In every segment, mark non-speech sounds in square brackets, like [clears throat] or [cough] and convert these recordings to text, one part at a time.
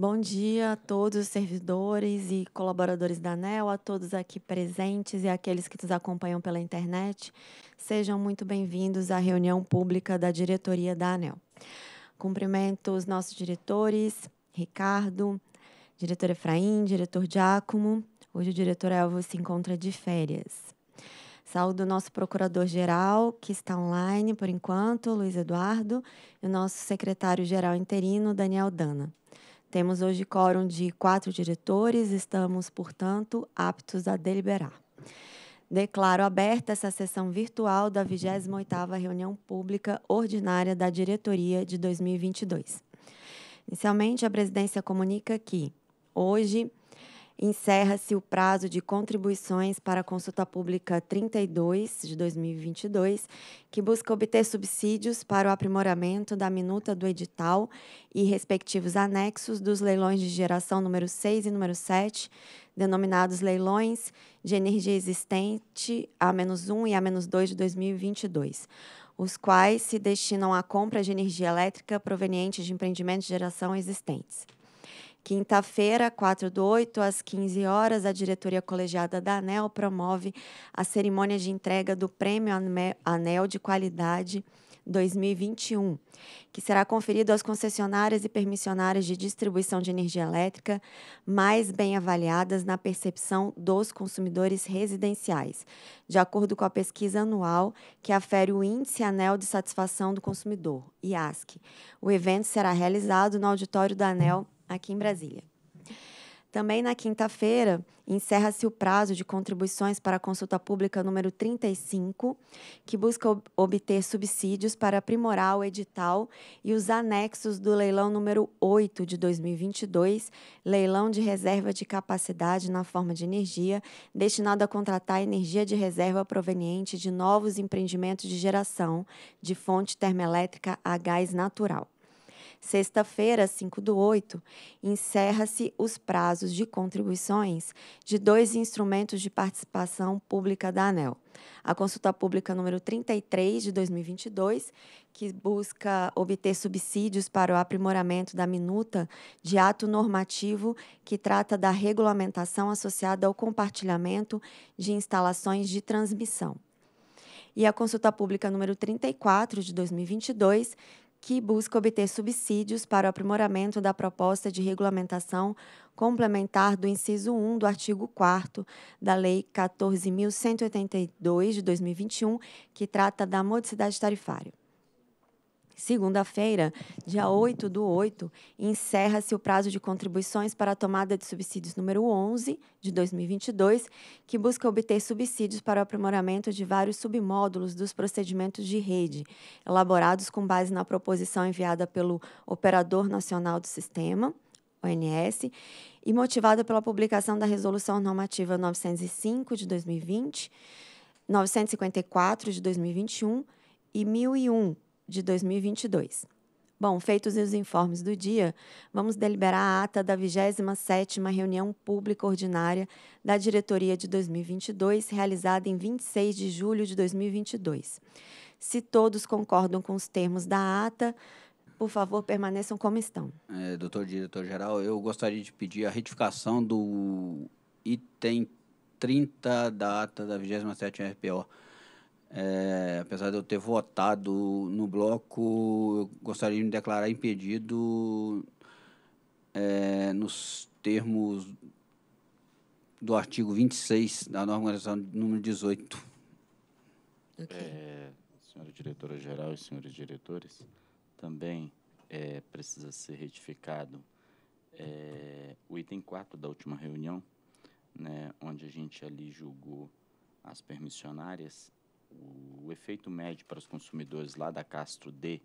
Bom dia a todos os servidores e colaboradores da ANEL, a todos aqui presentes e aqueles que nos acompanham pela internet. Sejam muito bem-vindos à reunião pública da diretoria da ANEL. Cumprimento os nossos diretores, Ricardo, diretor Efraim, diretor Giacomo. Hoje o diretor Elvo se encontra de férias. Saúdo o nosso procurador-geral, que está online por enquanto, Luiz Eduardo, e o nosso secretário-geral interino, Daniel Dana. Temos hoje quórum de quatro diretores, estamos, portanto, aptos a deliberar. Declaro aberta essa sessão virtual da 28ª reunião pública ordinária da diretoria de 2022. Inicialmente, a presidência comunica que hoje encerra-se o prazo de contribuições para a Consulta Pública 32 de 2022, que busca obter subsídios para o aprimoramento da minuta do edital e respectivos anexos dos leilões de geração número 6 e número 7, denominados leilões de energia existente A-1 e A-2 de 2022 os quais se destinam à compra de energia elétrica proveniente de empreendimentos de geração existentes. Quinta-feira, 4 do 8, às 15 horas, a diretoria colegiada da ANEL promove a cerimônia de entrega do Prêmio ANEL de Qualidade 2021, que será conferido às concessionárias e permissionárias de distribuição de energia elétrica mais bem avaliadas na percepção dos consumidores residenciais, de acordo com a pesquisa anual que afere o Índice Anel de Satisfação do Consumidor, IASC. O evento será realizado no auditório da Anel aqui em Brasília. Também na quinta-feira, encerra-se o prazo de contribuições para a consulta pública número 35, que busca obter subsídios para aprimorar o edital e os anexos do leilão número 8 de 2022, leilão de reserva de capacidade na forma de energia, destinado a contratar energia de reserva proveniente de novos empreendimentos de geração de fonte termoelétrica a gás natural. Sexta-feira, 5 do 8, encerra-se os prazos de contribuições de dois instrumentos de participação pública da ANEL. A consulta pública número 33 de 2022, que busca obter subsídios para o aprimoramento da minuta de ato normativo que trata da regulamentação associada ao compartilhamento de instalações de transmissão. E a consulta pública número 34 de 2022, que busca obter subsídios para o aprimoramento da proposta de regulamentação complementar do inciso 1 do artigo 4 da Lei 14.182 de 2021, que trata da modicidade tarifária. Segunda-feira, dia 8 do 8, encerra-se o prazo de contribuições para a tomada de subsídios número 11 de 2022, que busca obter subsídios para o aprimoramento de vários submódulos dos procedimentos de rede, elaborados com base na proposição enviada pelo Operador Nacional do Sistema, ONS, e motivada pela publicação da Resolução Normativa 905 de 2020, 954 de 2021 e 1001 de 2022. Bom, feitos os informes do dia, vamos deliberar a ata da 27ª reunião pública ordinária da diretoria de 2022, realizada em 26 de julho de 2022. Se todos concordam com os termos da ata, por favor, permaneçam como estão. É, doutor diretor-geral, eu gostaria de pedir a retificação do item 30 da ata da 27ª RPO é, apesar de eu ter votado no bloco, eu gostaria de me declarar impedido é, nos termos do artigo 26 da norma número 18. Okay. É, senhora diretora-geral e senhores diretores, também é, precisa ser retificado é, o item 4 da última reunião, né, onde a gente ali julgou as permissionárias o efeito médio para os consumidores lá da Castro D,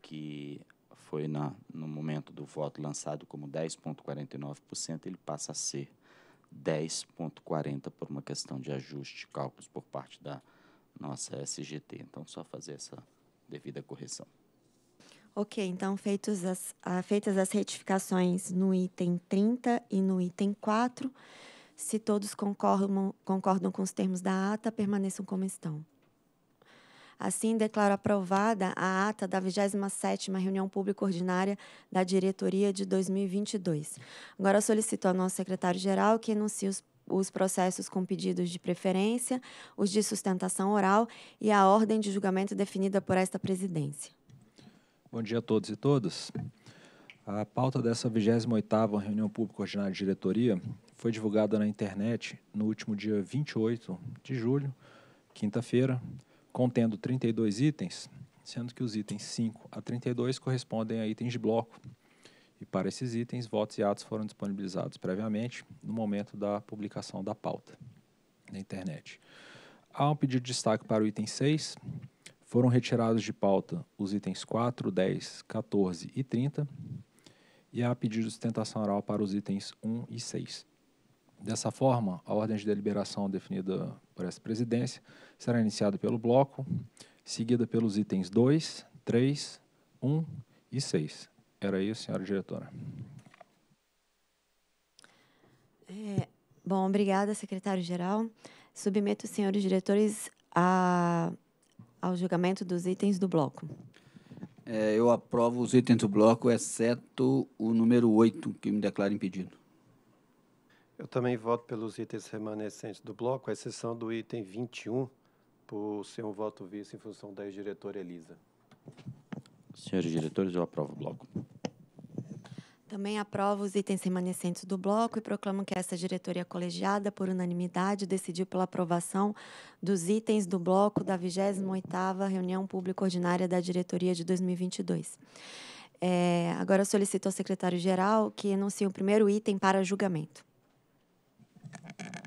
que foi na, no momento do voto lançado como 10,49%, ele passa a ser 10,40% por uma questão de ajuste de cálculos por parte da nossa SGT. Então, só fazer essa devida correção. Ok, então feitos as, ah, feitas as retificações no item 30 e no item 4, se todos concordam, concordam com os termos da ata, permaneçam como estão. Assim, declaro aprovada a ata da 27ª reunião pública ordinária da diretoria de 2022. Agora solicito ao nosso secretário-geral que enuncie os os processos com pedidos de preferência, os de sustentação oral e a ordem de julgamento definida por esta presidência. Bom dia a todos e todas. A pauta dessa 28ª reunião pública ordinária de diretoria foi divulgada na internet no último dia 28 de julho, quinta-feira, contendo 32 itens, sendo que os itens 5 a 32 correspondem a itens de bloco. E para esses itens, votos e atos foram disponibilizados previamente no momento da publicação da pauta na internet. Há um pedido de destaque para o item 6. Foram retirados de pauta os itens 4, 10, 14 e 30. E há pedido de sustentação oral para os itens 1 e 6. Dessa forma, a ordem de deliberação definida por essa presidência será iniciado pelo bloco, seguida pelos itens 2, 3, 1 e 6. Era isso, senhora diretora. É, bom, obrigada, secretário-geral. Submeto, senhores diretores, a, ao julgamento dos itens do bloco. É, eu aprovo os itens do bloco, exceto o número 8, que me declara impedido. Eu também voto pelos itens remanescentes do bloco, à exceção do item 21, por ser um voto vice em função da ex-diretora Elisa. Senhores diretores, eu aprovo o bloco. Também aprovo os itens remanescentes do bloco e proclamo que essa diretoria colegiada, por unanimidade, decidiu pela aprovação dos itens do bloco da 28ª reunião pública ordinária da diretoria de 2022. É, agora solicito ao secretário-geral que enuncie o primeiro item para julgamento.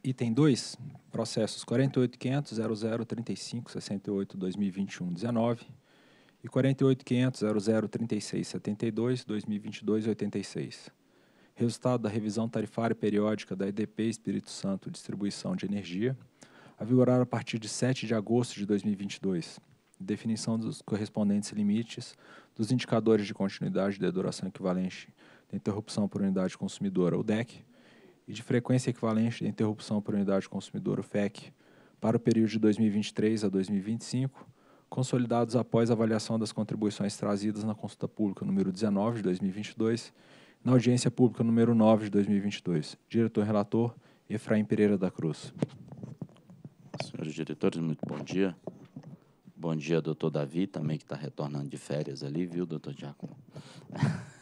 Item 2, processos 48.500.0035.68.2021.19 e 48.500.0036.72.2022.86. Resultado da revisão tarifária periódica da EDP Espírito Santo Distribuição de Energia, a vigorar a partir de 7 de agosto de 2022. Definição dos correspondentes limites dos indicadores de continuidade da duração equivalente da interrupção por unidade consumidora, o DEC, e de frequência equivalente de interrupção por unidade consumidora, o FEC, para o período de 2023 a 2025, consolidados após avaliação das contribuições trazidas na consulta pública número 19 de 2022, na audiência pública número 9 de 2022. Diretor relator Efraim Pereira da Cruz. Senhores diretores, muito bom dia. Bom dia, doutor Davi, também que está retornando de férias ali, viu, doutor Giacomo? [laughs]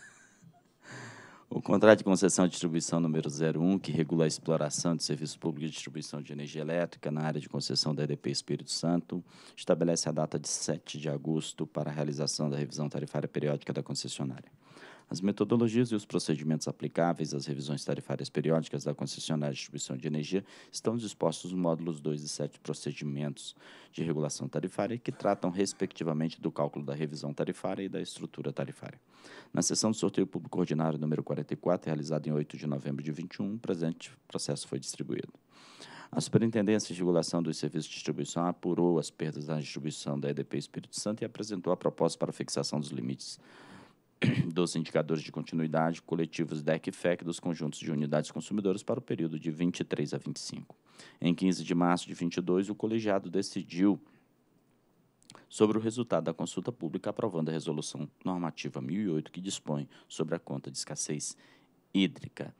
O contrato de concessão de distribuição número 01, que regula a exploração de serviço público de distribuição de energia elétrica na área de concessão da EDP Espírito Santo, estabelece a data de 7 de agosto para a realização da revisão tarifária periódica da concessionária. As metodologias e os procedimentos aplicáveis às revisões tarifárias periódicas da concessionária de distribuição de energia estão dispostos nos módulos 2 e 7 procedimentos de regulação tarifária que tratam, respectivamente, do cálculo da revisão tarifária e da estrutura tarifária. Na sessão do sorteio público ordinário número 44, realizada em 8 de novembro de 21, o presente processo foi distribuído. A Superintendência de Regulação dos Serviços de Distribuição apurou as perdas na distribuição da EDP Espírito Santo e apresentou a proposta para fixação dos limites [clears throat] dos indicadores de continuidade coletivos DEC FEC dos conjuntos de unidades consumidoras para o período de 23 a 25. Em 15 de março de 22, o colegiado decidiu sobre o resultado da consulta pública, aprovando a resolução normativa 1008 que dispõe sobre a conta de escassez hídrica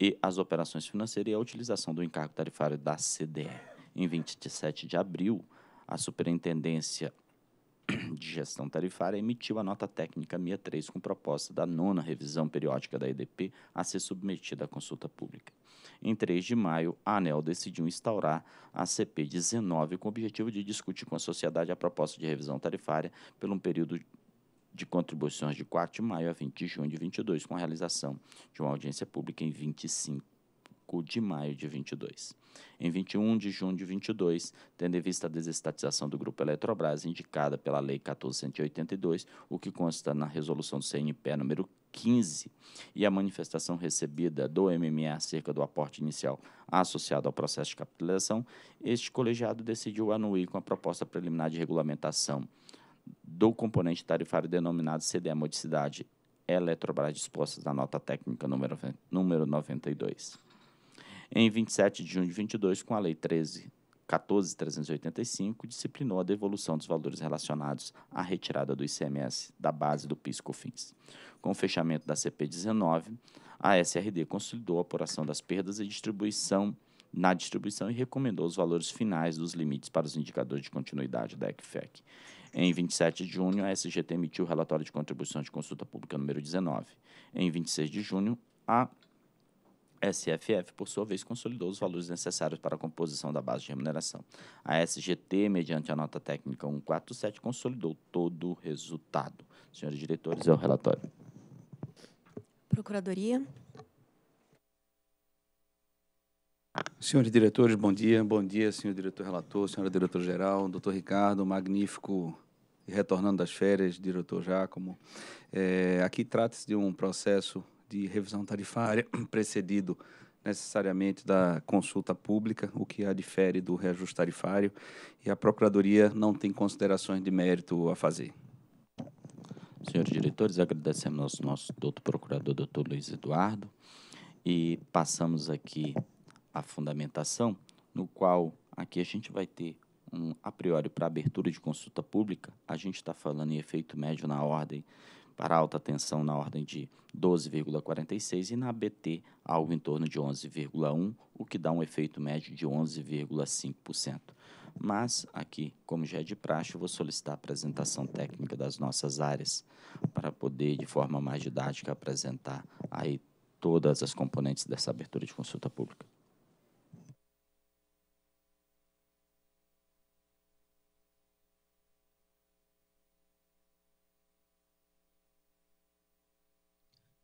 e as operações financeiras e a utilização do encargo tarifário da CDE. Em 27 de abril, a Superintendência de Gestão Tarifária emitiu a nota técnica 63 com proposta da nona revisão periódica da EDP a ser submetida à consulta pública. Em 3 de maio, a ANEL decidiu instaurar a CP 19 com o objetivo de discutir com a sociedade a proposta de revisão tarifária por um período de contribuições de 4 de maio a 20 de junho de 22, com a realização de uma audiência pública em 25 5 de maio de 22. Em 21 de junho de 22, tendo em vista a desestatização do grupo Eletrobras indicada pela Lei 1482, o que consta na resolução do CNP número 15, e a manifestação recebida do MMA acerca do aporte inicial associado ao processo de capitalização, este colegiado decidiu anuir com a proposta preliminar de regulamentação do componente tarifário denominado CDE Modicidade Eletrobras dispostas na nota técnica número, número 92. Em 27 de junho de 22, com a Lei 13. 14.385 disciplinou a devolução dos valores relacionados à retirada do ICMS da base do PIS/COFINS. Com o fechamento da CP 19, a SRD consolidou a apuração das perdas e distribuição na distribuição e recomendou os valores finais dos limites para os indicadores de continuidade da ECFEC. Em 27 de junho, a SGT emitiu o relatório de contribuição de consulta pública número 19. Em 26 de junho, a SFF, por sua vez, consolidou os valores necessários para a composição da base de remuneração. A SGT, mediante a nota técnica 147, consolidou todo o resultado. Senhores diretores, é o relatório. Procuradoria. Senhores diretores, bom dia. Bom dia, senhor diretor relator, senhora diretor-geral, doutor Ricardo, magnífico retornando das férias, diretor Jacomo. É, aqui trata-se de um processo de revisão tarifária, [clears throat] precedido necessariamente da consulta pública, o que a difere do reajuste tarifário, e a Procuradoria não tem considerações de mérito a fazer. Senhores diretores, agradecemos ao nosso doutor procurador, doutor Luiz Eduardo, e passamos aqui a fundamentação, no qual aqui a gente vai ter um a priori para abertura de consulta pública, a gente está falando em efeito médio na ordem para alta tensão na ordem de 12,46 e na ABT algo em torno de 11,1, o que dá um efeito médio de 11,5%. Mas aqui, como já é de praxe, eu vou solicitar a apresentação técnica das nossas áreas para poder, de forma mais didática, apresentar aí todas as componentes dessa abertura de consulta pública.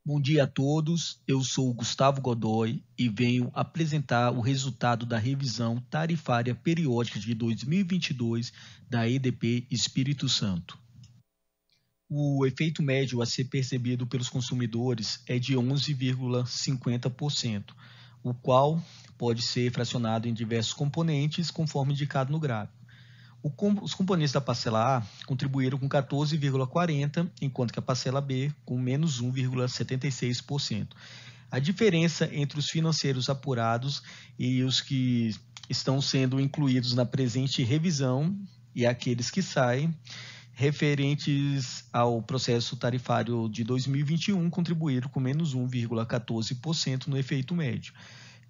Bom dia a todos. Eu sou Gustavo Godoy e venho apresentar o resultado da revisão tarifária periódica de 2022 da EDP Espírito Santo. O efeito médio a ser percebido pelos consumidores é de 11,50%, o qual pode ser fracionado em diversos componentes conforme indicado no gráfico os componentes da parcela A contribuíram com 14,40%, enquanto que a parcela B com menos 1,76%. A diferença entre os financeiros apurados e os que estão sendo incluídos na presente revisão e aqueles que saem, referentes ao processo tarifário de 2021, contribuíram com menos 1,14% no efeito médio.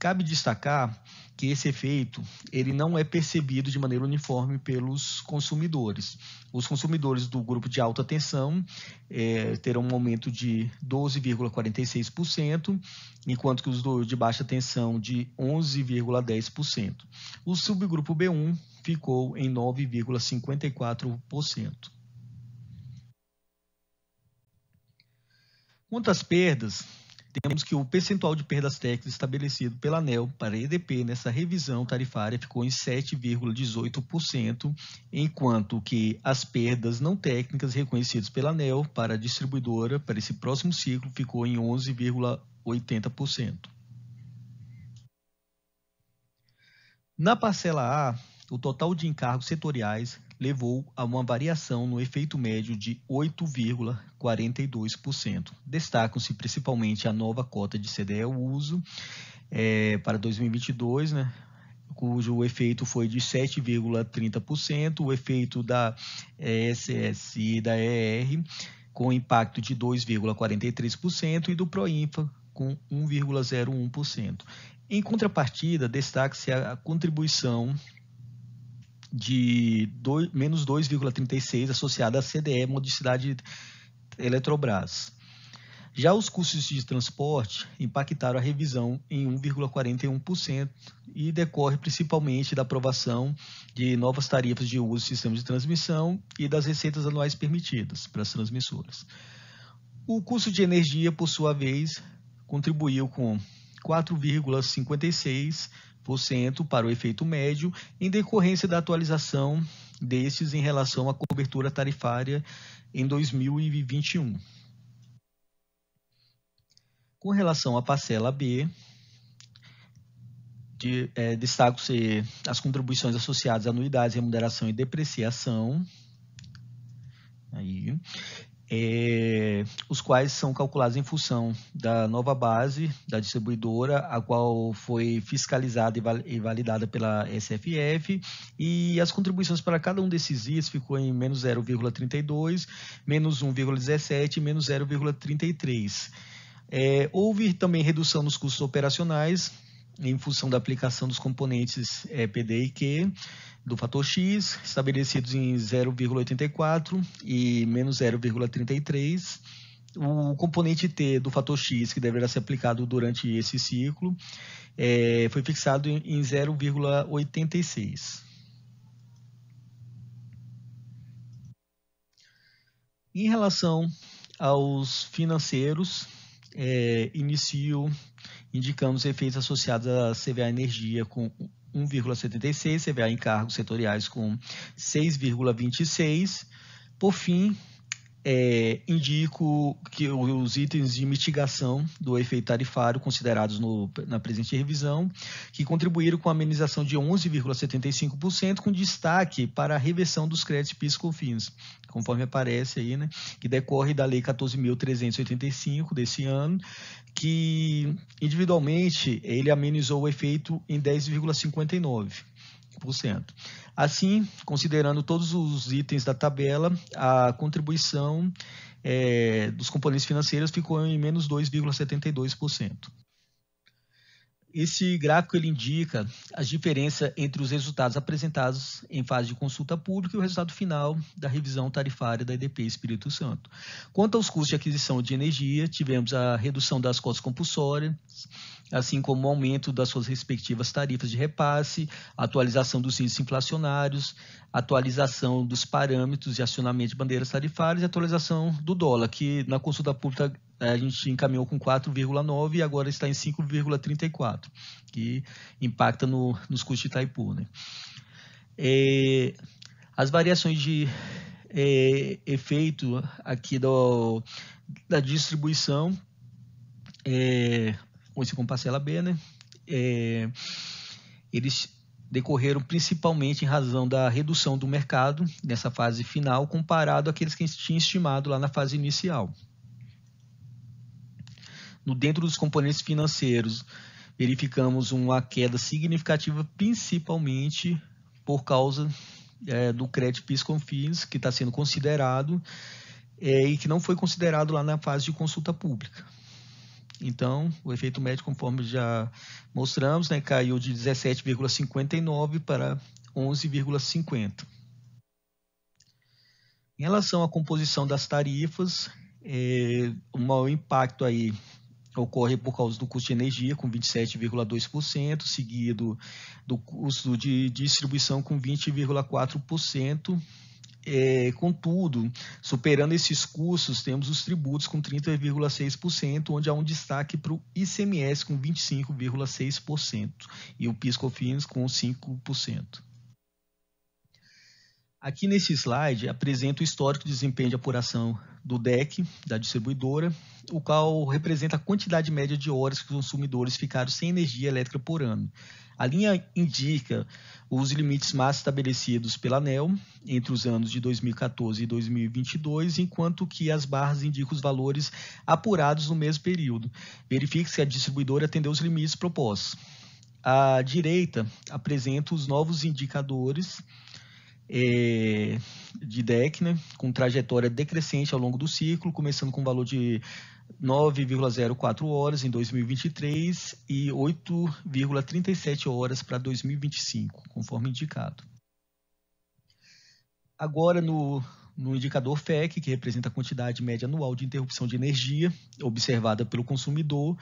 Cabe destacar que esse efeito ele não é percebido de maneira uniforme pelos consumidores. Os consumidores do grupo de alta tensão é, terão um aumento de 12,46%, enquanto que os do, de baixa tensão de 11,10%. O subgrupo B1 ficou em 9,54%. Quanto às perdas, temos que o percentual de perdas técnicas estabelecido pela ANEL para a EDP nessa revisão tarifária ficou em 7,18%, enquanto que as perdas não técnicas reconhecidas pela ANEL para a distribuidora para esse próximo ciclo ficou em 11,80%. Na parcela A, o total de encargos setoriais levou a uma variação no efeito médio de 8,42%. Destacam-se principalmente a nova cota de CDE uso é, para 2022, né, cujo efeito foi de 7,30%, o efeito da ESS e da ER com impacto de 2,43% e do Proinfa com 1,01%. Em contrapartida, destaca-se a contribuição de menos 2,36 associada à CDE, modicidade Eletrobras. Já os custos de transporte impactaram a revisão em 1,41% e decorre principalmente da aprovação de novas tarifas de uso do sistema de transmissão e das receitas anuais permitidas para as transmissoras. O custo de energia, por sua vez, contribuiu com 4,56 0,5% para o efeito médio, em decorrência da atualização destes em relação à cobertura tarifária em 2021. Com relação à parcela B, de, é, destaco-se as contribuições associadas a anuidades, remuneração e depreciação. Aí é, os quais são calculados em função da nova base da distribuidora, a qual foi fiscalizada e validada pela SFF, e as contribuições para cada um desses IAs ficou em menos 0,32, menos 1,17 e menos 0,33. É, houve também redução nos custos operacionais, em função da aplicação dos componentes é, PD e Q do fator X, estabelecidos em 0,84 e menos 0,33. O componente T do fator X, que deverá ser aplicado durante esse ciclo, é, foi fixado em 0,86. Em relação aos financeiros, é, inicio indicamos efeitos associados à CVA energia com 1,76, CVA encargos setoriais com 6,26. Por fim, é, indico que os itens de mitigação do efeito tarifário considerados no, na presente revisão, que contribuíram com a amenização de 11,75%, com destaque para a reversão dos créditos PIS/COFINS, conforme aparece aí, né, que decorre da Lei 14.385 desse ano, que individualmente ele amenizou o efeito em 10,59%. Assim, considerando todos os itens da tabela, a contribuição é, dos componentes financeiros ficou em menos 2,72%. Esse gráfico ele indica as diferenças entre os resultados apresentados em fase de consulta pública e o resultado final da revisão tarifária da EDP Espírito Santo. Quanto aos custos de aquisição de energia, tivemos a redução das cotas compulsórias, assim como o aumento das suas respectivas tarifas de repasse, atualização dos índices inflacionários, atualização dos parâmetros de acionamento de bandeiras tarifárias e atualização do dólar, que na consulta pública é, a gente encaminhou com 4,9 e agora está em 5,34, que impacta no, nos custos de Itaipu. Né? É, as variações de é, efeito aqui do, da distribuição, é, hoje com parcela B, né? É, eles decorreram principalmente em razão da redução do mercado nessa fase final comparado àqueles que a gente tinha estimado lá na fase inicial. No dentro dos componentes financeiros, verificamos uma queda significativa, principalmente por causa é, do crédito PIS/COFINS que está sendo considerado é, e que não foi considerado lá na fase de consulta pública. Então, o efeito médio, conforme já mostramos, né, caiu de 17,59 para 11,50. Em relação à composição das tarifas, é, o maior impacto aí ocorre por causa do custo de energia, com 27,2%, seguido do custo de distribuição, com 20,4%. É, contudo, superando esses custos, temos os tributos com 30,6%, onde há um destaque para o ICMS com 25,6% e o Fins, com 5%. Aqui nesse slide apresenta o histórico de desempenho de apuração do DEC, da distribuidora, o qual representa a quantidade média de horas que os consumidores ficaram sem energia elétrica por ano. A linha indica os limites máximos estabelecidos pela ANEL entre os anos de 2014 e 2022, enquanto que as barras indicam os valores apurados no mesmo período. Verifique se a distribuidora atendeu os limites propostos. A direita apresenta os novos indicadores é, de DEC, né, com trajetória decrescente ao longo do ciclo, começando com um valor de 9,04 horas em 2023 e 8,37 horas para 2025, conforme indicado. Agora, no, no indicador FEC, que representa a quantidade média anual de interrupção de energia observada pelo consumidor,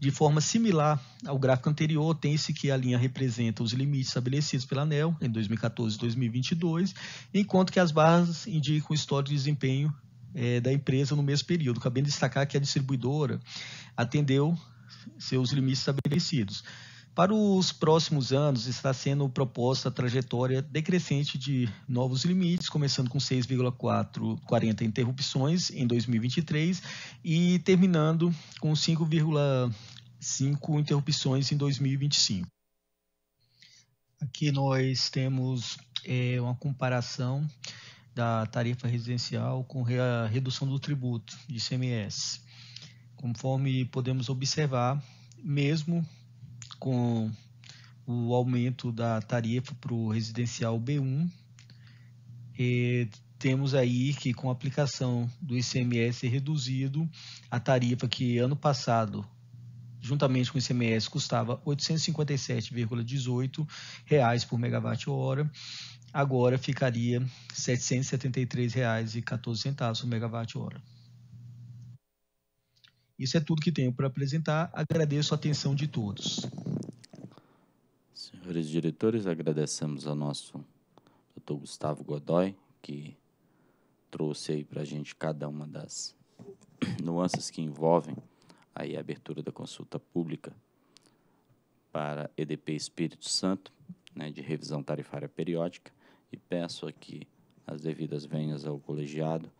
de forma similar ao gráfico anterior, tem-se que a linha representa os limites estabelecidos pela ANEL em 2014 e 2022, enquanto que as barras indicam o histórico de desempenho é, da empresa no mesmo período, cabendo destacar que a distribuidora atendeu seus limites estabelecidos. Para os próximos anos, está sendo proposta a trajetória decrescente de novos limites, começando com 6,40 interrupções em 2023 e terminando com 5,5 interrupções em 2025. Aqui nós temos é, uma comparação da tarifa residencial com a redução do tributo de ICMS. Conforme podemos observar, mesmo com o aumento da tarifa para o residencial B1, temos aí que com a aplicação do ICMS reduzido, a tarifa que ano passado juntamente com o ICMS custava R$ 857,18 por megawatt-hora, agora ficaria R$ 773,14 o megawatt-hora. Isso é tudo que tenho para apresentar. Agradeço a atenção de todos. Senhores diretores, agradecemos ao nosso doutor Gustavo Godoy, que trouxe aí para a gente cada uma das nuances que envolvem aí a abertura da consulta pública para EDP Espírito Santo, né, de revisão tarifária periódica e peço aqui as devidas venhas ao colegiado,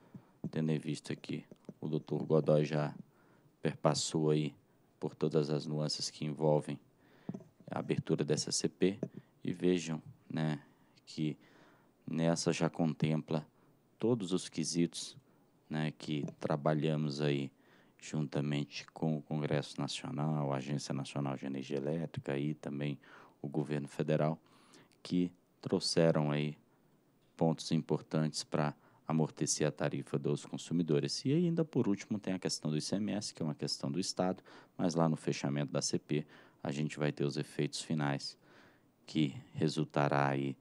tendo em vista que o doutor Godoy já perpassou aí por todas as nuances que envolvem a abertura dessa CP e vejam, né, que nessa já contempla todos os quesitos, né, que trabalhamos aí juntamente com o Congresso Nacional, a Agência Nacional de Energia Elétrica e também o governo federal que trouxeram aí pontos importantes para amortecer a tarifa dos consumidores. E ainda por último tem a questão do ICMS, que é uma questão do Estado, mas lá no fechamento da CP a gente vai ter os efeitos finais, que resultará aí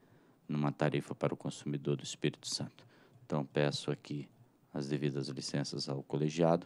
numa tarifa para o consumidor do Espírito Santo. Então peço aqui as devidas licenças ao colegiado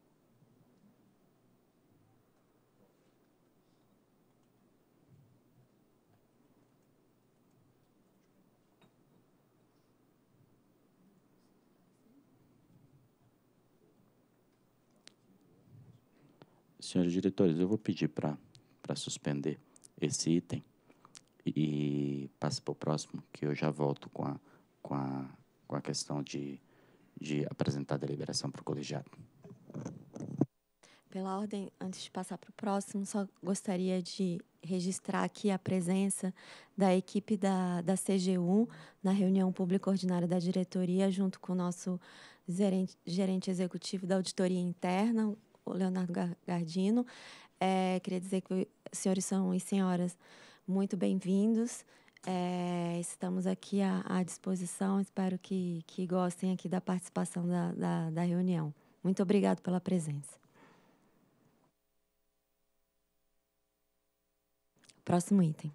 senhores diretores, eu vou pedir para suspender esse item e, passe para o próximo, que eu já volto com a, com a, com a questão de, de apresentar a deliberação para o colegiado. Pela ordem, antes de passar para o próximo, só gostaria de registrar aqui a presença da equipe da, da CGU na reunião pública ordinária da diretoria, junto com o nosso gerente, gerente executivo da auditoria interna, o Leonardo Gardino. É, queria dizer que os senhores são e senhoras muito bem-vindos. É, estamos aqui à, à, disposição. Espero que, que gostem aqui da participação da, da, da reunião. Muito obrigado pela presença. Próximo item.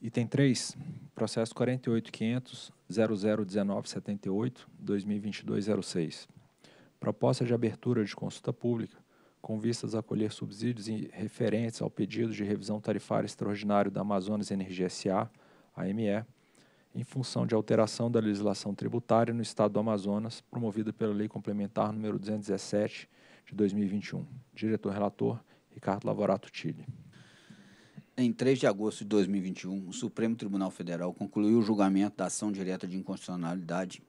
Item 3, processo 48.500.0019.78.2022.06 proposta de abertura de consulta pública, com vistas a colher subsídios referentes ao pedido de revisão tarifária extraordinário da Amazonas Energia S.A., AME, em função de alteração da legislação tributária no Estado do Amazonas, promovida pela Lei Complementar número 217, de 2021. Diretor-relator, Ricardo Lavorato Tille. Em 3 de agosto de 2021, o Supremo Tribunal Federal concluiu o julgamento da ação direta de inconstitucionalidade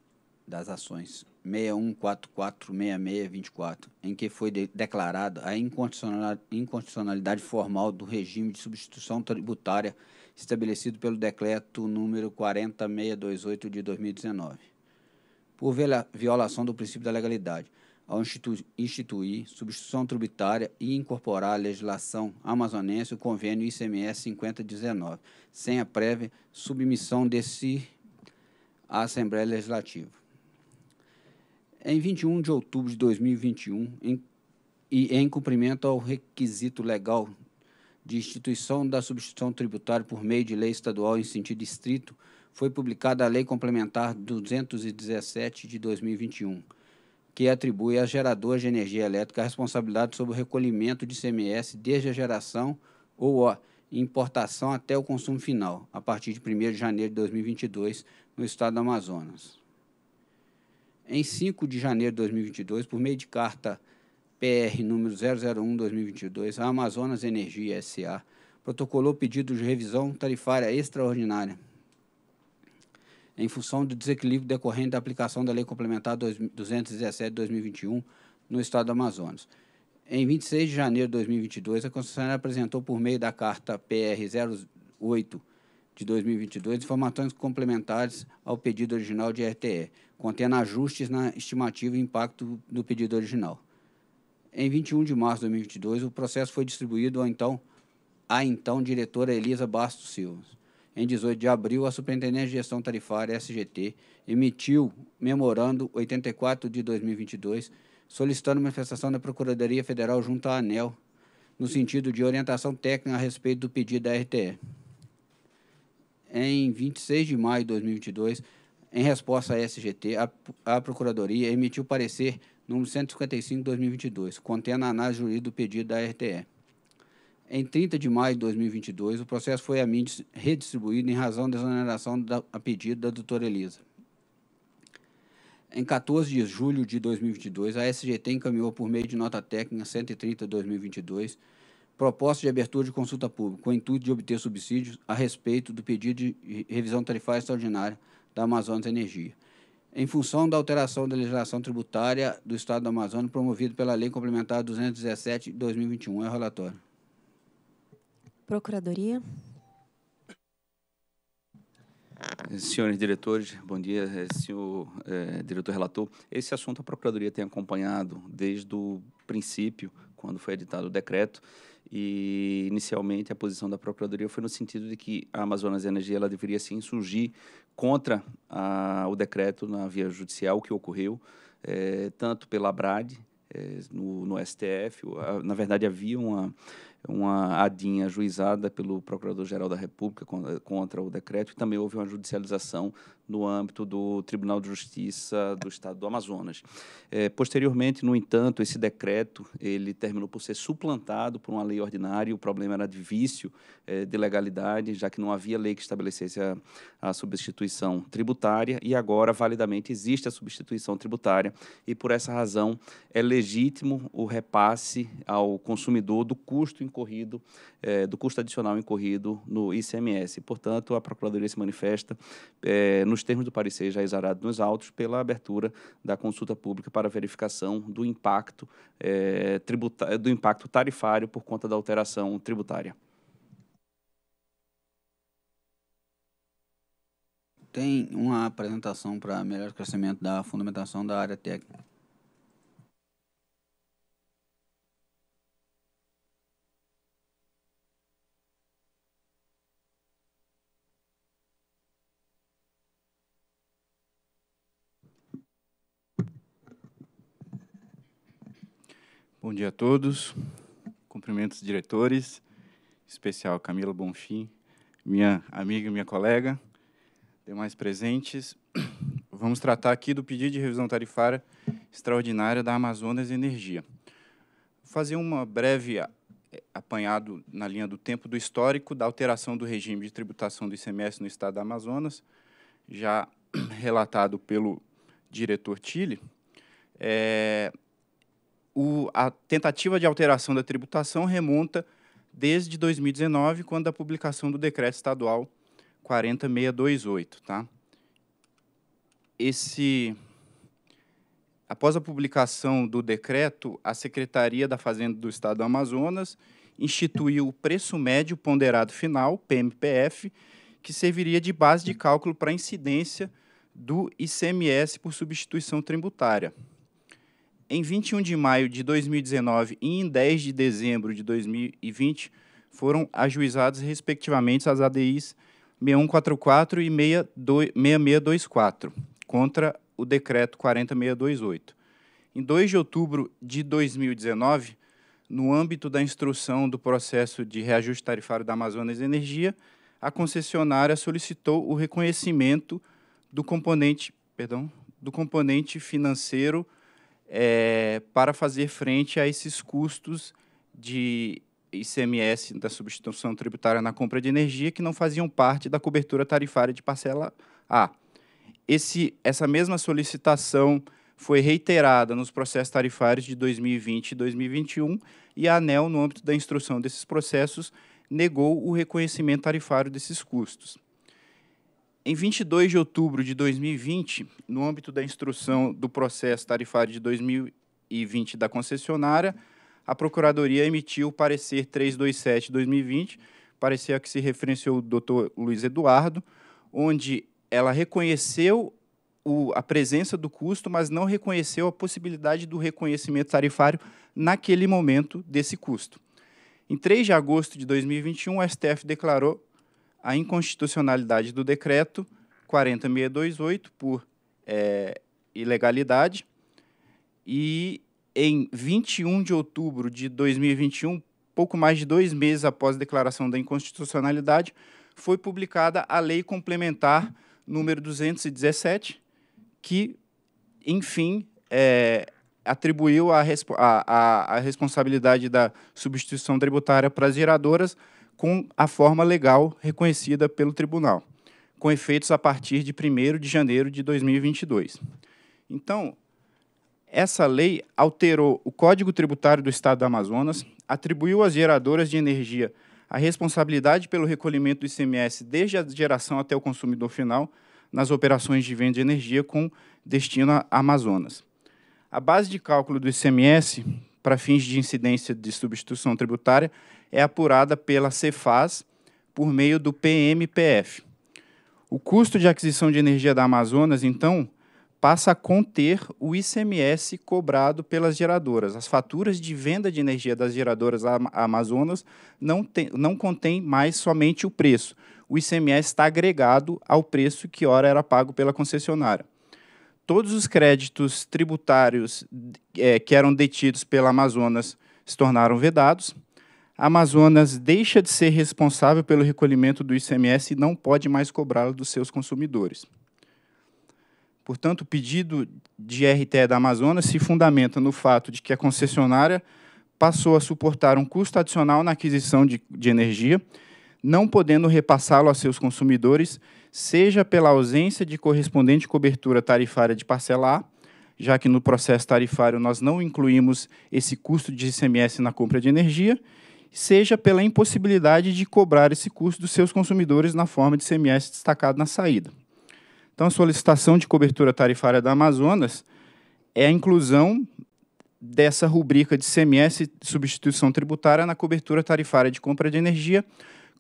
das ações 61446624, em que foi de declarada a incondicionalidade, formal do regime de substituição tributária estabelecido pelo decreto número 40628 de 2019. Por violação do princípio da legalidade, ao instituir, instituir substituição tributária e incorporar à legislação amazonense o convênio ICMS 5019, sem a prévia submissão desse à Assembleia Legislativa em 21 de outubro de 2021, em, e em cumprimento ao requisito legal de instituição da substituição tributária por meio de lei estadual em sentido estrito, foi publicada a Lei Complementar 217 de 2021, que atribui às geradoras de energia elétrica a responsabilidade sobre o recolhimento de CMS desde a geração ou a importação até o consumo final, a partir de 1 de janeiro de 2022, no estado do Amazonas em 5 de janeiro de 2022, por meio de carta PR número 001-2022, a Amazonas Energia SA protocolou pedido de revisão tarifária extraordinária em função do desequilíbrio decorrente da aplicação da Lei Complementar 217-2021 no Estado do Amazonas. Em 26 de janeiro de 2022, a concessionária apresentou por meio da carta PR 08 de 2022 informações complementares ao pedido original de RTE, contendo ajustes na estimativa e impacto do pedido original. Em 21 de março de 2022, o processo foi distribuído ao então, à então diretora Elisa Bastos Silva. Em 18 de abril, a Superintendência de Gestão Tarifária, SGT, emitiu Memorando 84 de 2022, solicitando manifestação da Procuradoria Federal junto à ANEL, no sentido de orientação técnica a respeito do pedido da RTE. Em 26 de maio de 2022, em resposta à SGT, a, a Procuradoria emitiu parecer número 155-2022, contendo a análise jurídica do pedido da RTE. Em 30 de maio de 2022, o processo foi a mim redistribuído em razão da exoneração da, a pedido da doutora Elisa. Em 14 de julho de 2022, a SGT encaminhou por meio de nota técnica 130-2022 proposta de abertura de consulta pública com o intuito de obter subsídios a respeito do pedido de revisão tarifária extraordinária da Amazonas Energia. Em função da alteração da legislação tributária do Estado do Amazonas promovida pela Lei Complementar 217 de 2021. É o relatório. Procuradoria. Senhores diretores, bom dia, é, senhor é, diretor relator. Esse assunto a Procuradoria tem acompanhado desde o princípio, quando foi editado o decreto, e inicialmente a posição da Procuradoria foi no sentido de que a Amazonas Energia ela deveria se insurgir contra a, o decreto na via judicial, que ocorreu, é, tanto pela BRAD, é, no, no, STF, a, na verdade havia uma, uma adinha ajuizada pelo Procurador-Geral da República contra, contra o decreto e também houve uma judicialização no âmbito do Tribunal de Justiça do Estado do Amazonas. É, posteriormente, no entanto, esse decreto ele terminou por ser suplantado por uma lei ordinária. O problema era de vício é, de legalidade, já que não havia lei que estabelecesse a, a substituição tributária e agora validamente existe a substituição tributária e por essa razão é legítimo o repasse ao consumidor do custo incorrido, é, do custo adicional incorrido no ICMS. Portanto, a Procuradoria se manifesta eh, é, nos nos termos do parecer já exarado nos autos, pela abertura da consulta pública para verificação do impacto, é, do impacto tarifário por conta da alteração tributária. Tem uma apresentação para melhor crescimento da fundamentação da área técnica. Bom dia a todos. Cumprimentos diretores, especial Camila Bonfim, minha amiga e minha colega, demais presentes. Vamos tratar aqui do pedido de revisão tarifária extraordinária da Amazonas Energia. Vou fazer uma breve apanhado na linha do tempo do histórico da alteração do regime de tributação do ICMS no estado da Amazonas, já [clears throat] relatado pelo diretor Tille. É, o, a tentativa de alteração da tributação remonta desde 2019, quando a publicação do decreto estadual 40628, tá? Esse após a publicação do decreto, a Secretaria da Fazenda do Estado do Amazonas instituiu o preço médio ponderado final, PMPF, que serviria de base de cálculo para a incidência do ICMS por substituição tributária em 21 de maio de 2019 e em 10 de dezembro de 2020, foram ajuizados, respectivamente, as ADIs 6144 e 6624, contra o decreto 40628. Em 2 de outubro de 2019, no âmbito da instrução do processo de reajuste tarifário da Amazonas Energia, a concessionária solicitou o reconhecimento do componente, perdão, do componente financeiro é, para fazer frente a esses custos de ICMS da substituição tributária na compra de energia que não faziam parte da cobertura tarifária de parcela A. Esse, essa mesma solicitação foi reiterada nos processos tarifários de 2020 e 2021 e a ANEL, no âmbito da instrução desses processos, negou o reconhecimento tarifário desses custos. Em 22 de outubro de 2020, no âmbito da instrução do processo tarifário de 2020 da concessionária, a Procuradoria emitiu o parecer 327-2020, parecer a que se referenciou o doutor Luiz Eduardo, onde ela reconheceu o, a presença do custo, mas não reconheceu a possibilidade do reconhecimento tarifário naquele momento desse custo. Em 3 de agosto de 2021, o STF declarou a inconstitucionalidade do decreto 40628 por é, ilegalidade e em 21 de outubro de 2021, pouco mais de dois meses após a declaração da inconstitucionalidade, foi publicada a Lei Complementar número 217, que, enfim, é, atribuiu a, a, a, responsabilidade da substituição tributária para as geradoras com a forma legal reconhecida pelo tribunal, com efeitos a partir de 1 de janeiro de 2022. Então, essa lei alterou o Código Tributário do Estado do Amazonas, atribuiu às geradoras de energia a responsabilidade pelo recolhimento do ICMS desde a geração até o consumidor final nas operações de venda de energia com destino a Amazonas. A base de cálculo do ICMS para fins de incidência de substituição tributária é apurada pela Cefaz por meio do PMPF. O custo de aquisição de energia da Amazonas, então, passa a conter o ICMS cobrado pelas geradoras. As faturas de venda de energia das geradoras Amazonas não, tem, não contém mais somente o preço. O ICMS está agregado ao preço que ora era pago pela concessionária todos os créditos tributários é, que eram detidos pela Amazonas se tornaram vedados. A Amazonas deixa de ser responsável pelo recolhimento do ICMS e não pode mais cobrá-lo dos seus consumidores. Portanto, o pedido de RTE da Amazonas se fundamenta no fato de que a concessionária passou a suportar um custo adicional na aquisição de, de energia, não podendo repassá-lo a seus consumidores seja pela ausência de correspondente cobertura tarifária de parcelar, já que no processo tarifário nós não incluímos esse custo de ICMS na compra de energia, seja pela impossibilidade de cobrar esse custo dos seus consumidores na forma de ICMS destacado na saída. Então, a solicitação de cobertura tarifária da Amazonas é a inclusão dessa rubrica de ICMS substituição tributária na cobertura tarifária de compra de energia,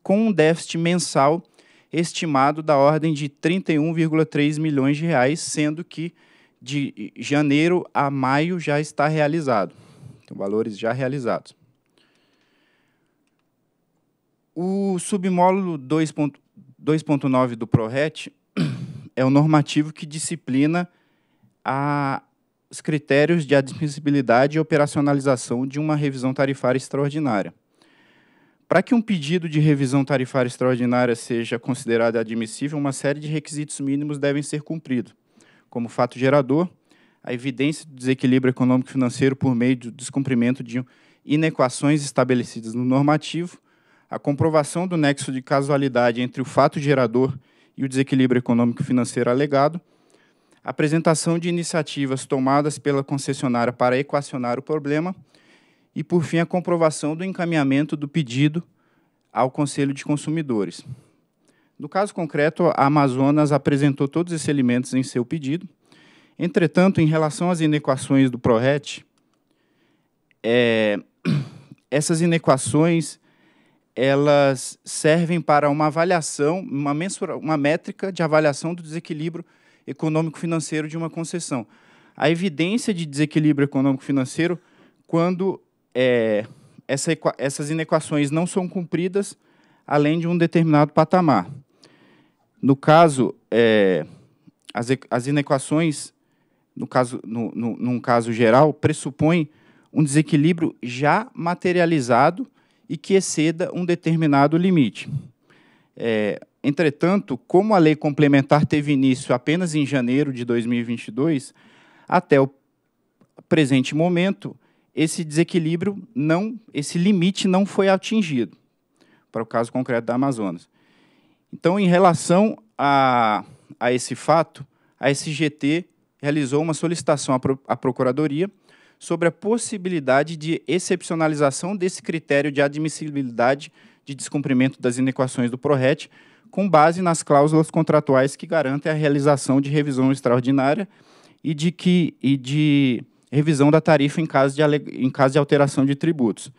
com um déficit mensal estimado da ordem de 31,3 milhões de reais, sendo que de janeiro a maio já está realizado. Então, valores já realizados. O submódulo 2.9 do ProRet [coughs] é o normativo que disciplina a, os critérios de admissibilidade e operacionalização de uma revisão tarifária extraordinária. Para que um pedido de revisão tarifária extraordinária seja considerado admissível, uma série de requisitos mínimos devem ser cumpridos, como fato gerador, a evidência do desequilíbrio econômico-financeiro por meio do descumprimento de inequações estabelecidas no normativo, a comprovação do nexo de casualidade entre o fato gerador e o desequilíbrio econômico-financeiro alegado, apresentação de iniciativas tomadas pela concessionária para equacionar o problema e, por fim, a comprovação do encaminhamento do pedido ao Conselho de Consumidores. No caso concreto, a Amazonas apresentou todos esses elementos em seu pedido. Entretanto, em relação às inequações do PRORET, é, [clears throat] essas inequações elas servem para uma avaliação, uma, mensura, uma métrica de avaliação do desequilíbrio econômico-financeiro de uma concessão. A evidência de desequilíbrio econômico-financeiro quando é, essa essas inequações não são cumpridas além de um determinado patamar. No caso, é, as, as, inequações, no caso, no, no, num caso geral, pressupõem um desequilíbrio já materializado e que exceda um determinado limite. É, entretanto, como a lei complementar teve início apenas em janeiro de 2022, até o presente momento, esse desequilíbrio não, esse limite não foi atingido para o caso concreto da Amazonas. Então, em relação a, a esse fato, a SGT realizou uma solicitação à, pro, à Procuradoria sobre a possibilidade de excepcionalização desse critério de admissibilidade de descumprimento das inequações do PRORET, com base nas cláusulas contratuais que garantem a realização de revisão extraordinária e de que e de revisão da tarifa em caso de, em caso de alteração de tributos.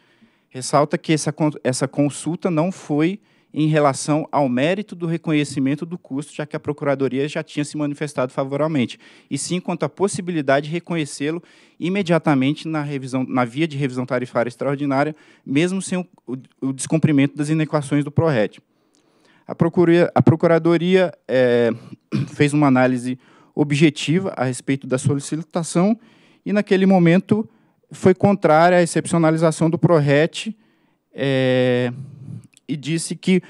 Ressalta que essa, essa consulta não foi em relação ao mérito do reconhecimento do custo, já que a Procuradoria já tinha se manifestado favoravelmente, e sim quanto à possibilidade de reconhecê-lo imediatamente na, revisão, na via de revisão tarifária extraordinária, mesmo sem o, o, o descumprimento das inequações do PRORET. A, Procuradoria, a Procuradoria é, [clears throat] fez uma análise objetiva a respeito da solicitação e, naquele momento, foi contrária à excepcionalização do PRORET é, e disse que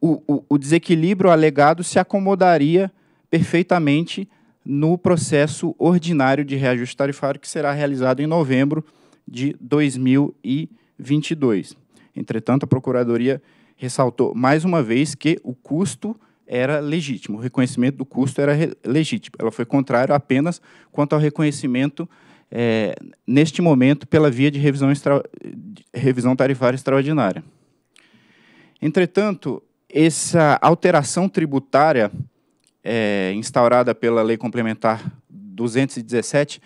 o, o, o desequilíbrio alegado se acomodaria perfeitamente no processo ordinário de reajuste tarifário que será realizado em novembro de 2022. Entretanto, a Procuradoria ressaltou mais uma vez que o custo era legítimo, o reconhecimento do custo era legítimo. Ela foi contrária apenas quanto ao reconhecimento é, neste momento, pela via de revisão, extra, revisão tarifária extraordinária. Entretanto, essa alteração tributária é, instaurada pela Lei Complementar 217,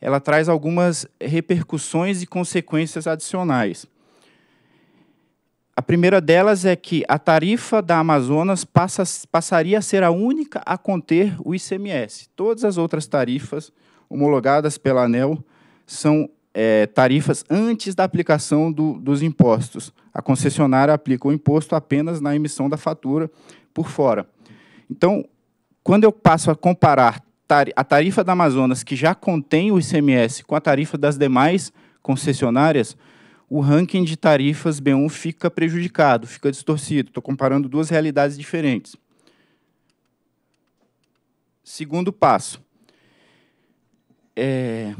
ela traz algumas repercussões e consequências adicionais. A primeira delas é que a tarifa da Amazonas passa, passaria a ser a única a conter o ICMS. Todas as outras tarifas homologadas pela ANEL são é, tarifas antes da aplicação do, dos impostos. A concessionária aplica o imposto apenas na emissão da fatura por fora. Então, quando eu passo a comparar a tarifa da Amazonas, que já contém o ICMS, com a tarifa das demais concessionárias, o ranking de tarifas B1 fica prejudicado, fica distorcido. Estou comparando duas realidades diferentes. Segundo passo, é,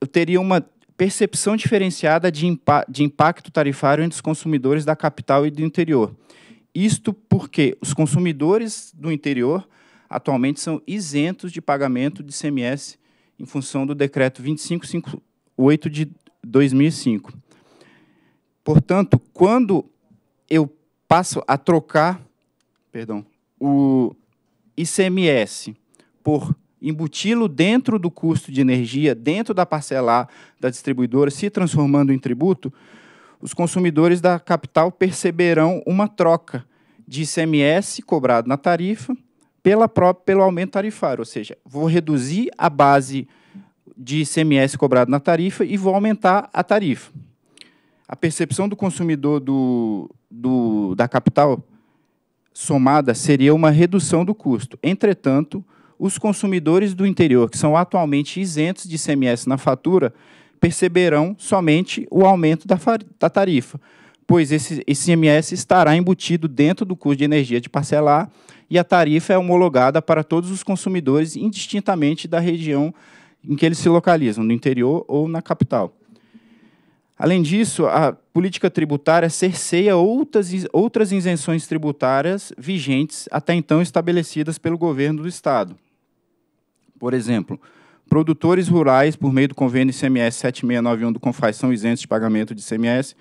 eu teria uma percepção diferenciada de, impa de impacto tarifário entre os consumidores da capital e do interior. Isto porque os consumidores do interior atualmente são isentos de pagamento de CMS em função do decreto 2558 de 2005. Portanto, quando eu passo a trocar, perdão, o ICMS por embuti-lo dentro do custo de energia, dentro da parcelar da distribuidora, se transformando em tributo, os consumidores da capital perceberão uma troca de ICMS cobrado na tarifa pela própria, pelo aumento tarifário, ou seja, vou reduzir a base de ICMS cobrado na tarifa e vou aumentar a tarifa. A percepção do consumidor do, do, da capital somada seria uma redução do custo. Entretanto, os consumidores do interior, que são atualmente isentos de ICMS na fatura, perceberão somente o aumento da, da tarifa, pois esse ICMS estará embutido dentro do custo de energia de parcelar e a tarifa é homologada para todos os consumidores, indistintamente da região em que eles se localizam, no interior ou na capital. Além disso, a política tributária cerceia outras, outras isenções tributárias vigentes até então estabelecidas pelo governo do Estado. Por exemplo, produtores rurais, por meio do convênio ICMS 7691 do CONFAI, são isentos de pagamento de ICMS.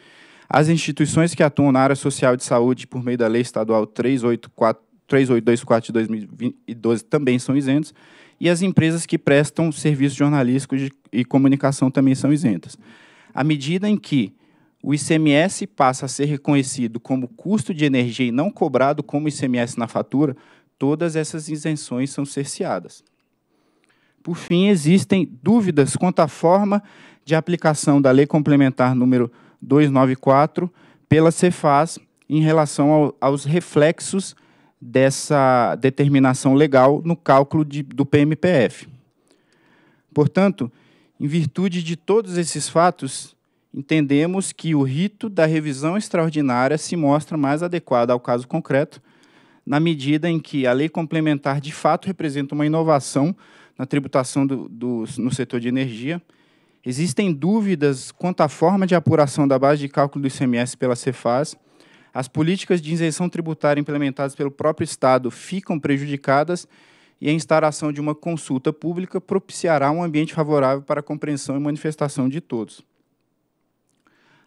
As instituições que atuam na área social de saúde, por meio da Lei Estadual 384, 3824 de 2012, também são isentos. E as empresas que prestam serviços jornalísticos e comunicação também são isentas. À medida em que o ICMS passa a ser reconhecido como custo de energia e não cobrado como ICMS na fatura, todas essas isenções são cerceadas. Por fim, existem dúvidas quanto à forma de aplicação da Lei Complementar número 294 pela Cefaz em relação ao, aos reflexos dessa determinação legal no cálculo de, do PMPF. Portanto, em virtude de todos esses fatos, entendemos que o rito da revisão extraordinária se mostra mais adequado ao caso concreto, na medida em que a lei complementar de fato representa uma inovação na tributação do, do, no setor de energia. Existem dúvidas quanto à forma de apuração da base de cálculo do ICMS pela Cefaz. As políticas de isenção tributária implementadas pelo próprio Estado ficam prejudicadas e a instalação de uma consulta pública propiciará um ambiente favorável para a compreensão e manifestação de todos.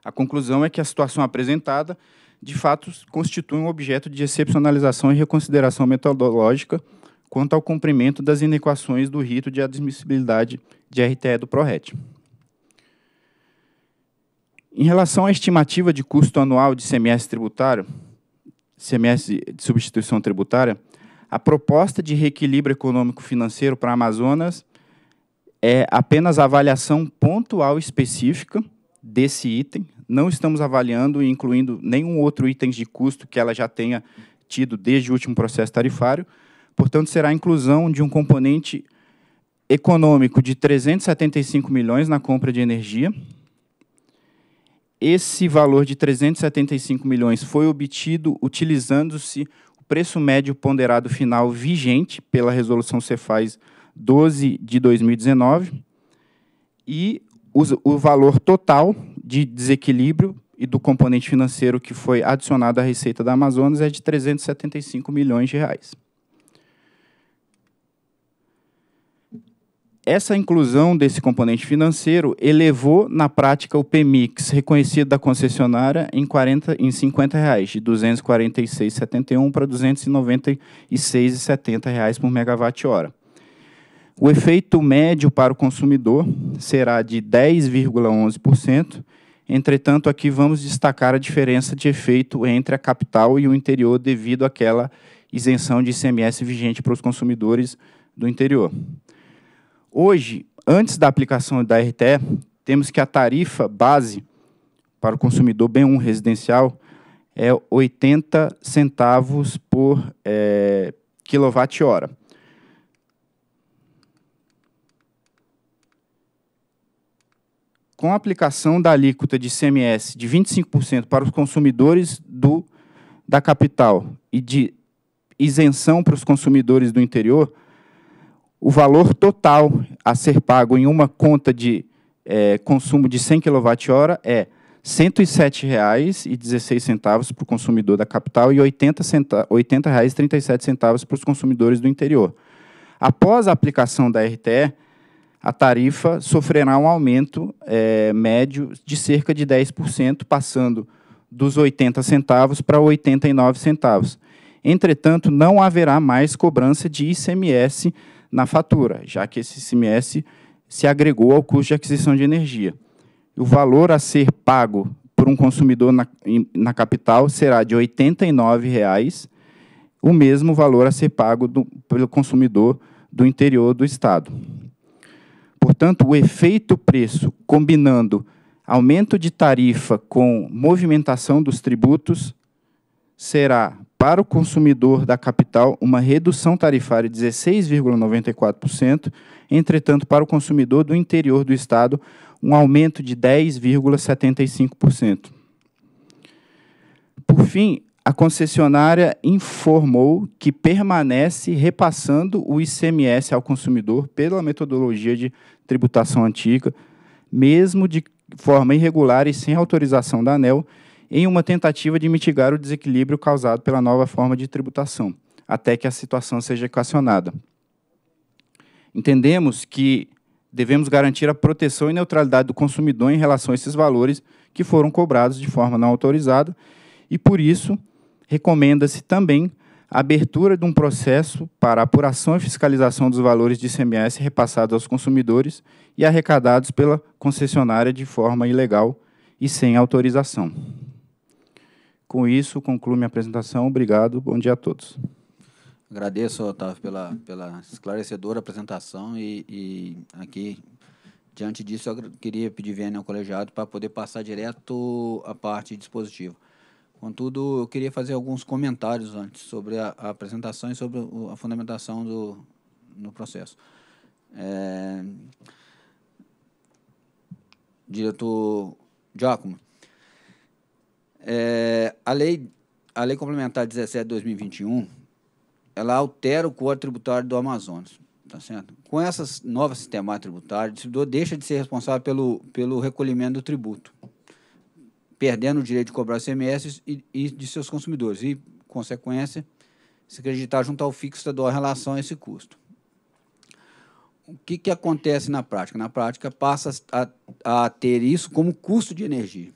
A conclusão é que a situação apresentada, de fato, constitui um objeto de excepcionalização e reconsideração metodológica quanto ao cumprimento das inequações do rito de admissibilidade de RTE do PRORET. Em relação à estimativa de custo anual de CMS tributário, CMS de substituição tributária, a proposta de reequilíbrio econômico-financeiro para Amazonas é apenas a avaliação pontual específica desse item. Não estamos avaliando e incluindo nenhum outro item de custo que ela já tenha tido desde o último processo tarifário, Portanto, será a inclusão de um componente econômico de 375 milhões na compra de energia. Esse valor de 375 milhões foi obtido utilizando-se o preço médio ponderado final vigente pela resolução Cefaz 12 de 2019 e o valor total de desequilíbrio e do componente financeiro que foi adicionado à receita da Amazonas é de 375 milhões de reais. essa inclusão desse componente financeiro elevou na prática o PMIX reconhecido da concessionária em 40 em 50 reais de 246,71 para 296,70 reais por megawatt-hora. O efeito médio para o consumidor será de 10,11%. Entretanto, aqui vamos destacar a diferença de efeito entre a capital e o interior devido àquela isenção de ICMS vigente para os consumidores do interior. Hoje, antes da aplicação da RTE, temos que a tarifa base para o consumidor bem 1 residencial é 80 centavos por é, quilowatt-hora. Com a aplicação da alíquota de CMS de 25% para os consumidores do, da capital e de isenção para os consumidores do interior, o valor total a ser pago em uma conta de é, consumo de 100 kWh é R$ 107,16 para o consumidor da capital e R$ 80,37 para os consumidores do interior. Após a aplicação da RTE, a tarifa sofrerá um aumento é, médio de cerca de 10%, passando dos 80 centavos para 89 centavos. Entretanto, não haverá mais cobrança de ICMS na fatura, já que esse ICMS se agregou ao custo de aquisição de energia. O valor a ser pago por um consumidor na, em, na capital será de R$ 89,00, o mesmo valor a ser pago do, pelo consumidor do interior do Estado. Portanto, o efeito preço combinando aumento de tarifa com movimentação dos tributos será para o consumidor da capital uma redução tarifária de 16,94%, entretanto, para o consumidor do interior do estado, um aumento de 10,75%. Por fim, a concessionária informou que permanece repassando o ICMS ao consumidor pela metodologia de tributação antiga, mesmo de forma irregular e sem autorização da ANEL, em uma tentativa de mitigar o desequilíbrio causado pela nova forma de tributação, até que a situação seja equacionada. Entendemos que devemos garantir a proteção e neutralidade do consumidor em relação a esses valores que foram cobrados de forma não autorizada e, por isso, recomenda-se também a abertura de um processo para apuração e fiscalização dos valores de ICMS repassados aos consumidores e arrecadados pela concessionária de forma ilegal e sem autorização. Com isso, concluo minha apresentação. Obrigado, bom dia a todos. Agradeço, Otávio, pela, pela esclarecedora apresentação e, e aqui, diante disso, eu queria pedir vênia ao colegiado para poder passar direto a parte dispositiva. Contudo, eu queria fazer alguns comentários antes sobre a, a apresentação e sobre a fundamentação do, no processo. É... Diretor Giacomo, é, a, lei, a Lei Complementar 17 de 2021, ela altera o Código Tributário do Amazonas. Tá certo? Com essa nova sistema tributário, o distribuidor deixa de ser responsável pelo, pelo recolhimento do tributo, perdendo o direito de cobrar CMS e, e de seus consumidores. E, consequência, se acreditar junto ao fixo estadual em relação a esse custo. O que, que acontece na prática? Na prática, passa a, a ter isso como custo de energia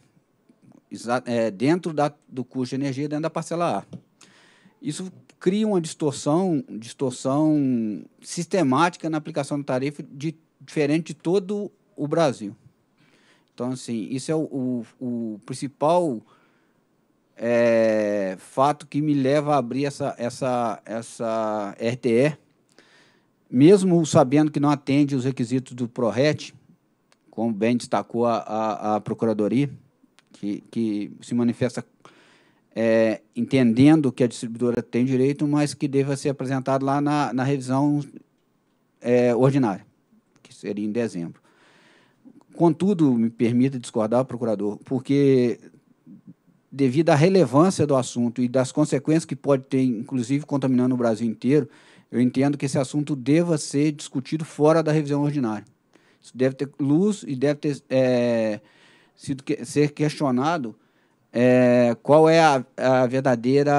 é, dentro da, do custo de energia, dentro da parcela A. Isso cria uma distorção, distorção sistemática na aplicação da tarifa de, diferente de todo o Brasil. Então, assim, isso é o, o, o principal é, fato que me leva a abrir essa, essa, essa RTE, mesmo sabendo que não atende os requisitos do PRORET, como bem destacou a, a, a Procuradoria, que, que se manifesta é, entendendo que a distribuidora tem direito, mas que deva ser apresentado lá na, na revisão é, ordinária, que seria em dezembro. Contudo, me permita discordar, procurador, porque devido à relevância do assunto e das consequências que pode ter, inclusive contaminando o Brasil inteiro, eu entendo que esse assunto deva ser discutido fora da revisão ordinária. Isso deve ter luz e deve ter é, sido que, ser questionado é, qual é a, a, verdadeira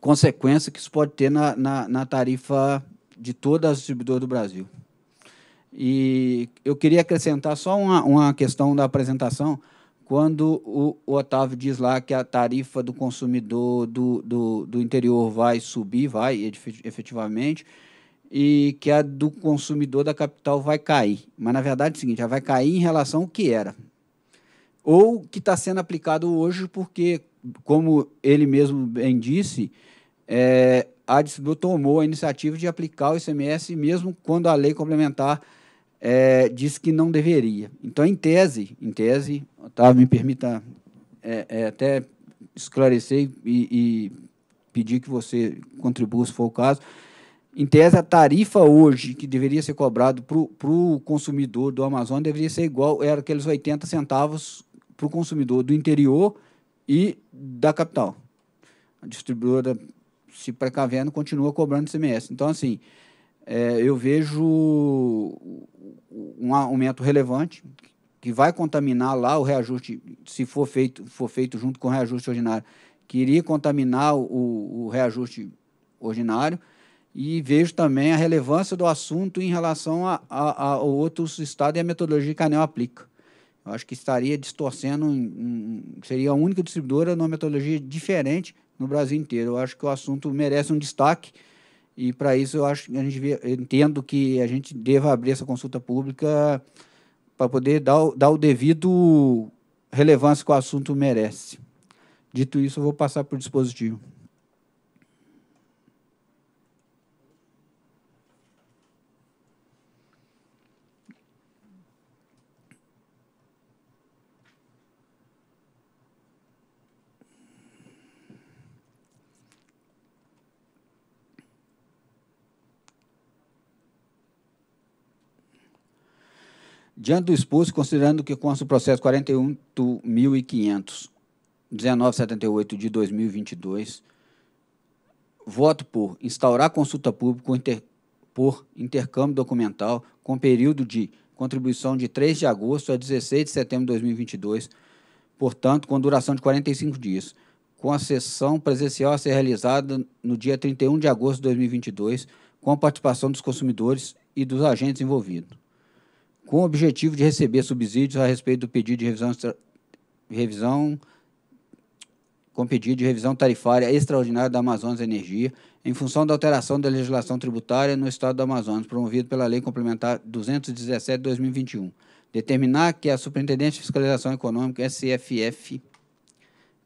consequência que isso pode ter na, na, na tarifa de todas as distribuidoras do Brasil. E eu queria acrescentar só uma, uma questão da apresentação. Quando o, o, Otávio diz lá que a tarifa do consumidor do, do, do interior vai subir, vai efetivamente, e que a do consumidor da capital vai cair. Mas, na verdade, é o seguinte, ela vai cair em relação ao que era. Ou que está sendo aplicado hoje, porque, como ele mesmo bem disse, é, a distribuidora tomou a iniciativa de aplicar o ICMS mesmo quando a lei complementar é, disse que não deveria. Então, em tese, em tese, Otávio, me permita é, é, até esclarecer e, e pedir que você contribua, se for o caso, em tese, a tarifa hoje que deveria ser cobrado para o consumidor do Amazonas deveria ser igual, era aqueles 80 centavos para o consumidor do interior e da capital. A distribuidora se precavendo continua cobrando CMS. Então, assim, é, eu vejo um aumento relevante que vai contaminar lá o reajuste, se for feito, for feito junto com o reajuste ordinário, que iria contaminar o, o reajuste ordinário e vejo também a relevância do assunto em relação a, a, a outros estados e a metodologia que a ANEL aplica. Eu acho que estaria distorcendo, um, seria a única distribuidora numa metodologia diferente no Brasil inteiro. Eu acho que o assunto merece um destaque e para isso eu acho que a gente entendo que a gente deva abrir essa consulta pública para poder dar, o, dar o devido relevância que o assunto merece. Dito isso, eu vou passar para o dispositivo. Diante do exposto, considerando que consta o processo 1978 de 2022, voto por instaurar consulta pública inter, por intercâmbio documental com período de contribuição de 3 de agosto a 16 de setembro de 2022, portanto, com duração de 45 dias, com a sessão presencial a ser realizada no dia 31 de agosto de 2022, com a participação dos consumidores e dos agentes envolvidos com o objetivo de receber subsídios a respeito do pedido de revisão, revisão com pedido de revisão tarifária extraordinária da Amazonas Energia, em função da alteração da legislação tributária no Estado do Amazonas, promovido pela Lei Complementar 217 de 2021. Determinar que a Superintendente de Fiscalização Econômica, SFF,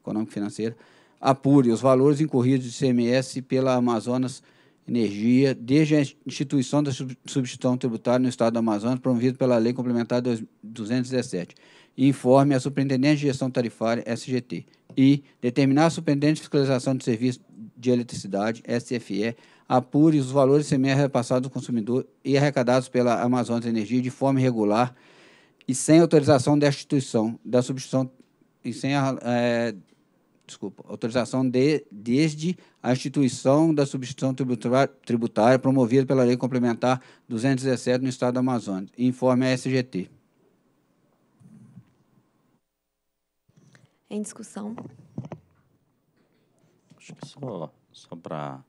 Econômico Financeira, apure os valores incorridos de CMS pela Amazonas Energia Energia desde a instituição da substituição tributária no Estado do Amazonas, promovido pela Lei Complementar 217, informe a Superintendente de Gestão Tarifária, SGT, e determinar a Superintendente de Fiscalização de Serviço de Eletricidade, SFE, apure os valores semear repassados ao consumidor e arrecadados pela Amazonas Energia de forma irregular e sem autorização da instituição da substituição e sem a, é, desculpa, autorização de, desde a instituição da substituição tributária promovida pela Lei Complementar 217 no Estado do Amazonas, informe a SGT. Em discussão. Acho que só, só para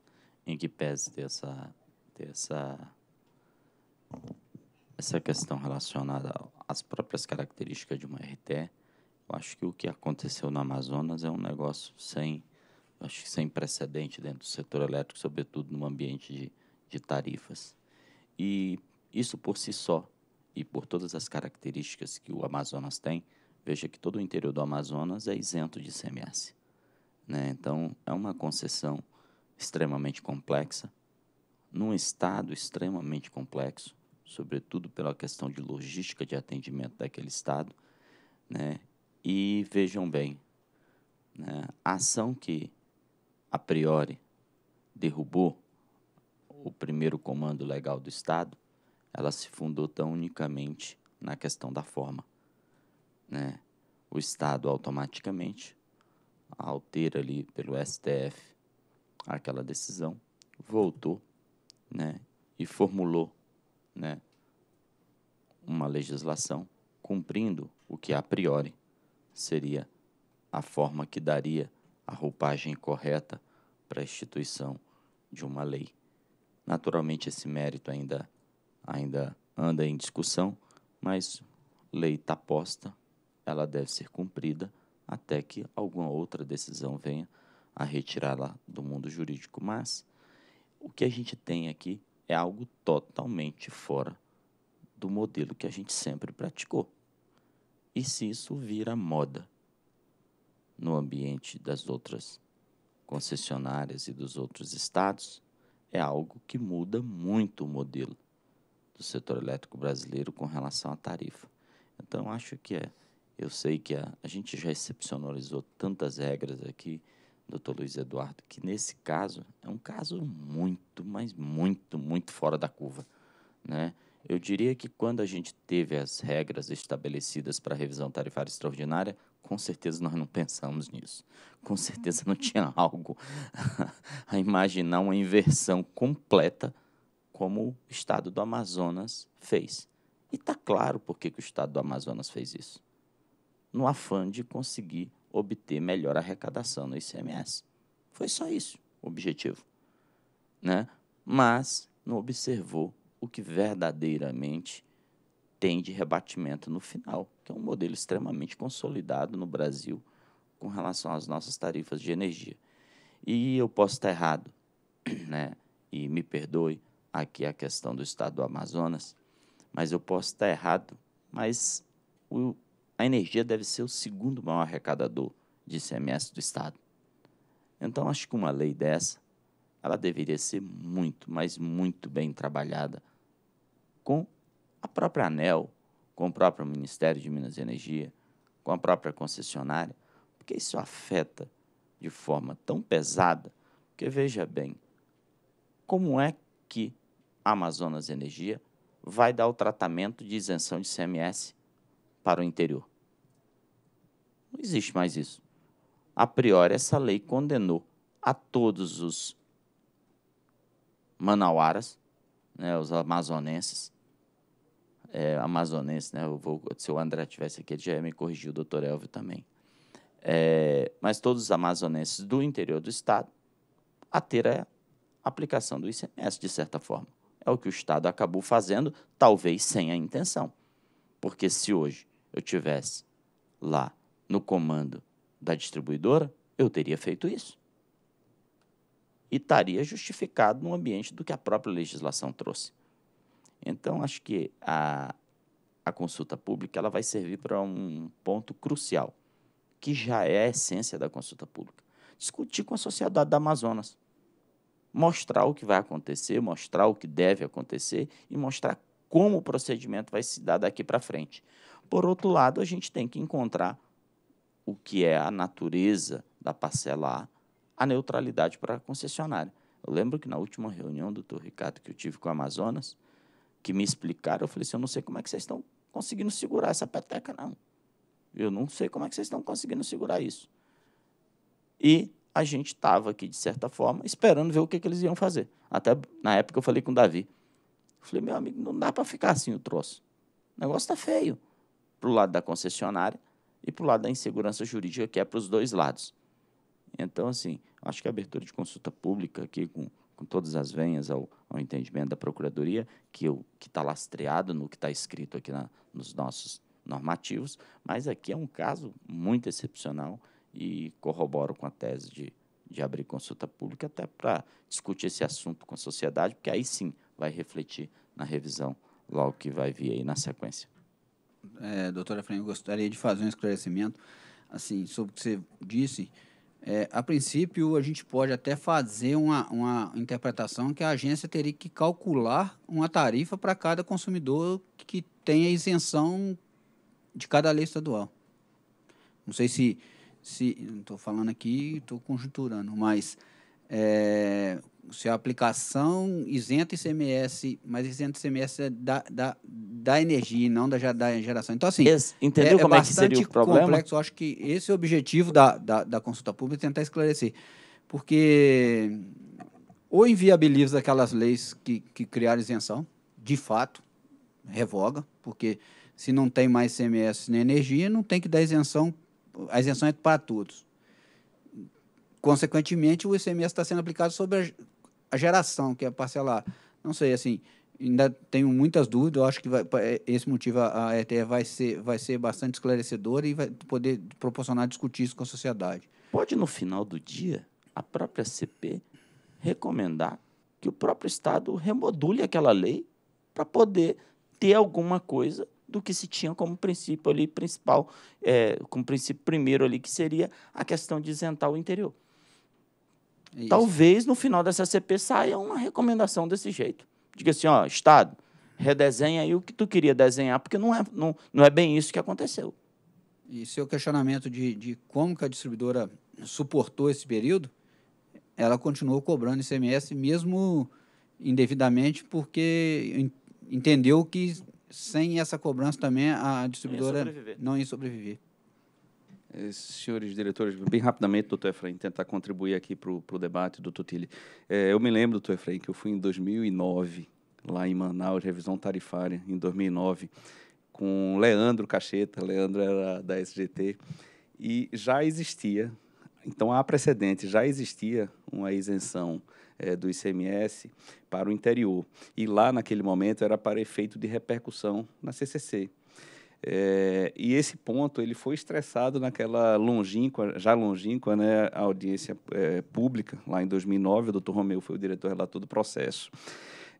em que pese dessa, dessa essa questão relacionada às próprias características de uma RT, eu acho que o que aconteceu no Amazonas é um negócio sem, acho que sem precedente dentro do setor elétrico, sobretudo no ambiente de, de tarifas. E isso por si só e por todas as características que o Amazonas tem, veja que todo o interior do Amazonas é isento de ICMS. Né? Então, é uma concessão extremamente complexa, num estado extremamente complexo, sobretudo pela questão de logística de atendimento daquele estado, né? E vejam bem, né, a ação que a priori derrubou o primeiro comando legal do Estado, ela se fundou tão unicamente na questão da forma. Né? O Estado automaticamente, altera ali pelo STF aquela decisão, voltou né, e formulou né, uma legislação cumprindo o que é a priori seria a forma que daria a roupagem correta para a instituição de uma lei. Naturalmente, esse mérito ainda, ainda anda em discussão, mas lei está posta, ela deve ser cumprida até que alguma outra decisão venha a retirá-la do mundo jurídico. Mas o que a gente tem aqui é algo totalmente fora do modelo que a gente sempre praticou e se isso vira moda no ambiente das outras concessionárias e dos outros estados, é algo que muda muito o modelo do setor elétrico brasileiro com relação à tarifa. Então, acho que é. Eu sei que a, a gente já excepcionalizou tantas regras aqui, doutor Luiz Eduardo, que nesse caso é um caso muito, mas muito, muito fora da curva. Né? Eu diria que quando a gente teve as regras estabelecidas para a revisão tarifária extraordinária, com certeza nós não pensamos nisso. Com certeza não tinha [laughs] algo [laughs] a imaginar uma inversão completa como o estado do Amazonas fez. E está claro por que, que o estado do Amazonas fez isso. No afã de conseguir obter melhor arrecadação no ICMS. Foi só isso o objetivo. Né? Mas não observou o que verdadeiramente tem de rebatimento no final, que é um modelo extremamente consolidado no Brasil com relação às nossas tarifas de energia. E eu posso estar errado, [clears throat] né? E me perdoe aqui a questão do estado do Amazonas, mas eu posso estar errado, mas o, a energia deve ser o segundo maior arrecadador de ICMS do estado. Então acho que uma lei dessa ela deveria ser muito, mas muito bem trabalhada com a própria ANEL, com o próprio Ministério de Minas e Energia, com a própria concessionária, porque isso afeta de forma tão pesada. Porque veja bem, como é que a Amazonas Energia vai dar o tratamento de isenção de CMS para o interior? Não existe mais isso. A priori, essa lei condenou a todos os manauaras, né, os amazonenses, é, amazonense, né? Vou, se o André tivesse aqui, ele já me corrigiu, o doutor Elvio também. É, mas todos os amazonenses do interior do Estado a ter a aplicação do ICMS, de certa forma. É o que o Estado acabou fazendo, talvez sem a intenção. Porque se hoje eu tivesse lá no comando da distribuidora, eu teria feito isso. E estaria justificado no ambiente do que a própria legislação trouxe. Então, acho que a, a consulta pública ela vai servir para um ponto crucial, que já é a essência da consulta pública. Discutir com a sociedade da Amazonas. Mostrar o que vai acontecer, mostrar o que deve acontecer e mostrar como o procedimento vai se dar daqui para frente. Por outro lado, a gente tem que encontrar o que é a natureza da parcela A, a neutralidade para a concessionária. Eu lembro que na última reunião, doutor Ricardo, que eu tive com a Amazonas, que me explicaram, eu falei assim, eu não sei como é que vocês estão conseguindo segurar essa peteca, não. Eu não sei como é que vocês estão conseguindo segurar isso. E a gente estava aqui, de certa forma, esperando ver o que, que eles iam fazer. Até na época eu falei com o Davi. Eu falei, meu amigo, não dá para ficar assim o troço. O negócio está feio para o lado da concessionária e para o lado da insegurança jurídica, que é para os dois lados. Então, assim, acho que a abertura de consulta pública aqui com com todas as venhas ao, ao entendimento da Procuradoria, que está lastreado no que está escrito aqui na, nos nossos normativos, mas aqui é um caso muito excepcional e corroboro com a tese de, de abrir consulta pública até para discutir esse assunto com a sociedade, porque aí sim vai refletir na revisão logo que vai vir aí na sequência. É, doutora Efraim, eu gostaria de fazer um esclarecimento assim, sobre o que você disse é, a princípio, a gente pode até fazer uma, uma interpretação que a agência teria que calcular uma tarifa para cada consumidor que tenha isenção de cada lei estadual. Não sei se. se estou falando aqui, estou conjunturando, mas é, se a aplicação isenta ICMS, mas isenta ICMS é da, da, da energia, não da, da geração. Então, assim, Esse, entendeu é, como é, é que seria o problema? complexo. Eu acho que esse é o objetivo da, da, da consulta pública, tentar esclarecer. Porque ou inviabiliza aquelas leis que, que criaram isenção, de fato, revoga, porque se não tem mais ICMS nem energia, não tem que dar isenção, a isenção é para todos consequentemente, o ICMS está sendo aplicado sobre a geração, que é parcelar. Não sei, assim, ainda tenho muitas dúvidas. Eu acho que vai, é, esse motivo a ETE vai ser, vai ser bastante esclarecedora e vai poder proporcionar discutir isso com a sociedade. Pode, no final do dia, a própria CP recomendar que o próprio Estado remodule aquela lei para poder ter alguma coisa do que se tinha como princípio ali principal, é, como princípio primeiro ali, que seria a questão de isentar o interior. Isso. Talvez no final dessa CP saia uma recomendação desse jeito. Diga assim, ó, Estado, redesenha aí o que tu queria desenhar, porque não é, não, não é bem isso que aconteceu. E seu questionamento de, de como que a distribuidora suportou esse período, ela continuou cobrando ICMS mesmo indevidamente, porque entendeu que sem essa cobrança também a distribuidora não ia Não ia sobreviver. Senhores diretores, bem rapidamente, doutor Efraim, tentar contribuir aqui para o debate, do Tutili. É, eu me lembro, doutor Efraim, que eu fui em 2009, lá em Manaus, revisão tarifária, em 2009, com Leandro Cacheta, Leandro era da SGT, e já existia, então há precedente, já existia uma isenção é, do ICMS para o interior. E lá, naquele momento, era para efeito de repercussão na CCC. É, e esse ponto ele foi estressado naquela longínqua, já longínqua, né, audiência é, pública, lá em 2009. O doutor Romeu foi o diretor relator do processo.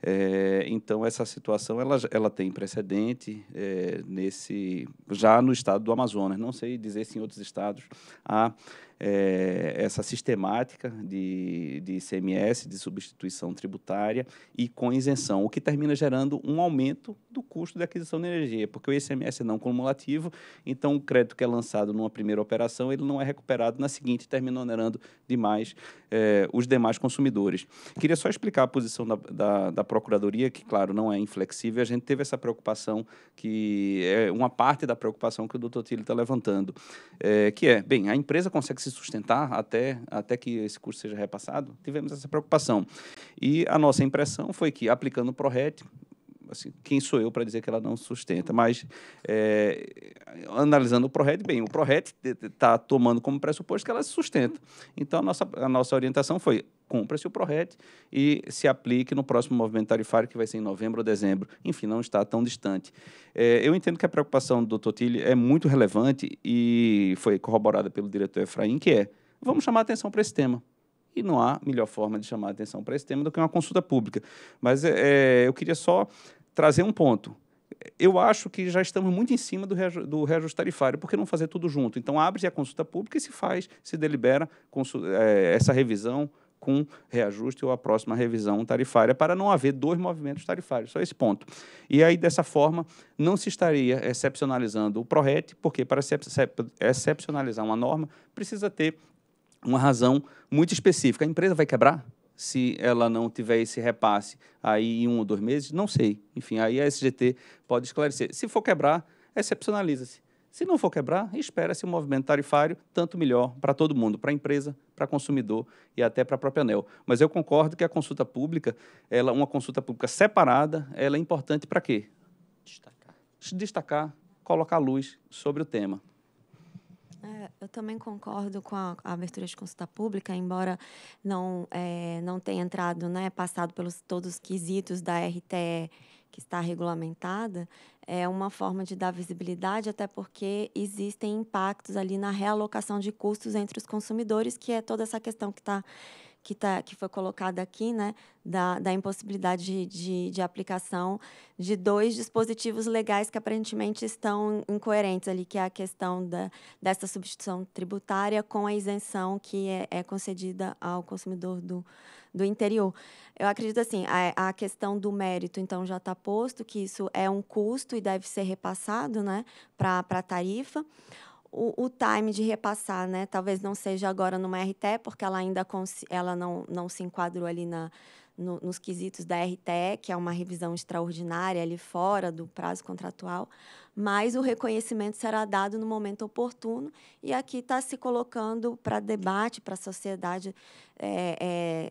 É, então, essa situação ela, ela tem precedente é, nesse já no estado do Amazonas. Não sei dizer se em outros estados há é, essa sistemática de, de ICMS, de substituição tributária e com isenção, o que termina gerando um aumento do custo da aquisição de energia, porque o ICMS é não cumulativo, então o crédito que é lançado numa primeira operação, ele não é recuperado na seguinte, termina onerando demais é, os demais consumidores. Queria só explicar a posição da, da, da Procuradoria, que, claro, não é inflexível, a gente teve essa preocupação, que é uma parte da preocupação que o doutor Tilly está levantando, é, que é, bem, a empresa consegue se sustentar até, até que esse curso seja repassado, tivemos essa preocupação. E a nossa impressão foi que, aplicando o ProRet, Assim, quem sou eu para dizer que ela não sustenta? Mas é, analisando o ProRed, bem, o ProRed está eh, tomando como pressuposto que ela se sustenta. Então, a nossa, a nossa orientação foi compra-se o ProRet e se aplique no próximo movimento tarifário, que vai ser em novembro ou dezembro. Enfim, não está tão distante. É, eu entendo que a preocupação do Dr. Tilly é muito relevante e foi corroborada pelo diretor Efraim, que é, vamos chamar atenção para esse tema. E não há melhor forma de chamar atenção para esse tema do que uma consulta pública. Mas é, é, eu queria só trazer um ponto eu acho que já estamos muito em cima do, reajuste, do reajuste tarifário, porque não fazer tudo junto? Então, abre-se a consulta pública e se faz, se delibera é, essa revisão com reajuste ou a próxima revisão tarifária, para não haver dois movimentos tarifários, só esse ponto. E aí, dessa forma, não se estaria excepcionalizando o PRORET, porque para se excepcionalizar uma norma, precisa ter uma razão muito específica. A empresa vai quebrar? se ela não tiver esse repasse aí em um ou dois meses? Não sei. Enfim, aí a SGT pode esclarecer. Se for quebrar, excepcionaliza-se. Se não for quebrar, espera-se um movimento tarifário, tanto melhor para todo mundo, para a empresa, para consumidor e até para a própria ANEL. Mas eu concordo que a consulta pública, ela, uma consulta pública separada, ela é importante para quê? Destacar. Destacar, colocar luz sobre o tema. É, eu também concordo com a, a, abertura de consulta pública, embora não, é, não tenha entrado, né, passado pelos todos os quesitos da RTE que está regulamentada, é uma forma de dar visibilidade, até porque existem impactos ali na realocação de custos entre os consumidores, que é toda essa questão que está que, tá, que foi colocada aqui, né, da, da impossibilidade de, de, de, aplicação de dois dispositivos legais que aparentemente estão incoerentes ali, que é a questão da, dessa substituição tributária com a isenção que é, é concedida ao consumidor do, do interior. Eu acredito assim, a, a questão do mérito, então, já está posto que isso é um custo e deve ser repassado né, para a tarifa. O, o, time de repassar, né? Talvez não seja agora numa RT, porque ela ainda ela não, não se enquadrou ali na, no, nos quesitos da RTE, que é uma revisão extraordinária ali fora do prazo contratual, mas o reconhecimento será dado no momento oportuno e aqui está se colocando para debate, para a sociedade, é,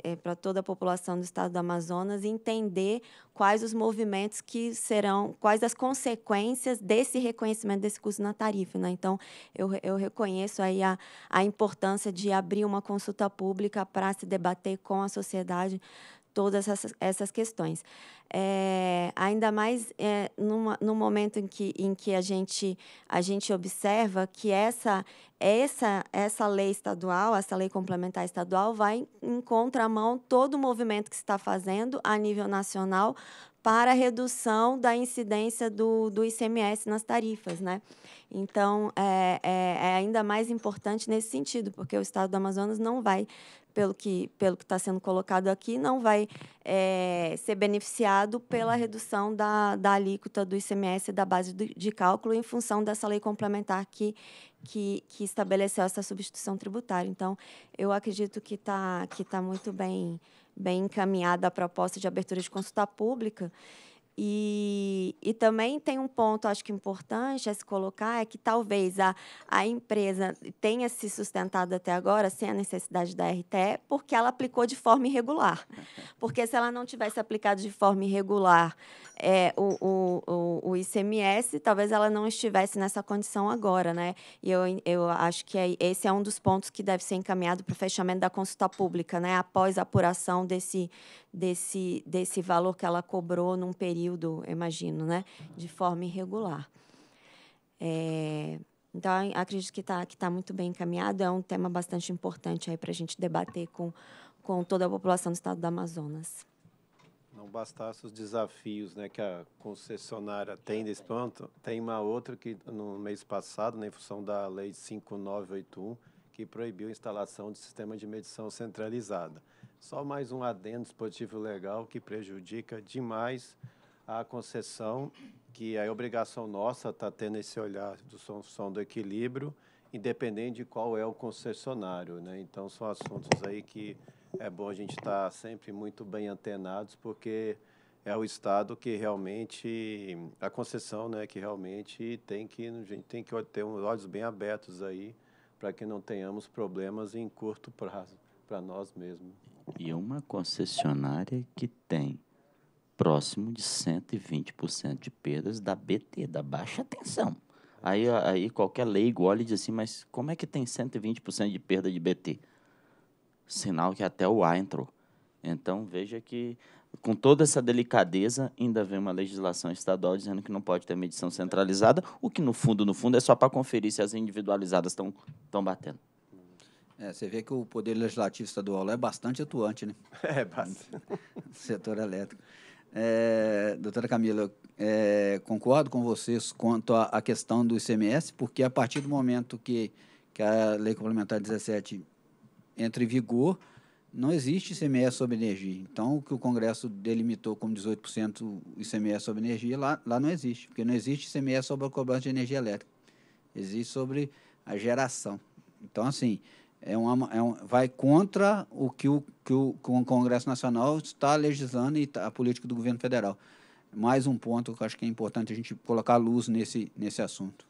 é, é para toda a população do estado do Amazonas entender quais os movimentos que serão, quais as consequências desse reconhecimento desse custo na tarifa. Né? Então, eu, eu reconheço aí a, a importância de abrir uma consulta pública para se debater com a sociedade todas essas, essas questões. É, ainda mais é, momento em que, em que a, gente, a gente observa que essa, essa, essa lei estadual, essa lei complementar estadual, vai em contramão todo o movimento que se está fazendo a nível nacional para a redução da incidência do, do ICMS nas tarifas. Né? Então, é, é, é ainda mais importante nesse sentido, porque o Estado do Amazonas não vai pelo que pelo que está sendo colocado aqui, não vai é, ser beneficiado pela redução da, da alíquota do ICMS da base de cálculo em função dessa lei complementar que, que, que estabeleceu essa substituição tributária. Então, eu acredito que está que tá muito bem, bem encaminhada a proposta de abertura de consulta pública. E, e também tem um ponto, acho que importante a se colocar, é que talvez a, a empresa tenha se sustentado até agora sem a necessidade da RTE, porque ela aplicou de forma irregular. [laughs] Porque se ela não tivesse aplicado de forma irregular é, o, o, o, ICMS, talvez ela não estivesse nessa condição agora. Né? E eu, eu acho que é, esse é um dos pontos que deve ser encaminhado para o fechamento da consulta pública, né? após a apuração desse, desse, desse valor que ela cobrou num período, imagino, né, de forma irregular. É, então, acredito que está que tá muito bem encaminhado. É um tema bastante importante para a gente debater com, com toda a população do estado do Amazonas. Não bastasse os desafios né, que a concessionária tem nesse ponto, tem uma outra que, no mês passado, né, em função da Lei 5981, que proibiu a instalação de sistema de medição centralizada. Só mais um adendo dispositivo legal que prejudica demais a concessão, que é obrigação nossa estar tá tendo esse olhar do som do equilíbrio, independente de qual é o concessionário. Né? Então, são assuntos aí que é bom a gente estar tá sempre muito bem antenados, porque é o Estado que realmente, a concessão né, que realmente tem que, a gente tem que ter uns olhos bem abertos aí, para que não tenhamos problemas em curto prazo para nós mesmos. E uma concessionária que tem próximo de 120% de perdas da BT, da baixa tensão. Aí, aí qualquer leigo olha e diz assim, mas como é que tem 120% de perda de BT? Sinal que até o A entrou. Então veja que com toda essa delicadeza ainda vem uma legislação estadual dizendo que não pode ter medição centralizada, o que no fundo, no fundo, é só para conferir se as individualizadas estão batendo. É, você vê que o Poder Legislativo Estadual é bastante atuante, né? [laughs] É, bastante. [laughs] setor elétrico. É, doutora Camila, é, concordo com vocês quanto à questão do ICMS, porque a partir do momento que, que a Lei Complementar 17 entra em vigor, não existe ICMS sobre energia. Então, o que o Congresso delimitou como 18% o ICMS sobre energia, lá, lá não existe, porque não existe ICMS sobre a cobrança de energia elétrica. Existe sobre a geração. Então, assim, é uma, é um, vai contra o que o, que o, que o Congresso Nacional está legislando e tá, a política do governo federal. Mais um ponto que eu acho que é importante a gente colocar luz nesse, nesse assunto.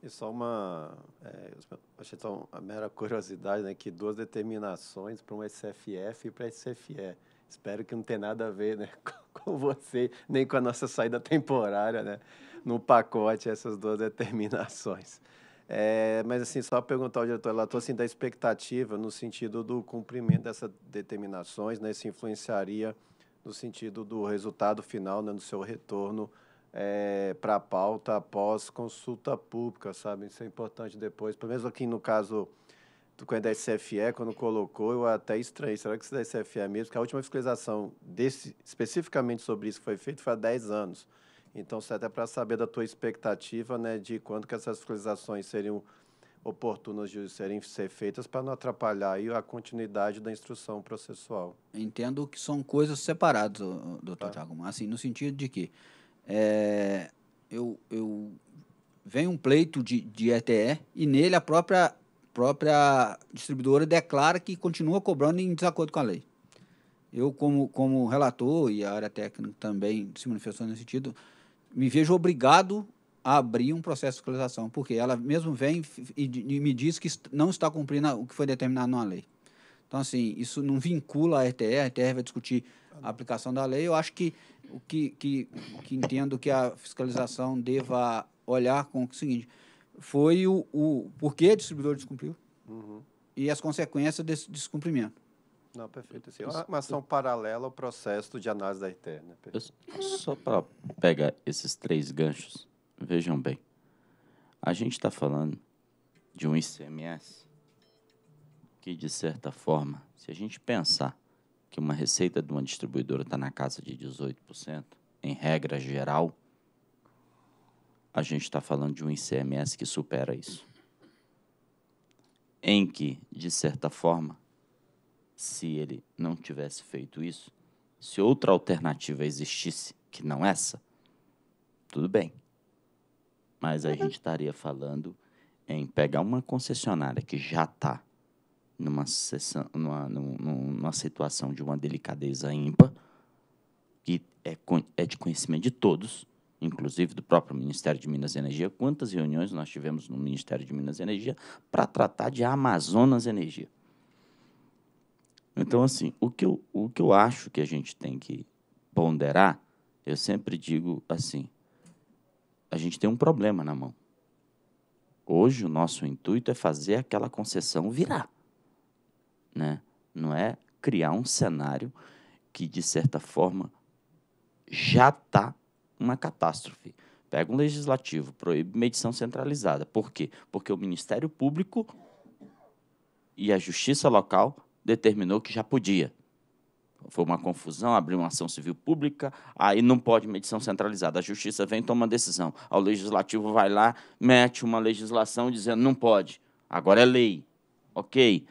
E só uma, é, achei só uma mera curiosidade, né, que duas determinações para um SFF e para SFE. Espero que não tenha nada a ver né, [laughs] com você, nem com a nossa saída temporária, né? No pacote, essas duas determinações. É, mas, assim, só perguntar ao diretor relator assim, da expectativa no sentido do cumprimento dessas determinações, né, se influenciaria no sentido do resultado final, né, no seu retorno é, para a pauta após consulta pública, sabe? Isso é importante depois. Pelo menos aqui no caso do que é da SFE, quando colocou, eu até estranhei. Será que isso é da SFE mesmo? Porque a última fiscalização desse, especificamente sobre isso que foi feita foi há 10 anos. Então, até para saber da tua expectativa, né, de quando que essas fiscalizações seriam oportunas de serem ser feitas para não atrapalhar aí a continuidade da instrução processual. Entendo que são coisas separadas, doutor tá. Tiago. Assim, no sentido de que é, eu, eu vem um pleito de, de ETE e nele a própria, própria distribuidora declara que continua cobrando em desacordo com a lei. Eu, como, como relator e a área técnica também se manifestou nesse sentido, me vejo obrigado a abrir um processo de fiscalização, porque ela mesmo vem e, e me diz que não está cumprindo o que foi determinado na lei. Então, assim, isso não vincula a RTR, a RTR vai discutir a aplicação da lei. Eu acho que o que, que, que entendo que a fiscalização deva olhar com o seguinte: foi o, o porquê o distribuidor descumpriu uhum. e as consequências desse descumprimento. Não, perfeito. Assim, uma, uma ação paralela ao processo de análise da IT. Né? Eu, só para pegar esses três ganchos, vejam bem. A gente está falando de um ICMS que, de certa forma, se a gente pensar que uma receita de uma distribuidora está na casa de 18%, em regra geral, a gente está falando de um ICMS que supera isso. Em que, de certa forma, se ele não tivesse feito isso, se outra alternativa existisse que não essa, tudo bem. Mas a uhum. gente estaria falando em pegar uma concessionária que já está numa, numa, numa, situação de uma delicadeza ímpar, que é, é de conhecimento de todos, inclusive do próprio Ministério de Minas e Energia, quantas reuniões nós tivemos no Ministério de Minas e Energia para tratar de Amazonas Energia. Então, assim, o que, eu, o que eu acho que a gente tem que ponderar, eu sempre digo assim: a gente tem um problema na mão. Hoje, o nosso intuito é fazer aquela concessão virar. Né? Não é criar um cenário que, de certa forma, já está uma catástrofe. Pega um legislativo, proíbe medição centralizada. Por quê? Porque o Ministério Público e a Justiça Local determinou que já podia. Foi uma confusão, abriu uma ação civil pública, aí não pode medição centralizada. A justiça vem e toma uma decisão. O legislativo vai lá, mete uma legislação dizendo não pode. Agora é lei. Ok.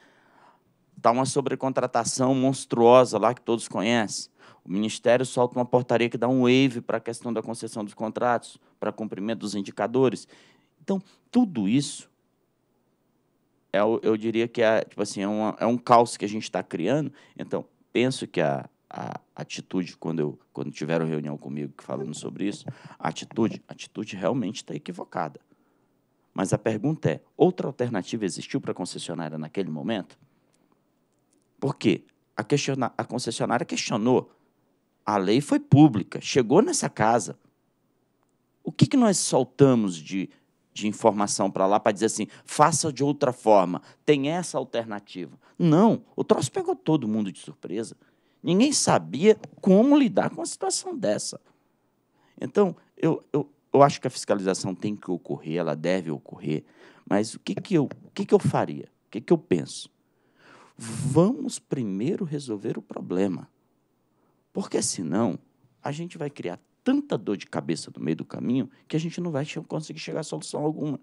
Está uma sobrecontratação monstruosa lá que todos conhecem. O Ministério solta uma portaria que dá um wave para a questão da concessão dos contratos, para cumprimento dos indicadores. Então, tudo isso é o, eu diria que é, tipo assim, é, uma, é um caos que a gente está criando. Então, penso que a, a atitude, quando, eu, quando tiveram reunião comigo falando sobre isso, a atitude, a atitude realmente está equivocada. Mas a pergunta é: outra alternativa existiu para a concessionária naquele momento? Porque a, questiona, a concessionária questionou. A lei foi pública, chegou nessa casa. O que, que nós soltamos de, de informação para lá para dizer assim, faça de outra forma, tem essa alternativa. Não, o troço pegou todo mundo de surpresa. Ninguém sabia como lidar com uma situação dessa. Então, eu, eu, eu acho que a fiscalização tem que ocorrer, ela deve ocorrer, mas o que, que, eu, o que, que eu faria? O que, que eu penso? Vamos primeiro resolver o problema, porque senão a gente vai criar tanta dor de cabeça no meio do caminho que a gente não vai conseguir chegar a solução alguma.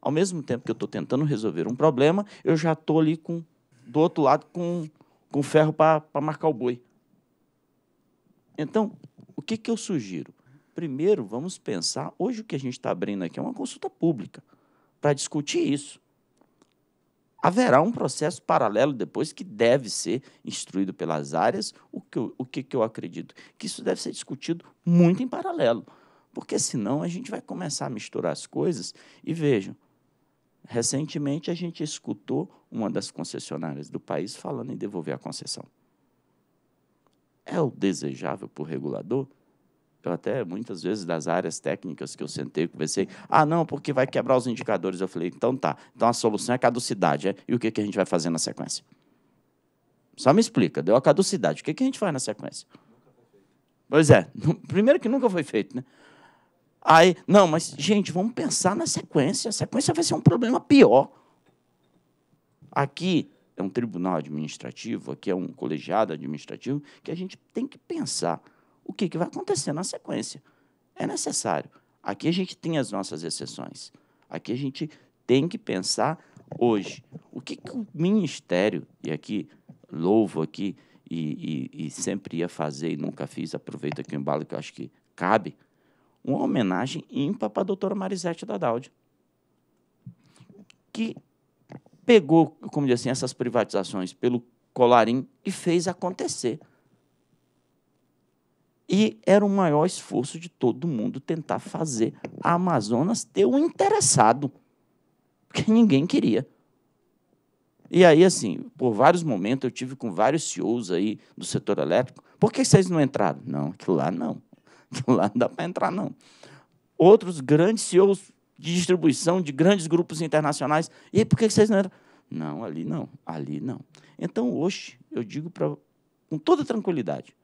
Ao mesmo tempo que eu estou tentando resolver um problema, eu já estou ali com, do outro lado com, com ferro para marcar o boi. Então, o que, que eu sugiro? Primeiro, vamos pensar. Hoje, o que a gente está abrindo aqui é uma consulta pública para discutir isso haverá um processo paralelo depois que deve ser instruído pelas áreas, o que eu, o que, que eu acredito? Que isso deve ser discutido muito em paralelo, porque senão a gente vai começar a misturar as coisas e vejam, recentemente a gente escutou uma das concessionárias do país falando em devolver a concessão. É o desejável por regulador? Eu até, muitas vezes, das áreas técnicas que eu sentei, conversei, ah, não, porque vai quebrar os indicadores. Eu falei, então tá, então a solução é a caducidade. É? E o que, que a gente vai fazer na sequência? Só me explica, deu a caducidade. O que, que a gente faz na sequência? Pois é, [laughs] primeiro que nunca foi feito, né? Aí, não, mas, gente, vamos pensar na sequência. A sequência vai ser um problema pior. Aqui é um tribunal administrativo, aqui é um colegiado administrativo, que a gente tem que pensar o que, que vai acontecer na sequência. É necessário. Aqui a gente tem as nossas exceções. Aqui a gente tem que pensar hoje. O que, que o Ministério, e aqui louvo aqui, e, e, e, sempre ia fazer e nunca fiz, aproveito aqui o embalo que eu acho que cabe, uma homenagem ímpar para a doutora Marisete Dadaldi, que pegou, como diz assim, essas privatizações pelo colarinho e fez acontecer. E era o maior esforço de todo mundo tentar fazer a Amazonas ter um interessado, porque ninguém queria. E aí, assim, por vários momentos eu tive com vários CEOs aí do setor elétrico. Por que vocês não entraram? Não, aquilo lá não. Aquilo lá não dá para entrar, não. Outros grandes CEOs de distribuição de grandes grupos internacionais. E aí, por que vocês não entram? Não, ali não, ali não. Então, hoje, eu digo pra, com toda tranquilidade,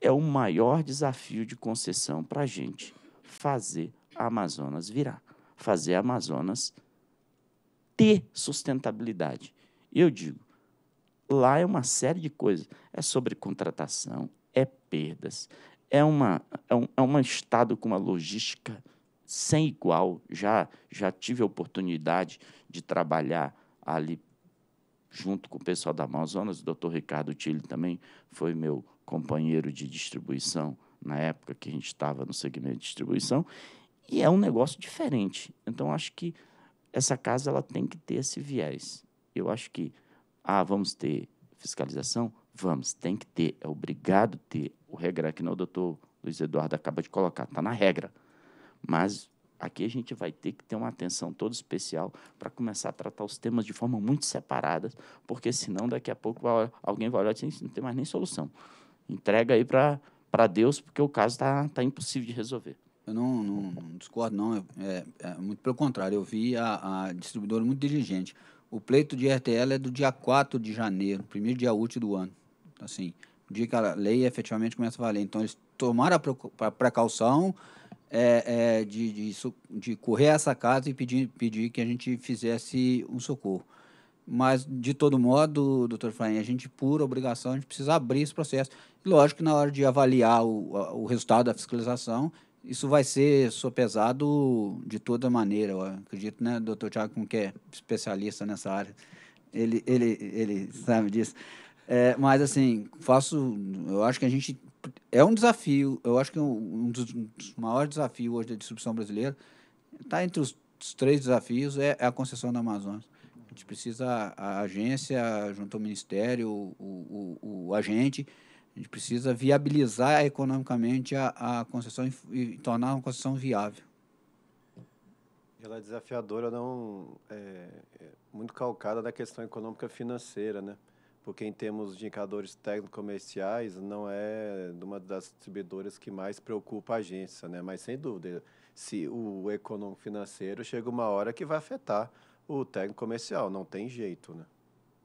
é o maior desafio de concessão para a gente fazer a Amazonas virar, fazer a Amazonas ter sustentabilidade. Eu digo, lá é uma série de coisas. É sobre contratação, é perdas, é, uma, é, um, é um estado com uma logística sem igual. Já, já tive a oportunidade de trabalhar ali junto com o pessoal da Amazonas, o doutor Ricardo Tilly também foi meu companheiro de distribuição na época que a gente estava no segmento de distribuição, e é um negócio diferente. Então, acho que essa casa ela tem que ter esse viés. Eu acho que, ah, vamos ter fiscalização? Vamos, tem que ter, é obrigado ter. O regra é que não, o doutor Luiz Eduardo acaba de colocar, está na regra. Mas aqui a gente vai ter que ter uma atenção toda especial para começar a tratar os temas de forma muito separada, porque senão daqui a pouco alguém vai olhar e dizer, não tem mais nem solução entrega aí para Deus, porque o caso está tá impossível de resolver. Eu não, não, não discordo, não. É, é, muito pelo contrário, eu vi a, a distribuidora muito diligente. O pleito de RTL é do dia 4 de janeiro, primeiro dia útil do ano. Então, assim, o dia que a lei efetivamente começa a valer. Então, eles tomaram a precaução é, é, de, de, de, correr a essa casa e pedir, pedir que a gente fizesse um socorro. Mas, de todo modo, doutor Fain, a gente, por obrigação, a gente precisa abrir esse processo. lógico que na hora de avaliar o, o resultado da fiscalização, isso vai ser sopesado de toda maneira. Eu acredito, né, doutor Tiago, como que é especialista nessa área, ele, ele, ele sabe disso. É, mas, assim, faço. Eu acho que a gente. É um desafio. Eu acho que um, um dos, um dos maiores desafios hoje da distribuição brasileira está entre os, os, três desafios é, é a concessão da Amazônia gente precisa, a agência, junto ao Ministério, o, o, o agente, a gente precisa viabilizar economicamente a, a concessão e, e tornar uma concessão viável. Ela é desafiadora, não é, é, é muito calcada da questão econômica financeira, né? Porque em termos de indicadores técnico-comerciais, não é uma das distribuidoras que mais preocupa a agência, né? Mas sem dúvida, se o econômico financeiro chega uma hora que vai afetar o técnico comercial, não tem jeito, né?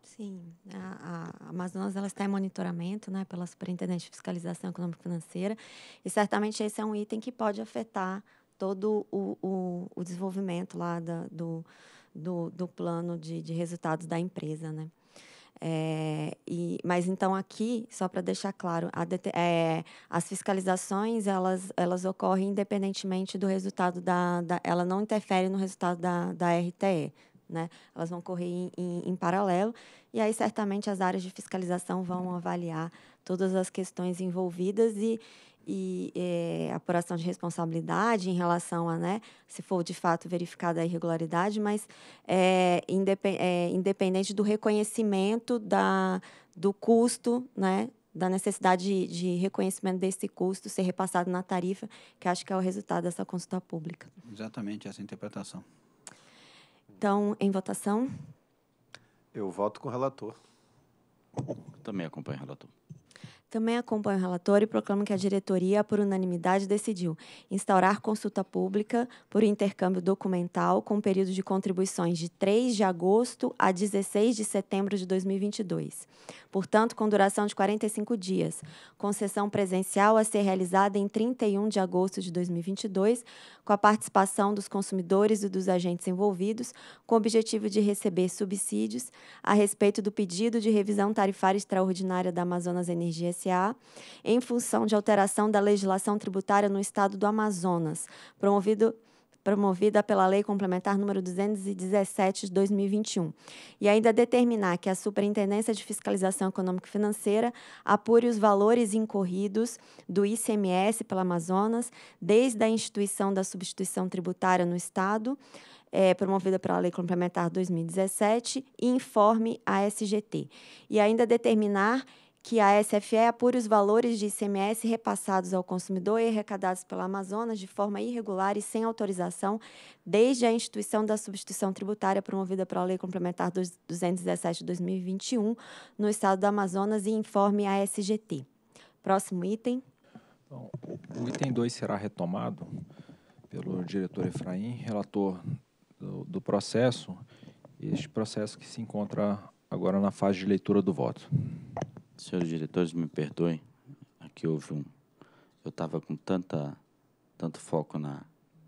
Sim, a, a Amazonas ela está em monitoramento né, pela Superintendente de Fiscalização Econômica e Financeira e certamente esse é um item que pode afetar todo o, o, o desenvolvimento lá da, do, do, do plano de, de resultados da empresa, né? É, e, mas então aqui, só para deixar claro, a, é, as fiscalizações elas, elas ocorrem independentemente do resultado da, da ela não interfere no resultado da, da RTE, né? Elas vão correr em, em, em, paralelo e aí certamente as áreas de fiscalização vão avaliar todas as questões envolvidas e, e é, apuração de responsabilidade em relação a, né, se for de fato verificada a irregularidade, mas é, independ, é, independente do reconhecimento da, do custo, né, da necessidade de, de, reconhecimento desse custo ser repassado na tarifa, que acho que é o resultado dessa consulta pública. Exatamente essa é interpretação. Então, em votação? Eu voto com o relator. Também acompanho o relator. Também acompanho o relatório e proclamo que a diretoria, por unanimidade, decidiu instaurar consulta pública por intercâmbio documental com período de contribuições de 3 de agosto a 16 de setembro de 2022. Portanto, com duração de 45 dias, com sessão presencial a ser realizada em 31 de agosto de 2022, com a participação dos consumidores e dos agentes envolvidos, com o objetivo de receber subsídios a respeito do pedido de revisão tarifária extraordinária da Amazonas Energia SA, em função de alteração da legislação tributária no estado do Amazonas, promovido promovida pela Lei Complementar número 217 de 2021, e ainda determinar que a Superintendência de Fiscalização Econômica e Financeira apure os valores incorridos do ICMS pelo Amazonas desde a instituição da substituição tributária no estado, é, promovida pela Lei Complementar 2017 e informe a SGT. E ainda determinar que a SFE apure os valores de ICMS repassados ao consumidor e arrecadados pela Amazonas de forma irregular e sem autorização, desde a instituição da substituição tributária promovida pela Lei Complementar 217 de 2021 no Estado do Amazonas e informe a SGT. Próximo item. Então, o item 2 será retomado pelo diretor Efraim, relator do, do processo, este processo que se encontra agora na fase de leitura do voto. Senhores diretores, me perdoem. Aqui houve um. Eu estava com tanta, tanto foco na,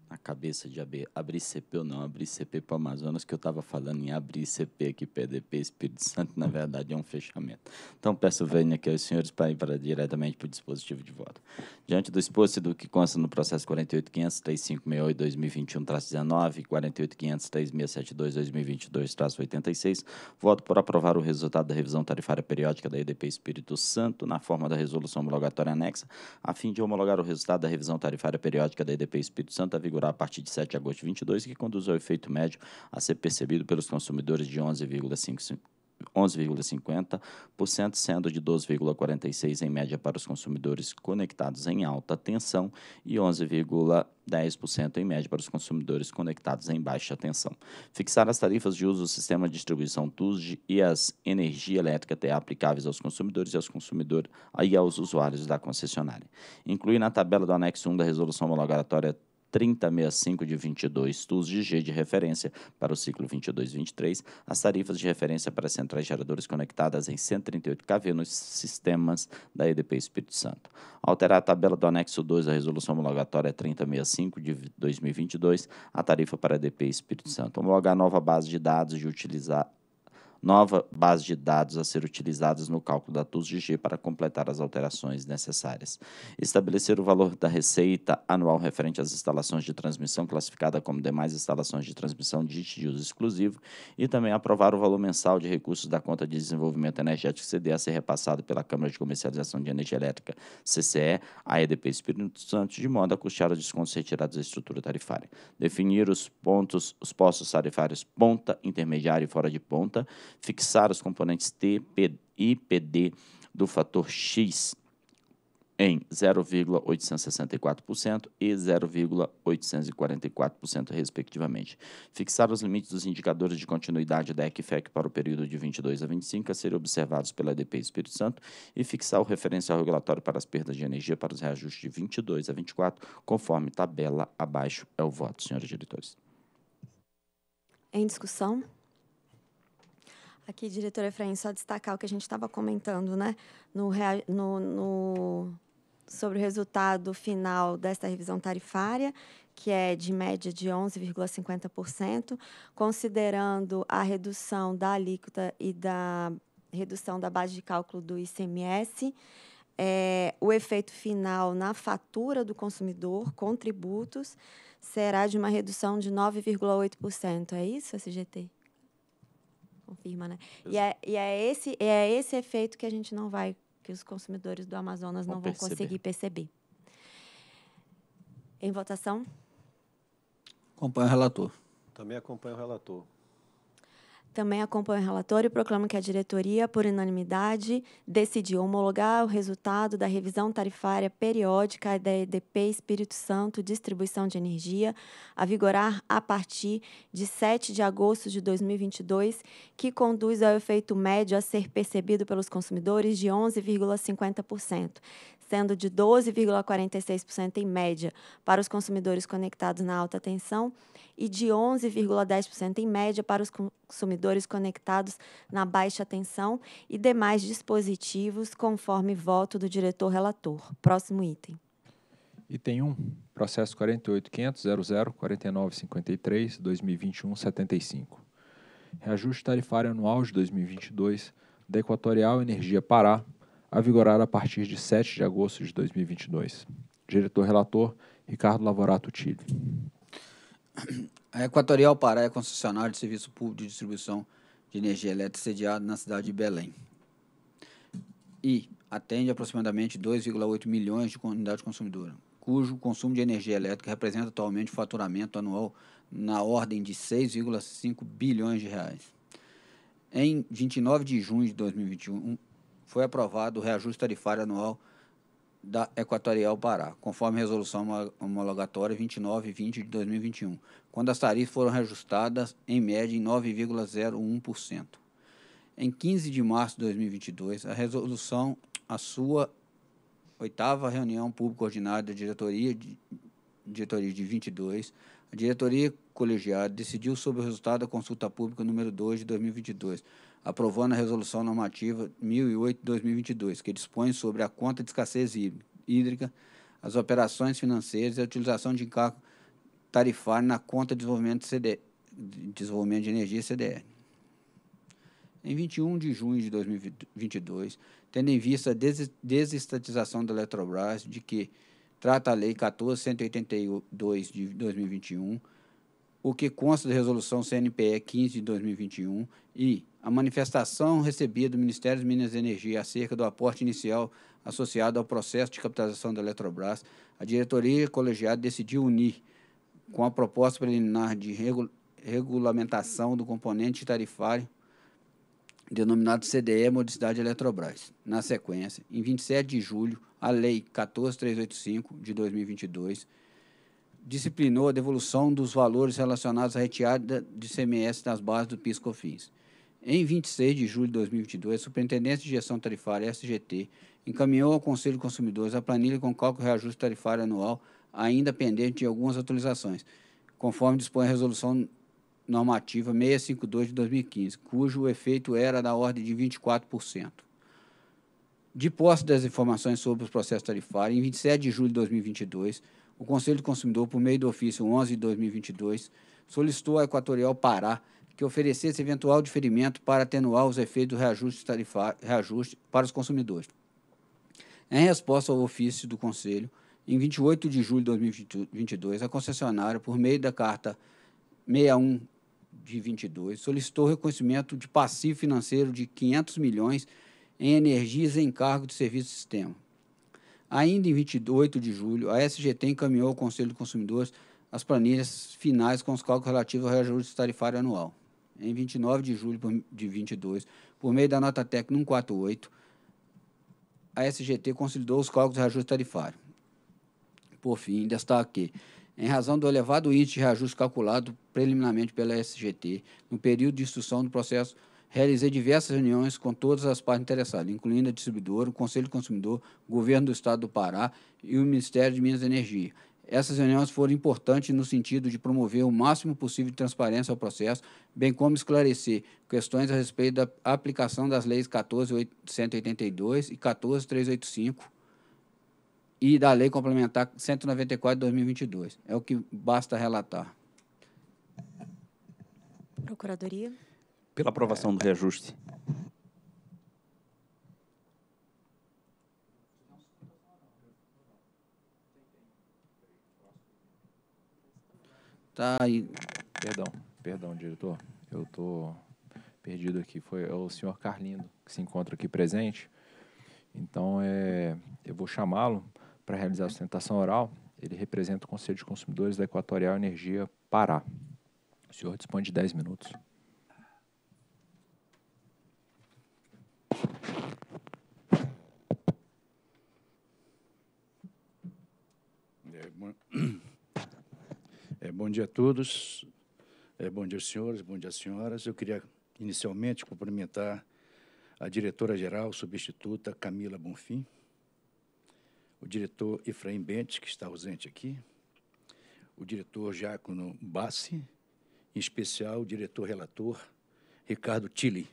na cabeça de abrir, abrir CP ou não, abrir CP para Amazonas, que eu estava falando em abrir CP aqui, PDP, Espírito Santo, na verdade é um fechamento. Então peço venha que os senhores para ir para, diretamente para o dispositivo de voto. Diante do exposto do que consta no processo 48.500.3568-2021-19 48.500.3672-2022-86, voto por aprovar o resultado da revisão tarifária periódica da EDP Espírito Santo na forma da resolução homologatória anexa, a fim de homologar o resultado da revisão tarifária periódica da EDP Espírito Santo a vigor a partir de 7 de agosto de 22 que conduz ao efeito médio a ser percebido pelos consumidores de 11,5%. 11,50%, sendo de 12,46% em média para os consumidores conectados em alta tensão e 11,10% em média para os consumidores conectados em baixa tensão. Fixar as tarifas de uso do sistema de distribuição TUSD e as energia elétrica até aplicáveis aos consumidores e aos consumidores e aos é usuários da concessionária. Incluir na tabela do anexo 1 da resolução homologatória 3065 de 22 TUS de G de referência para o ciclo 22-23, as tarifas de referência para centrais geradoras conectadas em 138 kV nos sistemas da EDP Espírito Santo. Alterar a tabela do anexo 2 da resolução homologatória 3065 é de 2022, a tarifa para a EDP Espírito Santo. Homologar nova base de dados de utilizar nova base de dados a ser utilizadas no cálculo da TUS DG para completar as alterações necessárias. Estabelecer o valor da receita anual referente às instalações de transmissão classificada como demais instalações de transmissão de uso exclusivo e também aprovar o valor mensal de recursos da conta de desenvolvimento energético CD a ser repassado pela Câmara de Comercialização de Energia Elétrica CCE a EDP Espírito Santo de modo a custear os descontos retirados da estrutura tarifária. Definir os pontos, os postos tarifários ponta, intermediário e fora de ponta fixar os componentes T e PD do fator X em 0,864% e 0,844%, respectivamente. Fixar os limites dos indicadores de continuidade da ECFEC para o período de 22 a 25 a serem observados pela EDP Espírito Santo e fixar o referencial regulatório para as perdas de energia para os reajustes de 22 a 24, conforme tabela abaixo. É o voto, senhores diretores. Em discussão? Aqui, diretor Efraim, só destacar o que a gente estava comentando, né? No, no, no, sobre o resultado final desta revisão tarifária, que é de média de 11,50%, considerando a redução da alíquota e da redução da base de cálculo do ICMS, é, o efeito final na fatura do consumidor com tributos será de uma redução de 9,8%. É isso, SGT? confirma, né? E é, e é, esse, é esse efeito que a gente não vai, que os consumidores do Amazonas vão não vão perceber. conseguir perceber. Em votação? Acompanho o relator. Também acompanho o relator. Também acompanho o relatório e proclamo que a diretoria, por unanimidade, decidiu homologar o resultado da revisão tarifária periódica da EDP Espírito Santo Distribuição de Energia, a vigorar a partir de 7 de agosto de 2022, que conduz ao efeito médio a ser percebido pelos consumidores de 11,50%, sendo de 12,46% em média para os consumidores conectados na alta tensão e de 11,10% em média para os consumidores conectados na baixa tensão e demais dispositivos, conforme voto do diretor relator. Próximo item. Item 1, processo 48.500.00.4953.2021.75. Reajuste tarifário anual de 2022 da Equatorial Energia Pará a vigorar a partir de 7 de agosto de 2022. Diretor-relator Ricardo Lavorato Tilly. A Equatorial Pará é concessionária de serviço público de distribuição de energia elétrica sediada na cidade de Belém e atende aproximadamente 2,8 milhões de unidades consumidoras, cujo consumo de energia elétrica representa atualmente o faturamento anual na ordem de 6,5 bilhões de reais. Em 29 de junho de 2021, foi aprovado o reajuste tarifário anual da Equatorial Pará, conforme resolução homologatória 2920 de 2021, quando as tarifas foram reajustadas em média em 9,01%. Em 15 de março de 2022, a resolução, a sua oitava reunião pública ordinária da diretoria de, diretoria de 22, a diretoria colegiada decidiu sobre o resultado da consulta pública número 2 de 2022, aprovando a Resolução Normativa 1008-2022, que dispõe sobre a conta de escassez hídrica, as operações financeiras e a utilização de encargo tarifário na conta de desenvolvimento, CD, desenvolvimento de energia CDR. Em 21 de junho de 2022, tendo em vista a des desestatização da Eletrobras, de que trata a Lei 14182 de 2021, o que consta da Resolução CNPE 15 de 2021 e a manifestação recebida do Ministério de Minas e Energia acerca do aporte inicial associado ao processo de capitalização da Eletrobras, a diretoria colegiada decidiu unir com a proposta preliminar de regulamentação do componente tarifário denominado CDE Modicidade Eletrobras. Na sequência, em 27 de julho, a Lei 14385 de 2022 disciplinou a devolução dos valores relacionados à retirada de CMS nas bases do PIS/COFINS. Em 26 de julho de 2022, a Superintendência de Gestão Tarifária, SGT, encaminhou ao Conselho de Consumidores a planilha com cálculo reajuste tarifário anual, ainda pendente de algumas atualizações, conforme dispõe a Resolução Normativa 652 de 2015, cujo efeito era da ordem de 24%. De posse das informações sobre os processos tarifários, em 27 de julho de 2022, o Conselho de Consumidor, por meio do ofício 11 de 2022, solicitou à Equatorial Pará que oferecesse eventual diferimento para atenuar os efeitos do reajuste tarifário reajuste para os consumidores. Em resposta ao ofício do Conselho, em 28 de julho de 2022, a concessionária, por meio da carta 61 de 22, solicitou reconhecimento de passivo financeiro de 500 milhões em energias e encargo de serviço de sistema. Ainda em 28 de julho, a SGT encaminhou ao Conselho de Consumidores as planilhas finais com os cálculos relativos ao reajuste tarifário anual em 29 de julho de 22, por meio da nota técnica 148, a SGT consolidou os cálculos de reajuste tarifário. Por fim, destaca que, em razão do elevado índice de reajuste calculado preliminarmente pela SGT, no período de instrução do processo, realizei diversas reuniões com todas as partes interessadas, incluindo a distribuidora, o Conselho do Consumidor, o Governo do Estado do Pará e o Ministério de Minas e Energia, essas reuniões foram importantes no sentido de promover o máximo possível de transparência ao processo, bem como esclarecer questões a respeito da aplicação das leis 14182 e 14385 e da lei complementar 194 de 2022. É o que basta relatar. Procuradoria. Pela aprovação do reajuste. Tá aí. Perdão, perdão, diretor. Eu tô perdido aqui. Foi é o senhor Carlindo que se encontra aqui presente. Então, é, eu vou chamá-lo para realizar a sustentação oral. Ele representa o Conselho de Consumidores da Equatorial Energia Pará. O senhor dispõe de 10 minutos. É, bom dia a todos, é, bom dia aos senhores, bom dia às senhoras. Eu queria inicialmente cumprimentar a diretora-geral substituta Camila Bonfim, o diretor Efraim Bentes, que está ausente aqui, o diretor Jácono Bassi, em especial o diretor-relator Ricardo Tilly.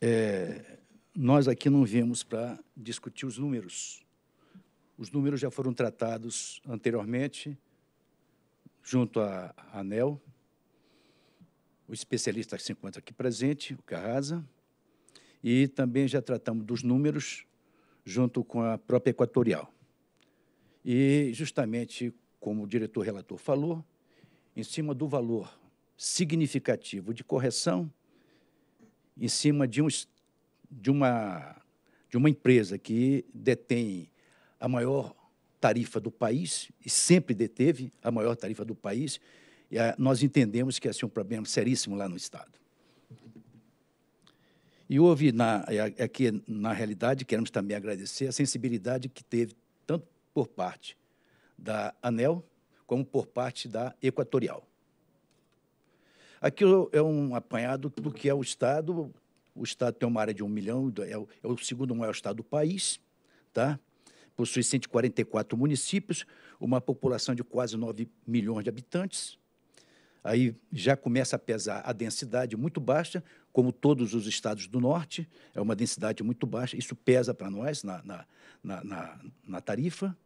É, nós aqui não viemos para discutir os números. Os números já foram tratados anteriormente, junto à ANEL, o especialista que se encontra aqui presente, o Carrasa, e também já tratamos dos números junto com a própria Equatorial. E, justamente, como o diretor relator falou, em cima do valor significativo de correção, em cima de, um, de, uma, de uma empresa que detém a maior tarifa do país, e sempre deteve a maior tarifa do país, e a, ah, nós entendemos que esse é assim, um problema seríssimo lá no Estado. E houve, na, é, aqui, na realidade, queremos também agradecer a sensibilidade que teve, tanto por parte da ANEL, como por parte da Equatorial. Aqui é um apanhado do que é o Estado. O Estado tem uma área de um milhão, é o, é o segundo maior Estado do país, tá? possui 144 municípios, uma população de quase 9 milhões de habitantes. Aí já começa a pesar a densidade muito baixa, como todos os estados do norte, é uma densidade muito baixa, isso pesa para nós na, na, na, na, tarifa.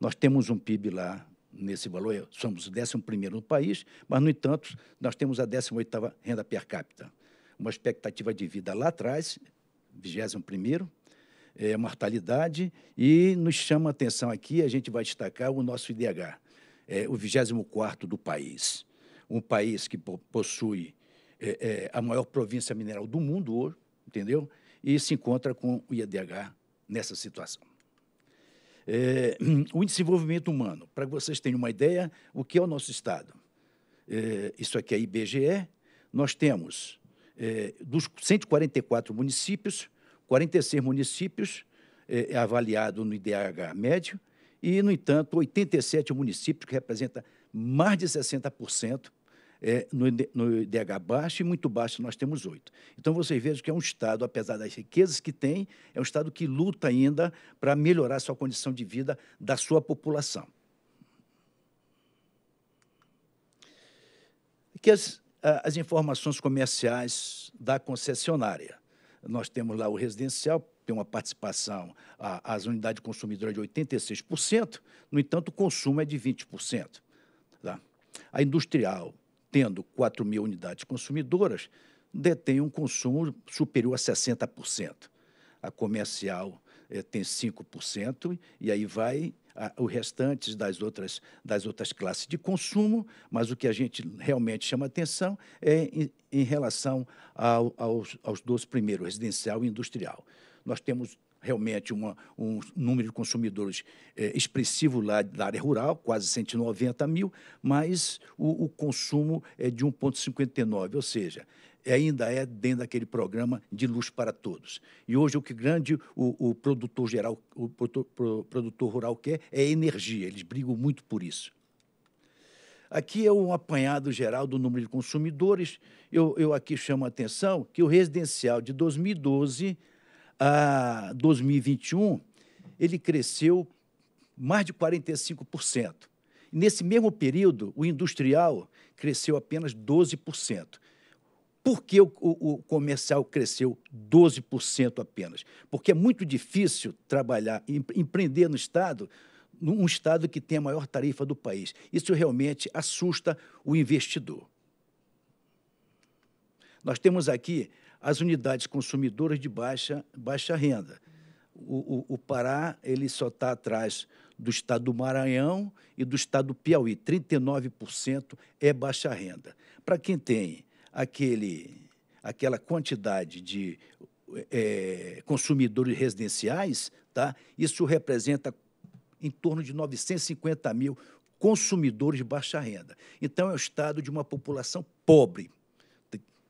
Nós temos um PIB lá nesse valor, somos o 11 no país, mas, no entanto, nós temos a 18 renda per capita. Uma expectativa de vida lá atrás, 21 é, mortalidade e nos chama a atenção aqui, a gente vai destacar o nosso IDH, é, o 24º do país. Um país que possui é, é, a maior província mineral do mundo hoje, entendeu? E se encontra com o IDH nessa situação. É, [clears throat] o desenvolvimento humano, para que vocês tenham uma ideia, o que é o nosso Estado? É, isso aqui é IBGE, nós temos, é, dos 144 municípios, 46 municípios é, é avaliados no IDH médio e, no entanto, 87 municípios, que representa mais de 60%. É, no, no IDH baixo e muito baixo nós temos oito. Então vocês vejam que é um Estado, apesar das riquezas que tem, é um Estado que luta ainda para melhorar a sua condição de vida da sua população. Que as, as informações comerciais da concessionária nós temos lá o residencial, tem uma participação, a, as unidades consumidoras de 86%, no entanto, o consumo é de 20%. Tá? A industrial, tendo 4 mil unidades consumidoras, detém um consumo superior a 60%. A comercial eh, tem 5%, e aí vai o restante das outras, das outras classes de consumo, mas o que a gente realmente chama atenção é em, em relação ao, aos, aos dois primeiros, residencial e industrial. Nós temos realmente uma, um número de consumidores é, expressivo lá da área rural, quase 190 mil, mas o, o consumo é de 1,59, ou seja, é, ainda é dentro daquele programa de luz para todos. E hoje o que grande o, o produtor geral, o produtor, produtor rural quer é energia. Eles brigam muito por isso. Aqui é um apanhado geral do número de consumidores. Eu, eu aqui chamo a atenção que o residencial de 2012 a 2021 ele cresceu mais de 45%. Nesse mesmo período, o industrial cresceu apenas 12%. Por que o, o, o comercial cresceu 12% apenas? Porque é muito difícil trabalhar, empreender no Estado num estado que tem a maior tarifa do país. Isso realmente assusta o investidor. Nós temos aqui as unidades consumidoras de baixa, baixa renda. O, o, o Pará ele só está atrás do estado do Maranhão e do estado do Piauí. 39% é baixa renda. Para quem tem aquele, aquela quantidade de é, consumidores residenciais, tá? isso representa em torno de 950 mil consumidores de baixa renda. Então, é o estado de uma população pobre.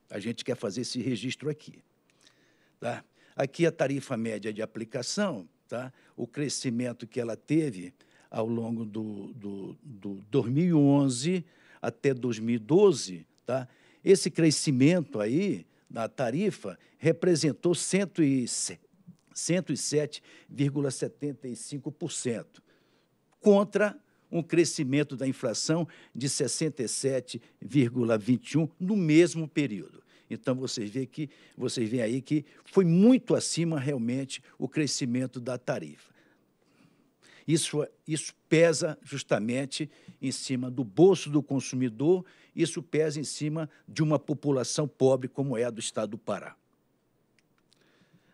A gente quer fazer esse registro aqui. Tá? Aqui a tarifa média de aplicação, tá? o crescimento que ela teve ao longo do, do, do 2011 até 2012, tá? Esse crescimento aí da tarifa representou 107,75% contra um crescimento da inflação de 67,21 no mesmo período. Então vocês vê que vocês veem aí que foi muito acima realmente o crescimento da tarifa. Isso, isso pesa justamente em cima do bolso do consumidor isso pesa em cima de uma população pobre como é a do estado do Pará.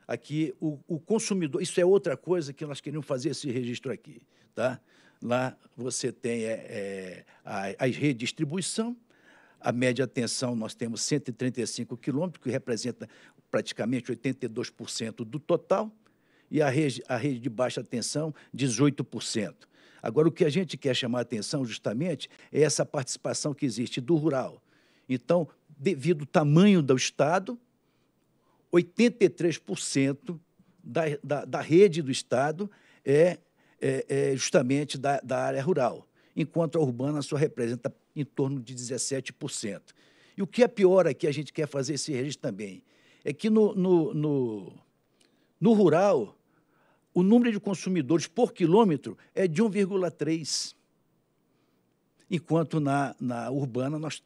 Aqui, o, o consumidor, isso é outra coisa que nós queríamos fazer esse registro aqui. Tá? Lá você tem é, é, a, a redistribuição, a média tensão nós temos 135 quilômetros, que representa praticamente 82% do total, e a rede, a rede de baixa tensão, 18%. Agora, o que a gente quer chamar a atenção, justamente, é essa participação que existe do rural. Então, devido ao tamanho do Estado, 83% da, da, da, rede do Estado é, é, é justamente da, da, área rural, enquanto a urbana só representa em torno de 17%. E o que é pior aqui, é a gente quer fazer esse registro também, é que no, no, no, no rural, o número de consumidores por quilômetro é de 1,3. Enquanto na, na urbana nós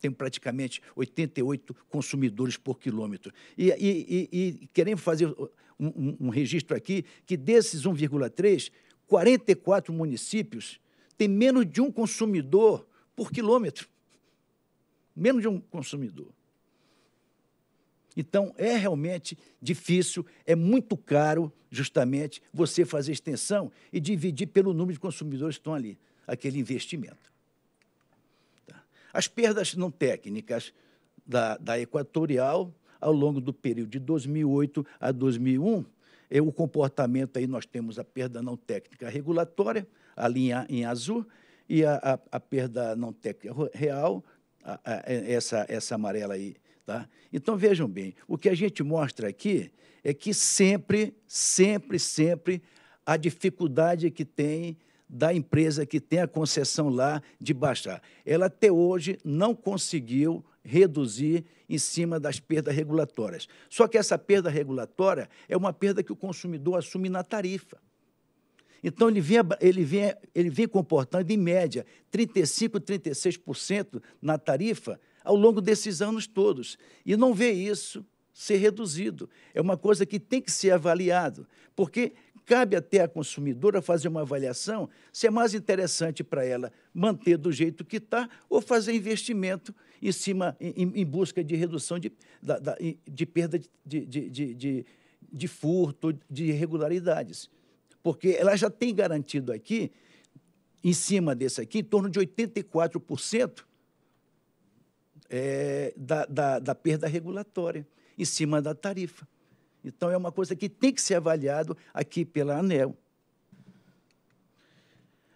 temos praticamente 88 consumidores por quilômetro. E, e, e, e queremos fazer um, um, um registro aqui que desses 1,3, 44 municípios têm menos de um consumidor por quilômetro. Menos de um consumidor. Então, é realmente difícil, é muito caro, justamente, você fazer extensão e dividir pelo número de consumidores que estão ali, aquele investimento. Tá. As perdas não técnicas da, da Equatorial, ao longo do período de 2008 a 2001, é, o comportamento aí nós temos a perda não técnica regulatória, a linha em azul, e a, a, a perda não técnica real, a, essa, essa amarela aí Tá? Então vejam bem, o que a gente mostra aqui é que sempre, sempre, sempre a dificuldade que tem da empresa que tem a concessão lá de baixar. Ela até hoje não conseguiu reduzir em cima das perdas regulatórias. Só que essa perda regulatória é uma perda que o consumidor assume na tarifa. Então, ele vem, ele vem, ele vem comportando, em média, 35%, 36% na tarifa ao longo desses anos todos. E não vê isso ser reduzido. É uma coisa que tem que ser avaliado, porque cabe até a consumidora fazer uma avaliação se é mais interessante para ela manter do jeito que está ou fazer investimento em cima em, em busca de redução de, da, da, de perda de, de, de, de, de furto, de irregularidades. Porque ela já tem garantido aqui, em cima desse aqui, em torno de 84% é, da, da, da perda regulatória em cima da tarifa. Então, é uma coisa que tem que ser avaliado aqui pela ANEL.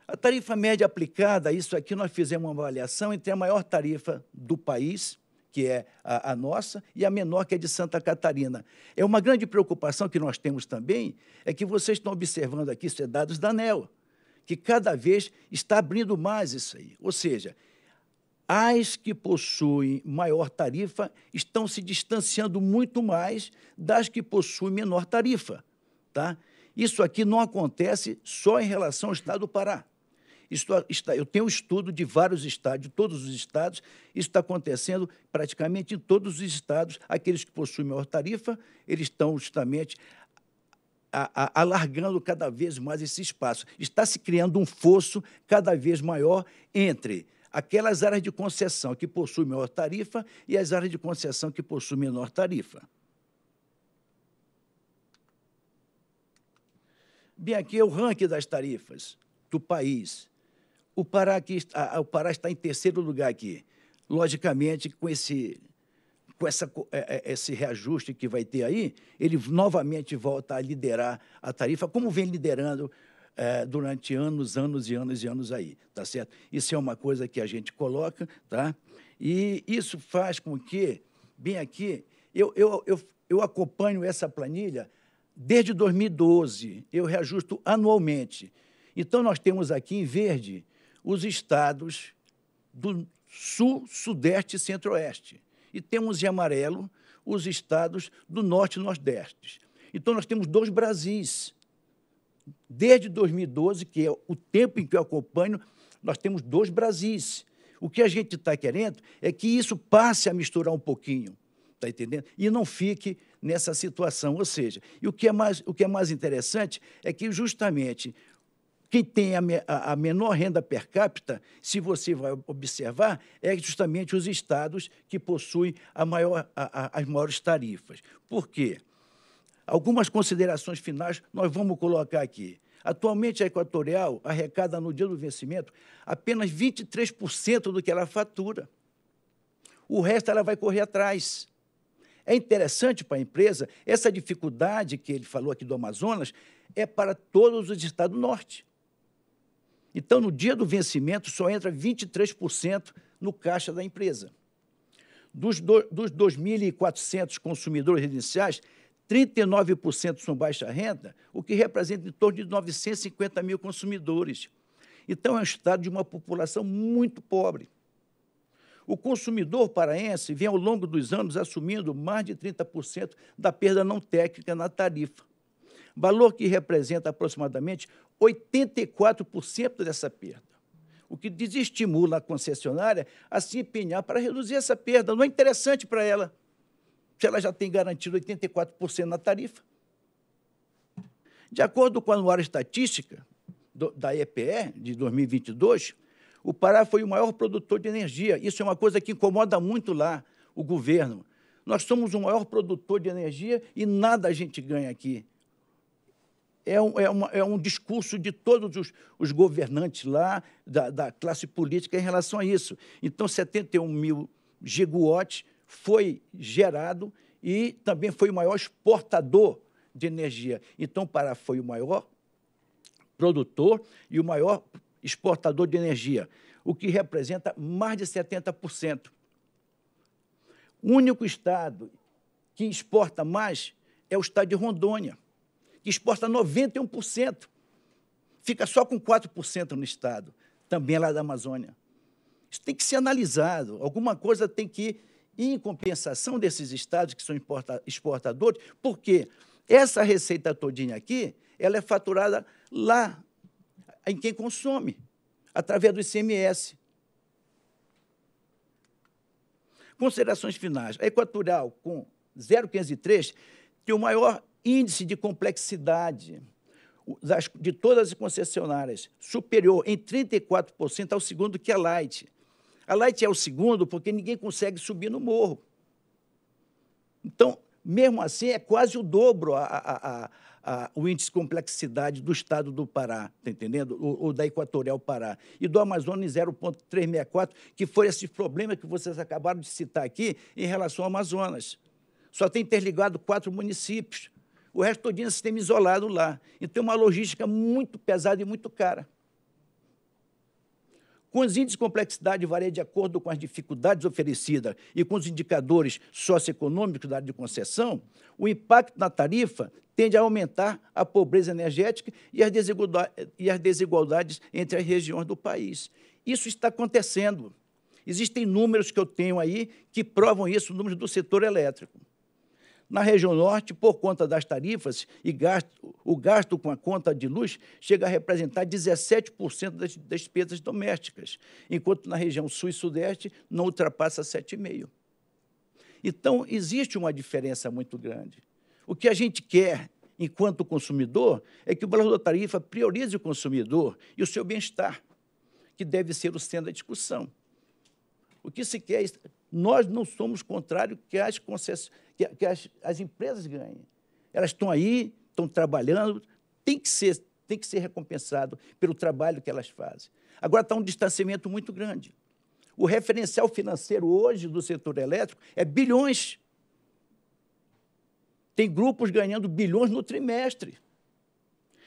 A tarifa média aplicada, isso aqui nós fizemos uma avaliação entre a maior tarifa do país, que é a, a, nossa, e a menor, que é de Santa Catarina. É uma grande preocupação que nós temos também, é que vocês estão observando aqui, isso é dados da ANEL, que cada vez está abrindo mais isso aí. Ou seja, as que possuem maior tarifa estão se distanciando muito mais das que possuem menor tarifa. Tá? Isso aqui não acontece só em relação ao estado do Pará. Isso está, eu tenho estudo de vários estados, de todos os estados. Isso está acontecendo praticamente em todos os estados. Aqueles que possuem maior tarifa, eles estão justamente a, a, alargando cada vez mais esse espaço. Está se criando um fosso cada vez maior entre aquelas áreas de concessão que possuem maior tarifa e as áreas de concessão que possuem menor tarifa. Bem, aqui é o ranking das tarifas do país. O Pará, aqui, o Pará está em terceiro lugar aqui. Logicamente, com esse, com essa, é, é, esse reajuste que vai ter aí, ele novamente volta a liderar a tarifa, como vem liderando é, durante anos, anos e anos e anos aí, tá certo? Isso é uma coisa que a gente coloca, tá? E isso faz com que, bem aqui, eu, eu, eu, eu acompanho essa planilha desde 2012, eu reajusto anualmente. Então, nós temos aqui em verde os estados do Sul, Sudeste e Centro-Oeste. E temos em amarelo os estados do Norte e Nordeste. Então, nós temos dois Brasis desde 2012, que é o tempo em que eu acompanho, nós temos dois Brasis. O que a gente está querendo é que isso passe a misturar um pouquinho, está entendendo? E não fique nessa situação. Ou seja, e o que é mais, o que é mais interessante é que justamente quem tem a, me, a, menor renda per capita, se você vai observar, é justamente os estados que possuem maior, a, as maiores tarifas. Por quê? Algumas considerações finais nós vamos colocar aqui. Atualmente, a Equatorial arrecada no dia do vencimento apenas 23% do que ela fatura. O resto ela vai correr atrás. É interessante para a empresa, essa dificuldade que ele falou aqui do Amazonas é para todos os estados do norte. Então, no dia do vencimento, só entra 23% no caixa da empresa. Dos, do, dos 2.400 consumidores residenciais 39% são baixa renda, o que representa em torno de 950 mil consumidores. Então, é um estado de uma população muito pobre. O consumidor paraense vem, ao longo dos anos, assumindo mais de 30% da perda não técnica na tarifa, valor que representa aproximadamente 84% dessa perda, o que desestimula a concessionária a se empenhar para reduzir essa perda. Não é interessante para ela se ela já tem garantido 84% na tarifa. De acordo com a anuária estatística do, da EPE de 2022, o Pará foi o maior produtor de energia. Isso é uma coisa que incomoda muito lá o governo. Nós somos o maior produtor de energia e nada a gente ganha aqui. É um, é, uma, é um discurso de todos os, os governantes lá, da, da classe política, em relação a isso. Então, 71 mil gigawatts foi gerado e também foi o maior exportador de energia. Então, Pará foi o maior produtor e o maior exportador de energia, o que representa mais de 70%. O único estado que exporta mais é o estado de Rondônia, que exporta 91%. Fica só com 4% no estado, também lá da Amazônia. Isso tem que ser analisado, alguma coisa tem que e, em compensação desses estados que são exportadores, porque essa receita todinha aqui, ela é faturada lá, em quem consome, através do ICMS. Considerações finais. A Equatorial, com 0,503, tem o maior índice de complexidade de todas as concessionárias, superior em 34% ao segundo que a Light. A Light é o segundo porque ninguém consegue subir no morro. Então, mesmo assim, é quase o dobro a, a, a, o índice de complexidade do estado do Pará, está entendendo? Ou, ou, da Equatorial Pará. E do Amazonas 0,364, que foi esse problema que vocês acabaram de citar aqui em relação ao Amazonas. Só tem interligado quatro municípios. O resto dia é sistema isolado lá. Então, é uma logística muito pesada e muito cara. Com os índices de complexidade varia de acordo com as dificuldades oferecidas e com os indicadores socioeconômicos da área de concessão, o impacto na tarifa tende a aumentar a pobreza energética e as, e as desigualdades entre as regiões do país. Isso está acontecendo. Existem números que eu tenho aí que provam isso, números do setor elétrico. Na região norte, por conta das tarifas e gasto, o gasto com a conta de luz chega a representar 17% das despesas domésticas, enquanto na região sul e sudeste não ultrapassa 7,5%. Então, existe uma diferença muito grande. O que a gente quer enquanto consumidor é que o valor da tarifa priorize o consumidor e o seu bem-estar, que deve ser o centro da discussão. O que se quer nós não somos contrários que as, concessões que, que as, as empresas ganhem. Elas estão aí, estão trabalhando, tem que ser tem que ser recompensado pelo trabalho que elas fazem. Agora está um distanciamento muito grande. O referencial financeiro hoje do setor elétrico é bilhões. Tem grupos ganhando bilhões no trimestre,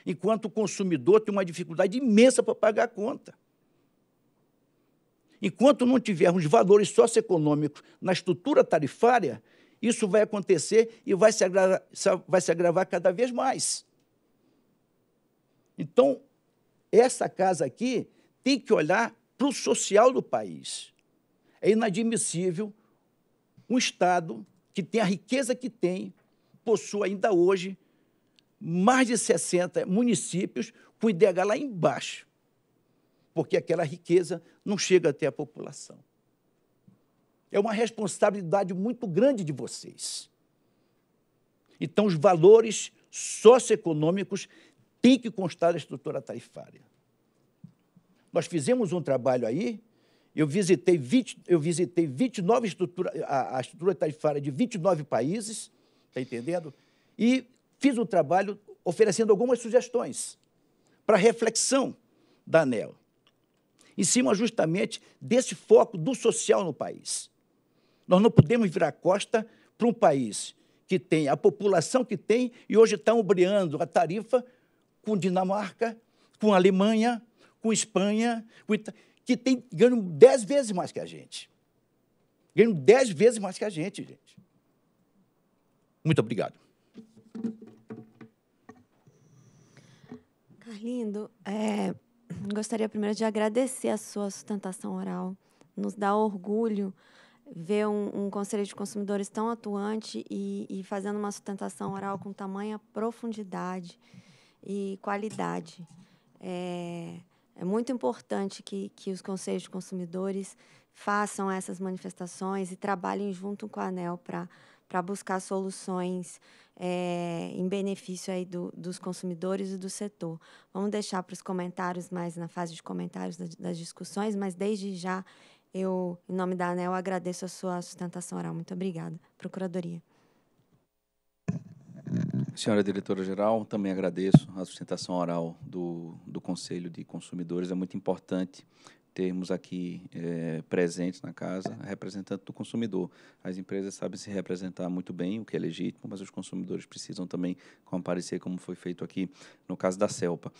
enquanto o consumidor tem uma dificuldade imensa para pagar a conta. Enquanto não tivermos valores socioeconômicos na estrutura tarifária, isso vai acontecer e vai se agravar, vai se agravar cada vez mais. Então, essa casa aqui tem que olhar para o social do país. É inadmissível um Estado que tem a riqueza que tem, possua ainda hoje mais de 60 municípios com IDH lá embaixo porque aquela riqueza não chega até a população. É uma responsabilidade muito grande de vocês. Então, os valores socioeconômicos têm que constar da estrutura tarifária. Nós fizemos um trabalho aí, eu visitei, 20, eu visitei 29 estrutura, a, a estrutura tarifária de 29 países, está entendendo? E fiz um trabalho oferecendo algumas sugestões para reflexão da ANEL em cima justamente desse foco do social no país. Nós não podemos virar costa para um país que tem a população que tem e hoje está obriando a tarifa com Dinamarca, com Alemanha, com Espanha, com Ita... que tem, ganham dez vezes mais que a gente. Ganham dez vezes mais que a gente, gente. Muito obrigado. Carlindo, é, gostaria primeiro de agradecer a sua sustentação oral. Nos dá orgulho ver um, um conselho de consumidores tão atuante e, e, fazendo uma sustentação oral com tamanha profundidade e qualidade. É, é muito importante que, que os conselhos de consumidores façam essas manifestações e trabalhem junto com a ANEL para buscar soluções é, em benefício aí do, dos consumidores e do setor. Vamos deixar para os comentários mais na fase de comentários das, das discussões, mas desde já eu, em nome da ANEL, agradeço a sua sustentação oral. Muito obrigada, Procuradoria. Senhora diretora-geral, também agradeço a sustentação oral do, do Conselho de Consumidores. É muito importante termos aqui é, presentes na casa representante do consumidor. As empresas sabem se representar muito bem, o que é legítimo, mas os consumidores precisam também comparecer, como foi feito aqui no caso da CELPA.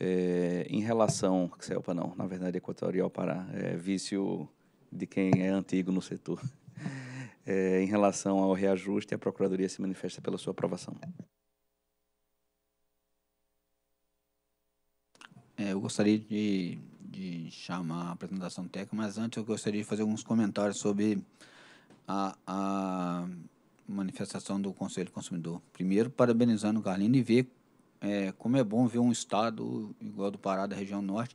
É, em relação, CELPA não, na verdade Equatorial Pará, é, vício de quem é antigo no setor. É, [laughs] em relação ao reajuste, a Procuradoria se manifesta pela sua aprovação. É, eu gostaria de de chamar a apresentação técnica, mas antes eu gostaria de fazer alguns comentários sobre a, a manifestação do Conselho Consumidor. Primeiro, parabenizando o Carlino e ver é, como é bom ver um estado igual do Pará, da região norte,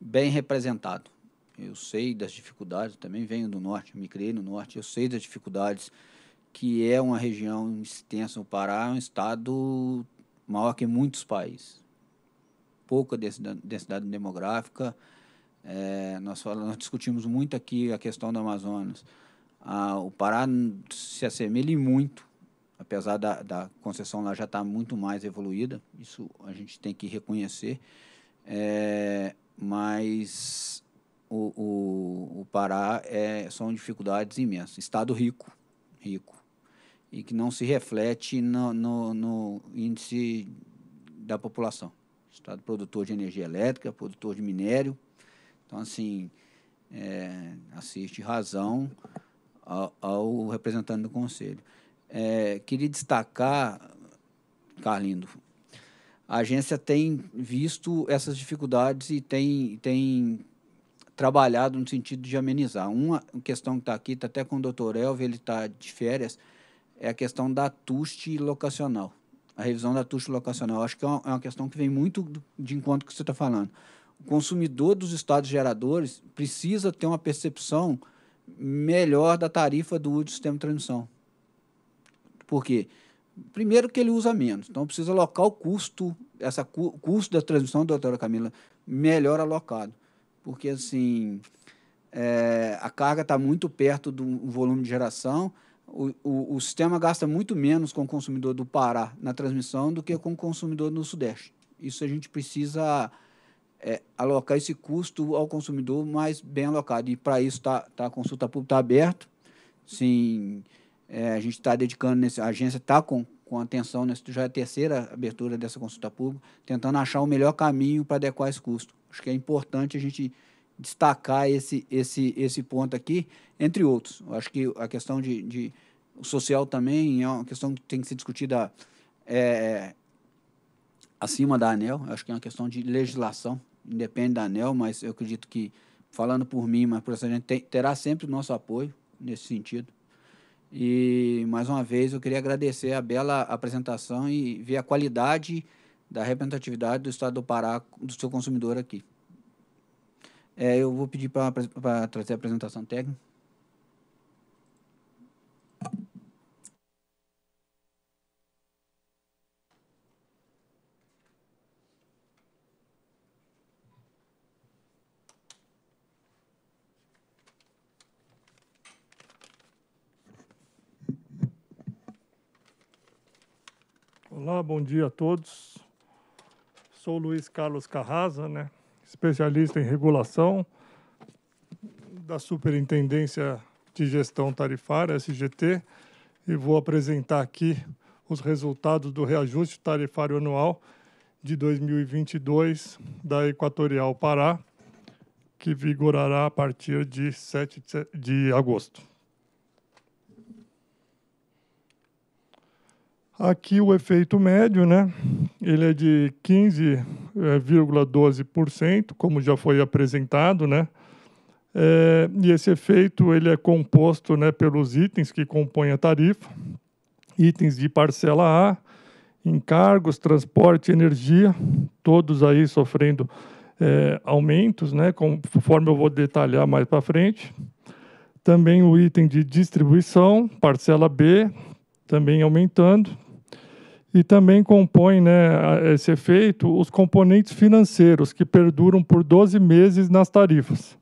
bem representado. Eu sei das dificuldades, também venho do norte, me criei no norte, eu sei das dificuldades que é uma região extensa, o Pará é um estado maior que muitos países pouca densidade demográfica. É, nós, falamos, nós discutimos muito aqui a questão do Amazonas. Ah, o Pará se assemelha muito, apesar da, da concessão lá já estar tá muito mais evoluída, isso a gente tem que reconhecer, é, mas o, o, o Pará é, são dificuldades imensas. Estado rico, rico, e que não se reflete no, no, no índice da população. Estado produtor de energia elétrica, produtor de minério. Então, assim, é, assiste razão ao, ao, representante do Conselho. É, queria destacar, Carlindo, a agência tem visto essas dificuldades e tem, tem trabalhado no sentido de amenizar. Uma questão que está aqui, está até com o doutor Elvio, ele está de férias, é a questão da TUST locacional a revisão da taxa locacional. Acho que é, é uma, questão que vem muito de encontro com o que você está falando. O consumidor dos estados geradores precisa ter uma percepção melhor da tarifa do do sistema de transmissão. Por quê? Primeiro que ele usa menos, então precisa alocar o custo, essa cu, custo da transmissão, doutora Camila, melhor alocado. Porque, assim, é, a carga está muito perto do volume de geração, o, o, o, sistema gasta muito menos com o consumidor do Pará na transmissão do que com o consumidor no Sudeste. Isso a gente precisa é, alocar esse custo ao consumidor mais bem alocado. E para isso tá, tá, a consulta pública está aberta. Sim, é, a gente está dedicando, nesse, a agência está com, com atenção, nesse, já é a terceira abertura dessa consulta pública, tentando achar o melhor caminho para adequar esse custo. Acho que é importante a gente destacar esse, esse, esse ponto aqui, entre outros. Eu acho que a questão de, de social também é uma questão que tem que ser discutida é, acima da ANEL. Eu acho que é uma questão de legislação, independe da ANEL, mas eu acredito que, falando por mim, mas por essa gente tem, terá sempre o nosso apoio nesse sentido. E, mais uma vez, eu queria agradecer a bela apresentação e ver a qualidade da representatividade do Estado do Pará, do seu consumidor aqui. É, eu vou pedir para trazer a apresentação técnica. Olá, bom dia a todos. Sou Luiz Carlos Carraza, né? especialista em regulação da Superintendência de Gestão Tarifária, SGT, e vou apresentar aqui os resultados do reajuste tarifário anual de 2022 da Equatorial Pará, que vigorará a partir de 7 de agosto. Aqui o efeito médio, né? ele é de 15,12%, eh, como já foi apresentado, né? É, e esse efeito ele é composto né, pelos itens que compõem a tarifa, itens de parcela A, encargos, transporte, energia, todos aí sofrendo é, aumentos, né, conforme eu vou detalhar mais para frente. Também o item de distribuição, parcela B, também aumentando e também compõe né, esse efeito os componentes financeiros, que perduram por 12 meses nas tarifas.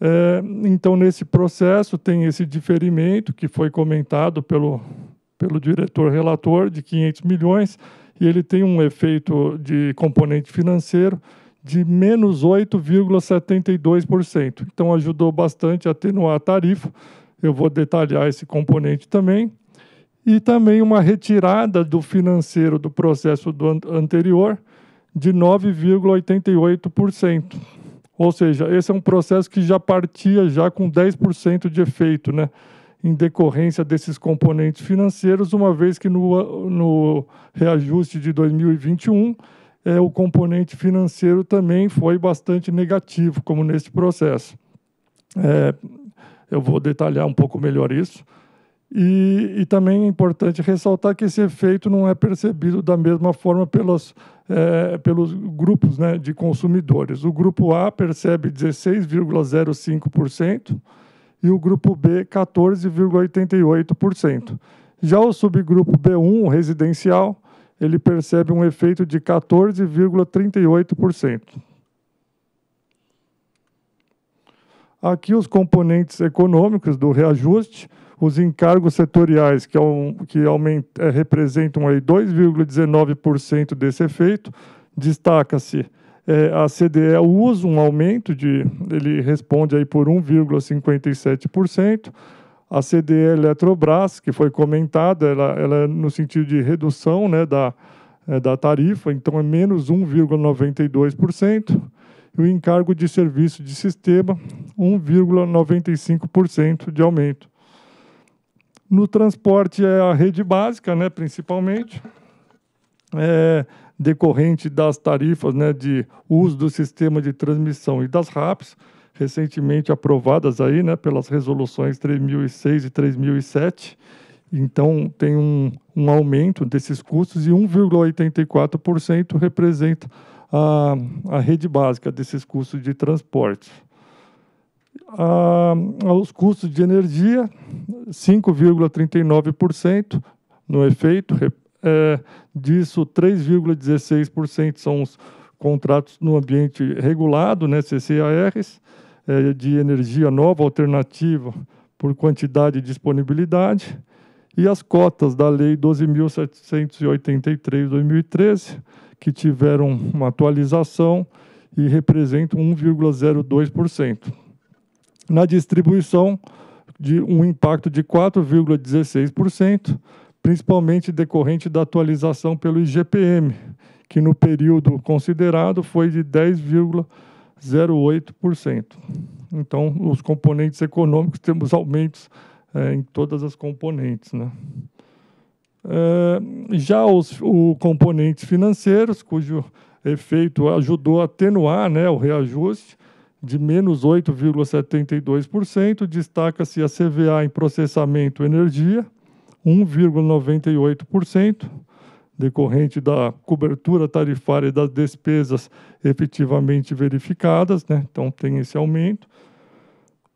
É, então, nesse processo, tem esse diferimento que foi comentado pelo, pelo diretor relator de 500 milhões, e ele tem um efeito de componente financeiro de menos 8,72%. Então, ajudou bastante a atenuar a tarifa. Eu vou detalhar esse componente também e também uma retirada do financeiro do processo do an anterior de 9,88%. Ou seja, esse é um processo que já partia já com 10% de efeito, né? em decorrência desses componentes financeiros, uma vez que no, no reajuste de 2021 é, o componente financeiro também foi bastante negativo, como neste processo. É, eu vou detalhar um pouco melhor isso. E, e, também é importante ressaltar que esse efeito não é percebido da mesma forma pelos, é, pelos grupos né, de consumidores. O grupo A percebe 16,05% e o grupo B 14,88%. Já o subgrupo B1, residencial, ele percebe um efeito de 14,38%. Aqui os componentes econômicos do reajuste os encargos setoriais, que, é um, que aumenta, é, eh, representam 2,19% desse efeito, destaca-se é, a CDE usa um aumento de, ele responde aí por 1,57%, a CDE Eletrobras, que foi comentada, ela, ela é no sentido de redução né, da, é, da tarifa, então é menos 1,92%, e o encargo de serviço de sistema, 1,95% de aumento. No transporte é a rede básica, né, principalmente, é, decorrente das tarifas né, de uso do sistema de transmissão e das RAPs, recentemente aprovadas aí, né, pelas resoluções 3006 e 3007. Então, tem um, um aumento desses custos e 1,84% representa a, a rede básica desses custos de transporte a, ah, aos custos de energia, 5,39% no efeito, é, disso 3,16% são os contratos no ambiente regulado, né, CCARs, é, de energia nova alternativa por quantidade e disponibilidade, e as cotas da Lei 12.783, 2013, que tiveram uma atualização e representam 1,02% na distribuição de um impacto de 4,16%, principalmente decorrente da atualização pelo IGPM, que no período considerado foi de 10,08%. Então, os componentes econômicos temos aumentos é, em todas as componentes. Né? É, já os o componentes financeiros, cujo efeito ajudou a atenuar né, o reajuste, de menos 8,72%, destaca-se a CVA em processamento energia, 1,98%, decorrente da cobertura tarifária das despesas efetivamente verificadas, né? então tem esse aumento.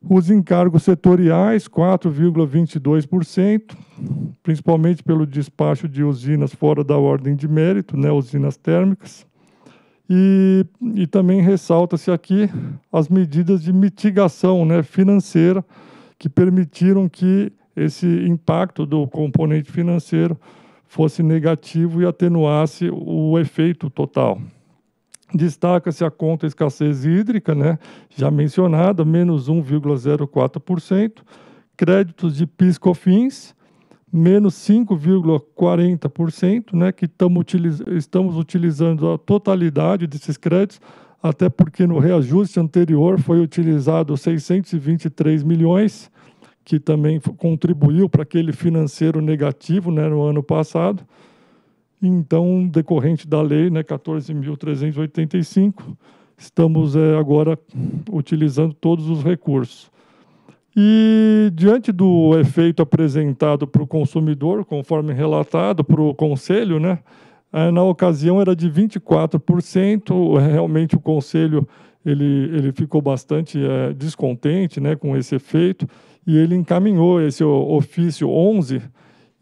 Os encargos setoriais, 4,22%, principalmente pelo despacho de usinas fora da ordem de mérito, né? usinas térmicas. E, e também ressalta-se aqui as medidas de mitigação né, financeira que permitiram que esse impacto do componente financeiro fosse negativo e atenuasse o efeito total. Destaca-se a conta escassez hídrica, né, já mencionada, menos 1,04%, créditos de PIS-COFINS, menos 5,40%, né, que utiliz estamos utilizando a totalidade desses créditos, até porque no reajuste anterior foi utilizado 623 milhões, que também contribuiu para aquele financeiro negativo né, no ano passado. Então, decorrente da lei né, 14.385, estamos é, agora utilizando todos os recursos. E, diante do efeito apresentado para o consumidor, conforme relatado para o Conselho, né, eh, na ocasião era de 24%, realmente o Conselho ele, ele ficou bastante é, descontente né, com esse efeito, e ele encaminhou esse ofício 11,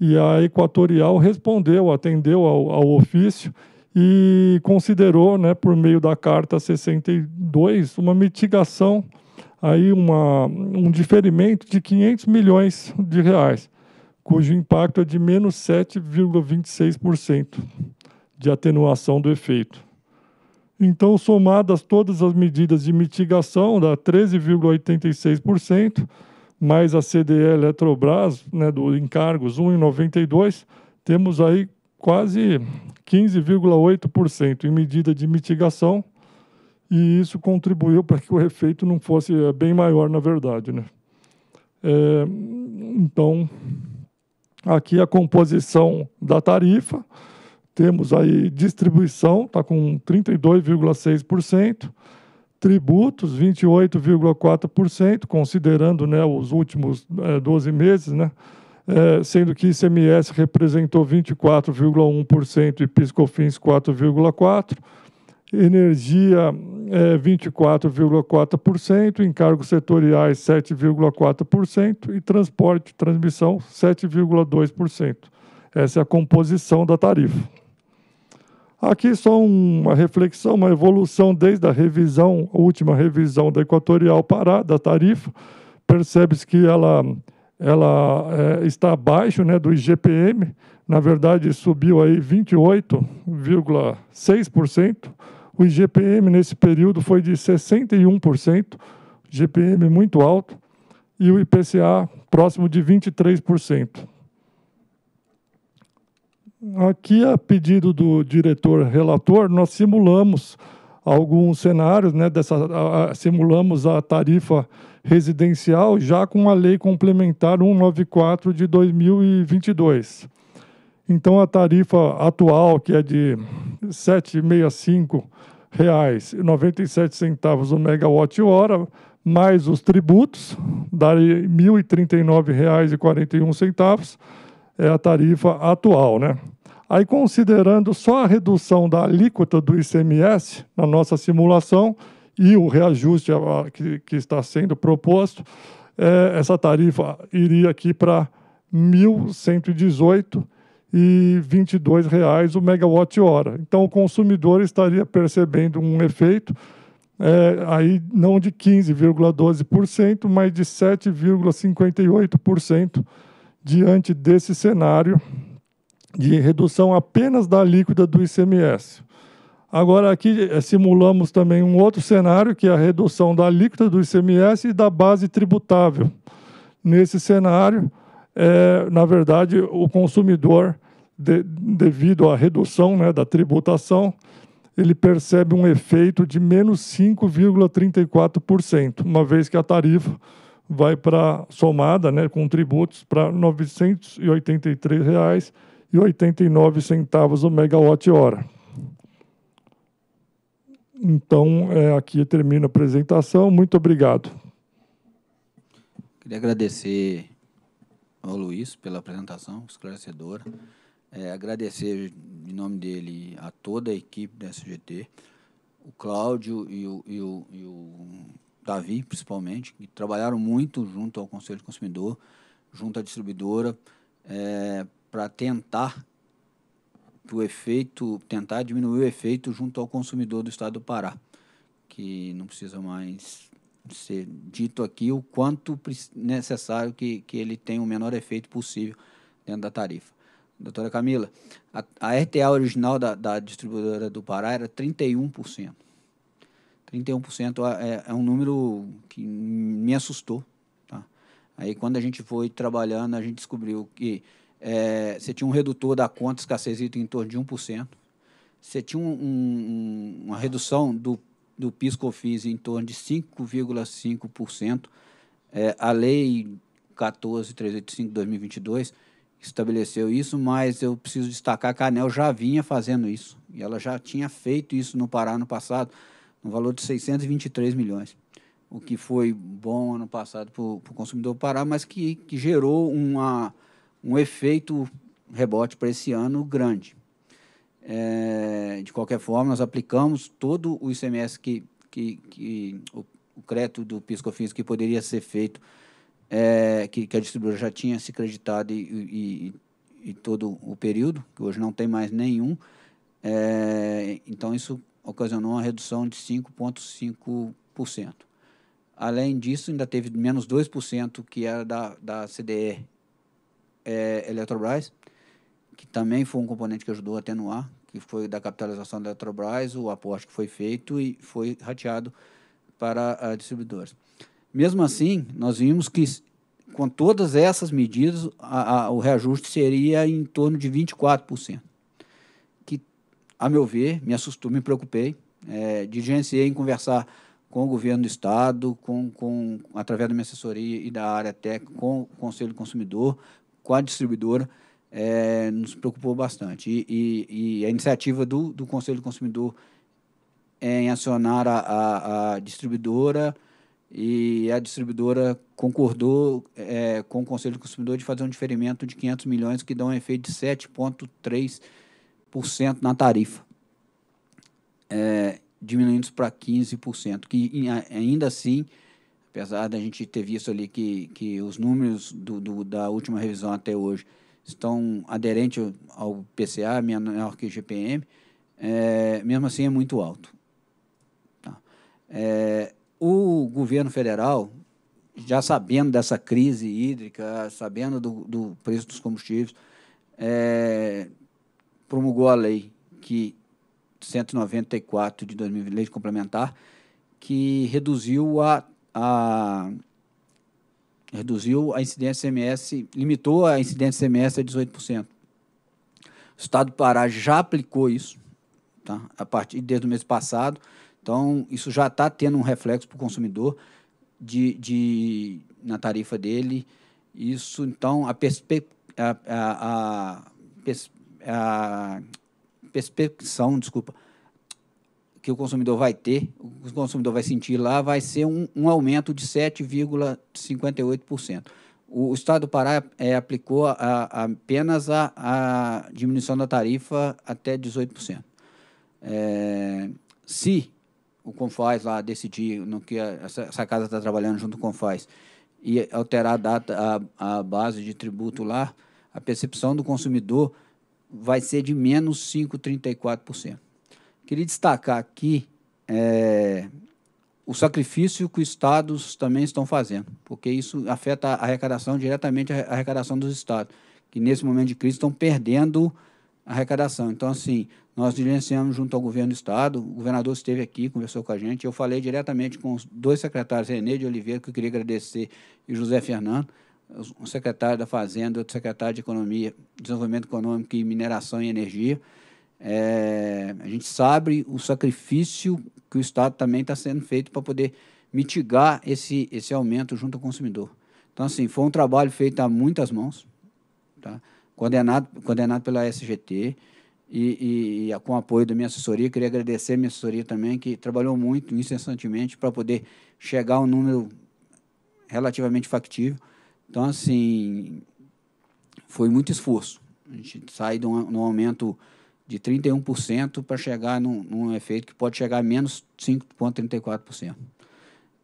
e a Equatorial respondeu, atendeu ao, ao ofício, e considerou, né, por meio da Carta 62, uma mitigação aí uma, um diferimento de 500 milhões de reais, cujo impacto é de menos 7,26% de atenuação do efeito. Então, somadas todas as medidas de mitigação, dá 13,86%, mais a CDE Eletrobras, né, do encargos 1,92%, temos aí quase 15,8% em medida de mitigação, e isso contribuiu para que o efeito não fosse eh, bem maior, na verdade. Né? É, então, aqui a composição da tarifa, temos aí distribuição, está com 32,6%, tributos, 28,4%, considerando né, os últimos é, eh, 12 meses, né? É, sendo que ICMS representou 24,1% e PiscoFins 4,4%, energia é, 24,4%, encargos setoriais 7,4% e transporte e transmissão 7,2%. Essa é a composição da tarifa. Aqui só uma reflexão, uma evolução desde a revisão, a última revisão da Equatorial Pará, da tarifa. Percebe-se que ela, ela é, está abaixo né, do IGPM, na verdade subiu aí 28,6%. O IGPM nesse período foi de 61%, GPM muito alto, e o IPCA próximo de 23%. Aqui, a pedido do diretor relator, nós simulamos alguns cenários, né, dessa, a, simulamos a tarifa residencial já com a lei complementar 194 de 2022. Então a tarifa atual, que é de R$ 7,65,97 o megawatt-hora, mais os tributos, daria R$ 1.039,41, é a tarifa atual, né? Aí, considerando só a redução da alíquota do ICMS na nossa simulação e o reajuste que, que está sendo proposto, é, essa tarifa iria aqui para R$ 1.118,00 e R$ 22 o megawatt-hora. Então, o consumidor estaria percebendo um efeito é, aí não de 15,12%, mas de 7,58% diante desse cenário de redução apenas da alíquota do ICMS. Agora, aqui é, simulamos também um outro cenário, que é a redução da alíquota do ICMS e da base tributável. Nesse cenário, é, na verdade, o consumidor, de, devido à redução né, da tributação, ele percebe um efeito de menos 5,34%, uma vez que a tarifa vai para somada né, com tributos para R$ 983,89 o megawatt-hora. Então, é, aqui termina a apresentação. Muito obrigado. Queria agradecer ao Luiz pela apresentação esclarecedora. É, agradecer em nome dele a toda a equipe da SGT, o Cláudio e o, e o, e o Davi, principalmente, que trabalharam muito junto ao Conselho de Consumidor, junto à distribuidora, é, para tentar o efeito, tentar diminuir o efeito junto ao consumidor do estado do Pará, que não precisa mais ser dito aqui o quanto necessário que, que ele tenha o menor efeito possível dentro da tarifa. Doutora Camila, a, a RTA original da, da distribuidora do Pará era 31%. 31% é, é, é um número que me assustou. Tá? Aí, quando a gente foi trabalhando, a gente descobriu que é, você tinha um redutor da conta escassez em torno de 1%. Você tinha um, um, uma redução do do PIS/COFINS em torno de 5,5%. É, a lei 14385 de 2022 estabeleceu isso, mas eu preciso destacar que a ANEL já vinha fazendo isso. E ela já tinha feito isso no Pará no passado, no valor de 623 milhões. O que foi bom ano passado para o consumidor do Pará, mas que, que gerou uma, um efeito rebote para esse ano grande. É, de qualquer forma, nós aplicamos todo o ICMS que, que, que o, o crédito do Fins que poderia ser feito, é, que, que, a distribuidora já tinha se creditado e, e, e, todo o período, que hoje não tem mais nenhum. É, então, isso ocasionou uma redução de 5,5%. Além disso, ainda teve menos 2%, que era da, da CDE é, Eletrobras, que também foi um componente que ajudou a atenuar, que foi da capitalização da Eletrobras, o aporte que foi feito e foi rateado para ah, distribuidores. Mesmo assim, nós vimos que com todas essas medidas, a, a, o reajuste seria em torno de 24%. Que, a meu ver, me assustou, me preocupei, é, diligenciei em conversar com o governo do Estado, com, com, através da minha assessoria e da área técnica, com o Conselho do Consumidor, com a distribuidora, é, nos preocupou bastante. E, e, e, a iniciativa do, do Conselho do Consumidor em acionar a, a, a distribuidora e a distribuidora concordou é, com o Conselho do Consumidor de fazer um diferimento de 500 milhões, que dá um efeito de 7,3% na tarifa, é, diminuindo para 15%, que ainda assim, apesar da gente ter visto ali que, que os números do, do da última revisão até hoje estão aderentes ao PCA, menor que o GPM, é, mesmo assim é muito alto. Tá. É, o governo federal, já sabendo dessa crise hídrica, sabendo do, do preço dos combustíveis, é, promulgou a lei que 194 de 2020, lei complementar, que reduziu a, a Reduziu a incidência MS, limitou a incidência MS a 18%. O Estado do Pará já aplicou isso, tá? a partir desde o mês passado. Então, isso já está tendo um reflexo para o consumidor de, de, na tarifa dele. Isso, então, a, perspe, a, a, a, a, a perspecção, desculpa, que o consumidor vai ter, o consumidor vai sentir lá, vai ser um, um aumento de 7,58%. O, o Estado do Pará é, aplicou a, a, apenas a, a, diminuição da tarifa até 18%. É, se o Confaz lá decidir no que essa, essa casa está trabalhando junto com o Confaz e alterar a data, a, a base de tributo lá, a percepção do consumidor vai ser de menos 5,34%. Queria destacar aqui é, o sacrifício que os estados também estão fazendo, porque isso afeta a arrecadação diretamente, a arrecadação dos estados, que nesse momento de crise estão perdendo a arrecadação. Então, assim, nós diligenciamos junto ao governo do estado, o governador esteve aqui, conversou com a gente, eu falei diretamente com os dois secretários, Renê de Oliveira, que eu queria agradecer, e José Fernando, um secretário da Fazenda, outro secretário de Economia, Desenvolvimento Econômico e Mineração e Energia, é, a gente sabe o sacrifício que o Estado também está sendo feito para poder mitigar esse, esse aumento junto ao consumidor. Então, assim, foi um trabalho feito a muitas mãos, tá? coordenado, condenado pela SGT e, e, e, com o apoio da minha assessoria. Queria agradecer a minha assessoria também, que trabalhou muito, incessantemente, para poder chegar a um número relativamente factível. Então, assim, foi muito esforço. A gente sai de um, de um aumento de 31% para chegar num, num, efeito que pode chegar a menos 5,34%.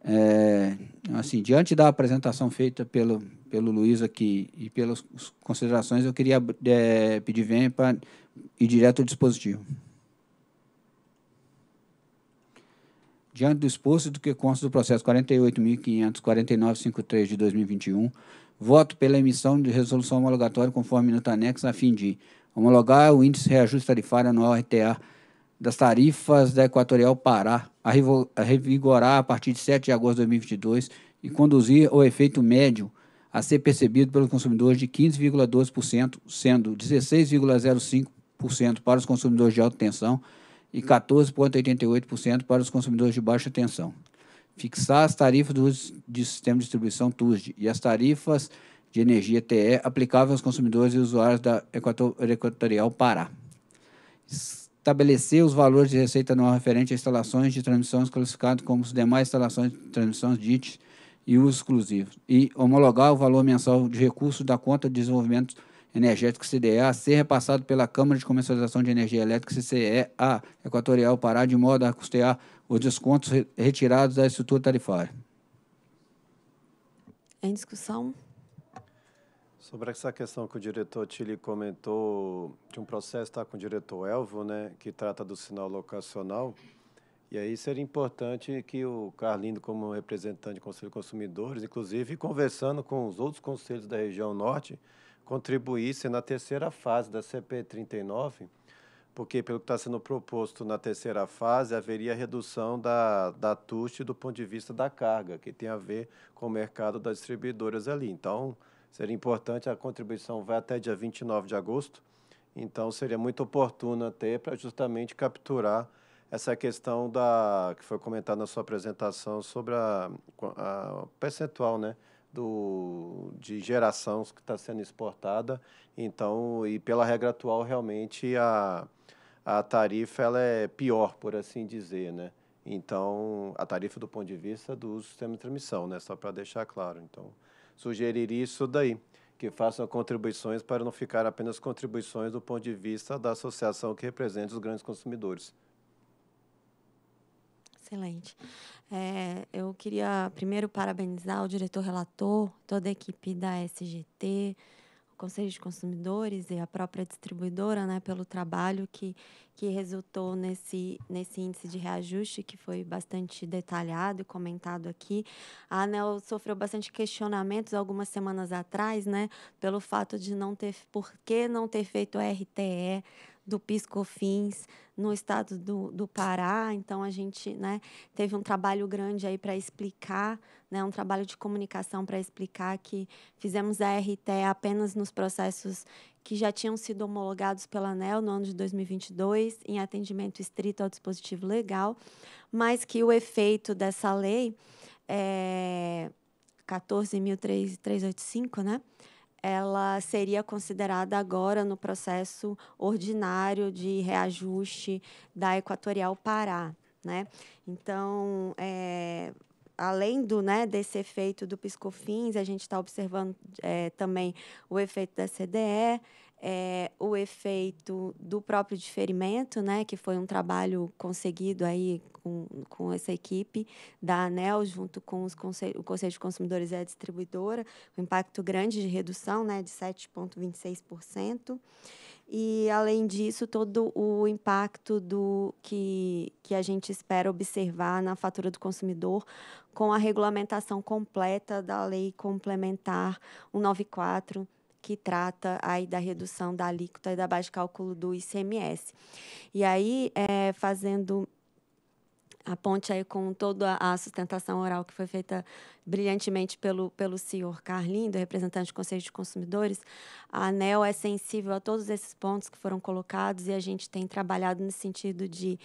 É, assim, diante da apresentação feita pelo, pelo Luiz aqui e pelas considerações, eu queria é, pedir venha para ir direto ao dispositivo. Diante do exposto do que consta do processo 48.549.53 de 2021, voto pela emissão de resolução homologatória conforme minuto anexo a fim de Homologar o índice reajuste tarifário anual RTA das tarifas da Equatorial Pará a revigorar a partir de 7 de agosto de 2022 e conduzir o efeito médio a ser percebido pelos consumidores de 15,12%, sendo 16,05% para os consumidores de alta tensão e 14,88% para os consumidores de baixa tensão. Fixar as tarifas do, de sistema de distribuição TUSD e as tarifas de energia TE aplicável aos consumidores e usuários da Equatorial Pará. Estabelecer os valores de receita anual referente a instalações de transmissões classificadas como as demais instalações de transmissões DIT e uso exclusivo. E homologar o valor mensal de recursos da conta de desenvolvimento energético CDE a ser repassado pela Câmara de Comercialização de Energia Elétrica CCE a Equatorial Pará de modo a custear os descontos retirados da estrutura tarifária. Em discussão? Sobre essa questão que o diretor Tilly comentou, de um processo está com o diretor Elvo, né, que trata do sinal locacional, e aí seria importante que o Carlindo, como representante do Conselho de Consumidores, inclusive conversando com os outros conselhos da região norte, contribuísse na terceira fase da CP 39, porque, pelo que está sendo proposto na terceira fase, haveria redução da, da TUST do ponto de vista da carga, que tem a ver com o mercado das distribuidoras ali. Então, Seria importante, a contribuição vai até dia 29 de agosto, então seria muito oportuna ter para justamente capturar essa questão da que foi comentada na sua apresentação sobre a, a percentual, né, do de geração que está sendo exportada. Então, e pela regra atual realmente a a tarifa ela é pior, por assim dizer, né? Então, a tarifa do ponto de vista do sistema de transmissão, né? Só para deixar claro. Então, sugerir isso daí, que façam contribuições para não ficar apenas contribuições do ponto de vista da associação que representa os grandes consumidores. Excelente. É, eu queria primeiro parabenizar o diretor relator, toda a equipe da SGT, Conselho de Consumidores e a própria distribuidora, né, pelo trabalho que, que resultou nesse, nesse índice de reajuste, que foi bastante detalhado e comentado aqui. A ANEL sofreu bastante questionamentos algumas semanas atrás, né, pelo fato de não ter, por que não ter feito a RTE do Piscofins no estado do, do Pará. Então, a gente né, teve um trabalho grande aí para explicar né, um trabalho de comunicação para explicar que fizemos a RT apenas nos processos que já tinham sido homologados pela ANEL no ano de 2022, em atendimento estrito ao dispositivo legal, mas que o efeito dessa lei é, eh, 14.385, né? ela seria considerada agora no processo ordinário de reajuste da Equatorial Pará. Né? Então, é, além do né, desse efeito do piscofins, a gente está observando é, também o efeito da CDE, é, o efeito do próprio diferimento, né, que foi um trabalho conseguido aí com, com essa equipe da ANEL, junto com os conselho, o Conselho de Consumidores e a Distribuidora, um impacto grande de redução né, de 7,26%. E, além disso, todo o impacto do que, que a gente espera observar na fatura do consumidor com a regulamentação completa da Lei Complementar 194 que trata aí da redução da alíquota e da base de cálculo do ICMS. E aí, é, fazendo a ponte aí com toda a sustentação oral que foi feita brilhantemente pelo, pelo senhor Carlinho, representante do Conselho de Consumidores, a ANEL é sensível a todos esses pontos que foram colocados e a gente tem trabalhado no sentido de,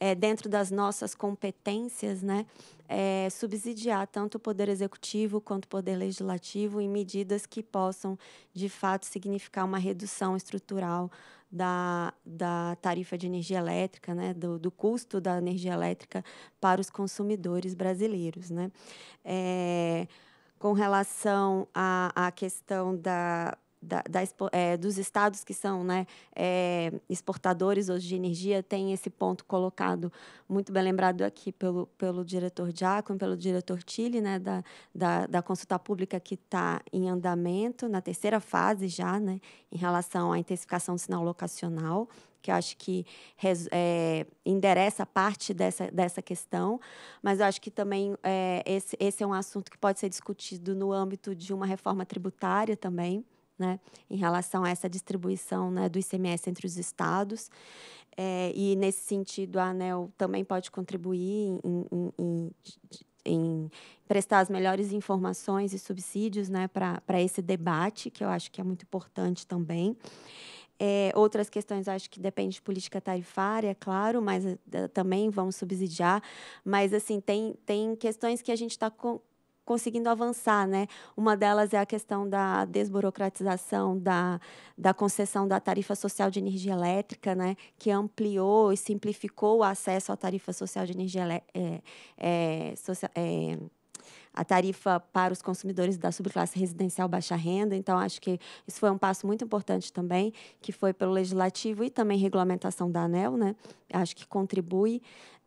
é, dentro das nossas competências, né, é, subsidiar tanto o Poder Executivo quanto o Poder Legislativo em medidas que possam, de fato, significar uma redução estrutural da, da tarifa de energia elétrica, né, do, do custo da energia elétrica para os consumidores brasileiros. Né? É, com relação à, à questão da, da, da, é, dos estados que são né, é, exportadores hoje de energia tem esse ponto colocado muito bem lembrado aqui pelo, pelo diretor e pelo diretor Tilly, né, da, da, da consulta pública que está em andamento, na terceira fase já, né, em relação à intensificação do sinal locacional, que eu acho que é, endereça parte dessa, dessa questão, mas eu acho que também é, esse, esse é um assunto que pode ser discutido no âmbito de uma reforma tributária também, né, em relação a essa distribuição né, do ICMS entre os estados. É, e, nesse sentido, a ANEL também pode contribuir em, em, em, em prestar as melhores informações e subsídios né, para esse debate, que eu acho que é muito importante também. É, outras questões acho que depende de política tarifária, é claro, mas uh, também vamos subsidiar. Mas assim, tem, tem questões que a gente está conseguindo avançar, né? Uma delas é a questão da desburocratização da, da concessão da tarifa social de energia elétrica, né? Que ampliou e simplificou o acesso à tarifa social de energia elétrica. É, é, é, a tarifa para os consumidores da subclasse residencial baixa renda. Então, acho que isso foi um passo muito importante também, que foi pelo legislativo e também regulamentação da ANEL, né? Acho que contribui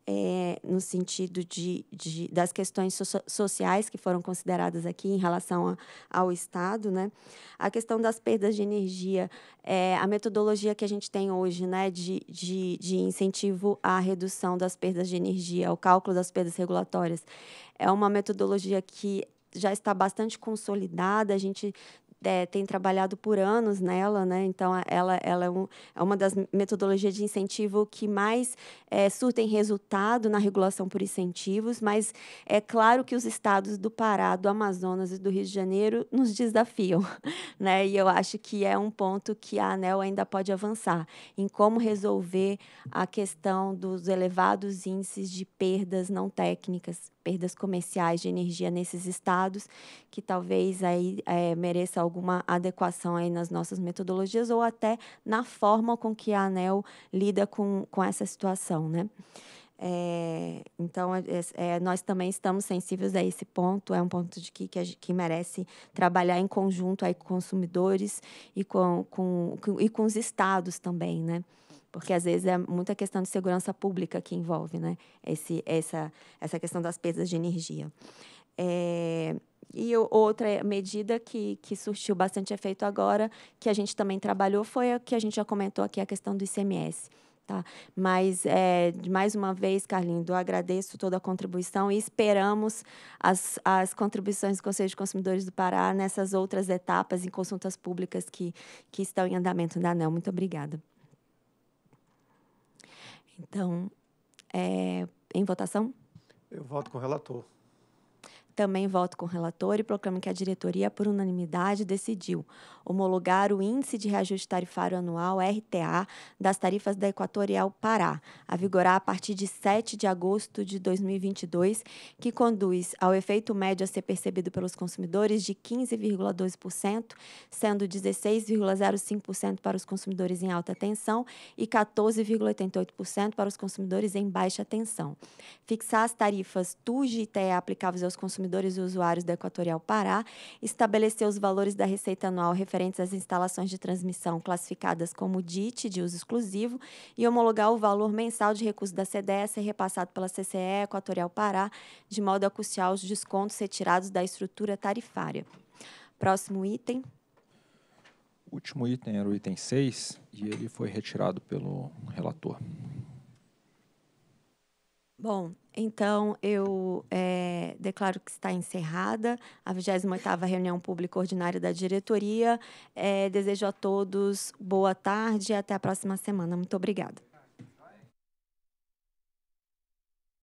é, no sentido de, de, das questões so sociais que foram consideradas aqui em relação a, ao Estado, né? A questão das perdas de energia, é, a metodologia que a gente tem hoje, né, de, de, de incentivo à redução das perdas de energia, ao cálculo das perdas regulatórias, é uma metodologia que já está bastante consolidada, a gente é, tem trabalhado por anos nela, né? Então, ela, ela é, um, é uma das metodologias de incentivo que mais é, surtem resultado na regulação por incentivos, mas é claro que os estados do Pará, do Amazonas e do Rio de Janeiro nos desafiam, [laughs] né? E eu acho que é um ponto que a ANEL ainda pode avançar em como resolver a questão dos elevados índices de perdas não técnicas perdas comerciais de energia nesses estados, que talvez aí é, mereça alguma adequação aí nas nossas metodologias ou até na forma com que a ANEL lida com, com essa situação, né? É, então, é, é, é, nós também estamos sensíveis a esse ponto. É um ponto de que, que, a, que merece trabalhar em conjunto aí com consumidores e com, com, com, e com os estados também, né? porque às vezes é muita questão de segurança pública que envolve, né? Esse, essa, essa questão das perdas de energia. É, e outra medida que, que surtiu bastante efeito agora, que a gente também trabalhou, foi a que a gente já comentou aqui, a questão do ICMS. Tá? Mas, é, mais uma vez, Carlindo, agradeço toda a contribuição e esperamos as, as contribuições do Conselho de Consumidores do Pará nessas outras etapas em consultas públicas que, que estão em andamento da ANEL. Muito obrigada. Então, é, em votação? Eu voto com o relator. Também voto com o relator e proclamo que a diretoria, por unanimidade, decidiu homologar o Índice de Reajuste Tarifário Anual, RTA, das tarifas da Equatorial Pará, a vigorar a partir de 7 de agosto de 2022, que conduz ao efeito médio a ser percebido pelos consumidores de 15,2%, sendo 16,05% para os consumidores em alta tensão e 14,88% para os consumidores em baixa tensão. Fixar as tarifas TUG e TE aplicáveis aos consumidores consumidores e usuários da Equatorial Pará, estabeleceu os valores da receita anual referentes às instalações de transmissão classificadas como DIT, de uso exclusivo, e homologar o valor mensal de recurso da CDS repassado pela CCE Equatorial Pará, de modo a custear os descontos retirados da estrutura tarifária. Próximo item. O último item era o item 6 e ele foi retirado pelo relator. Bom, então, eu é, declaro que está encerrada a 28ª reunião pública ordinária da diretoria. É, desejo a todos boa tarde e até a próxima semana. Muito obrigada.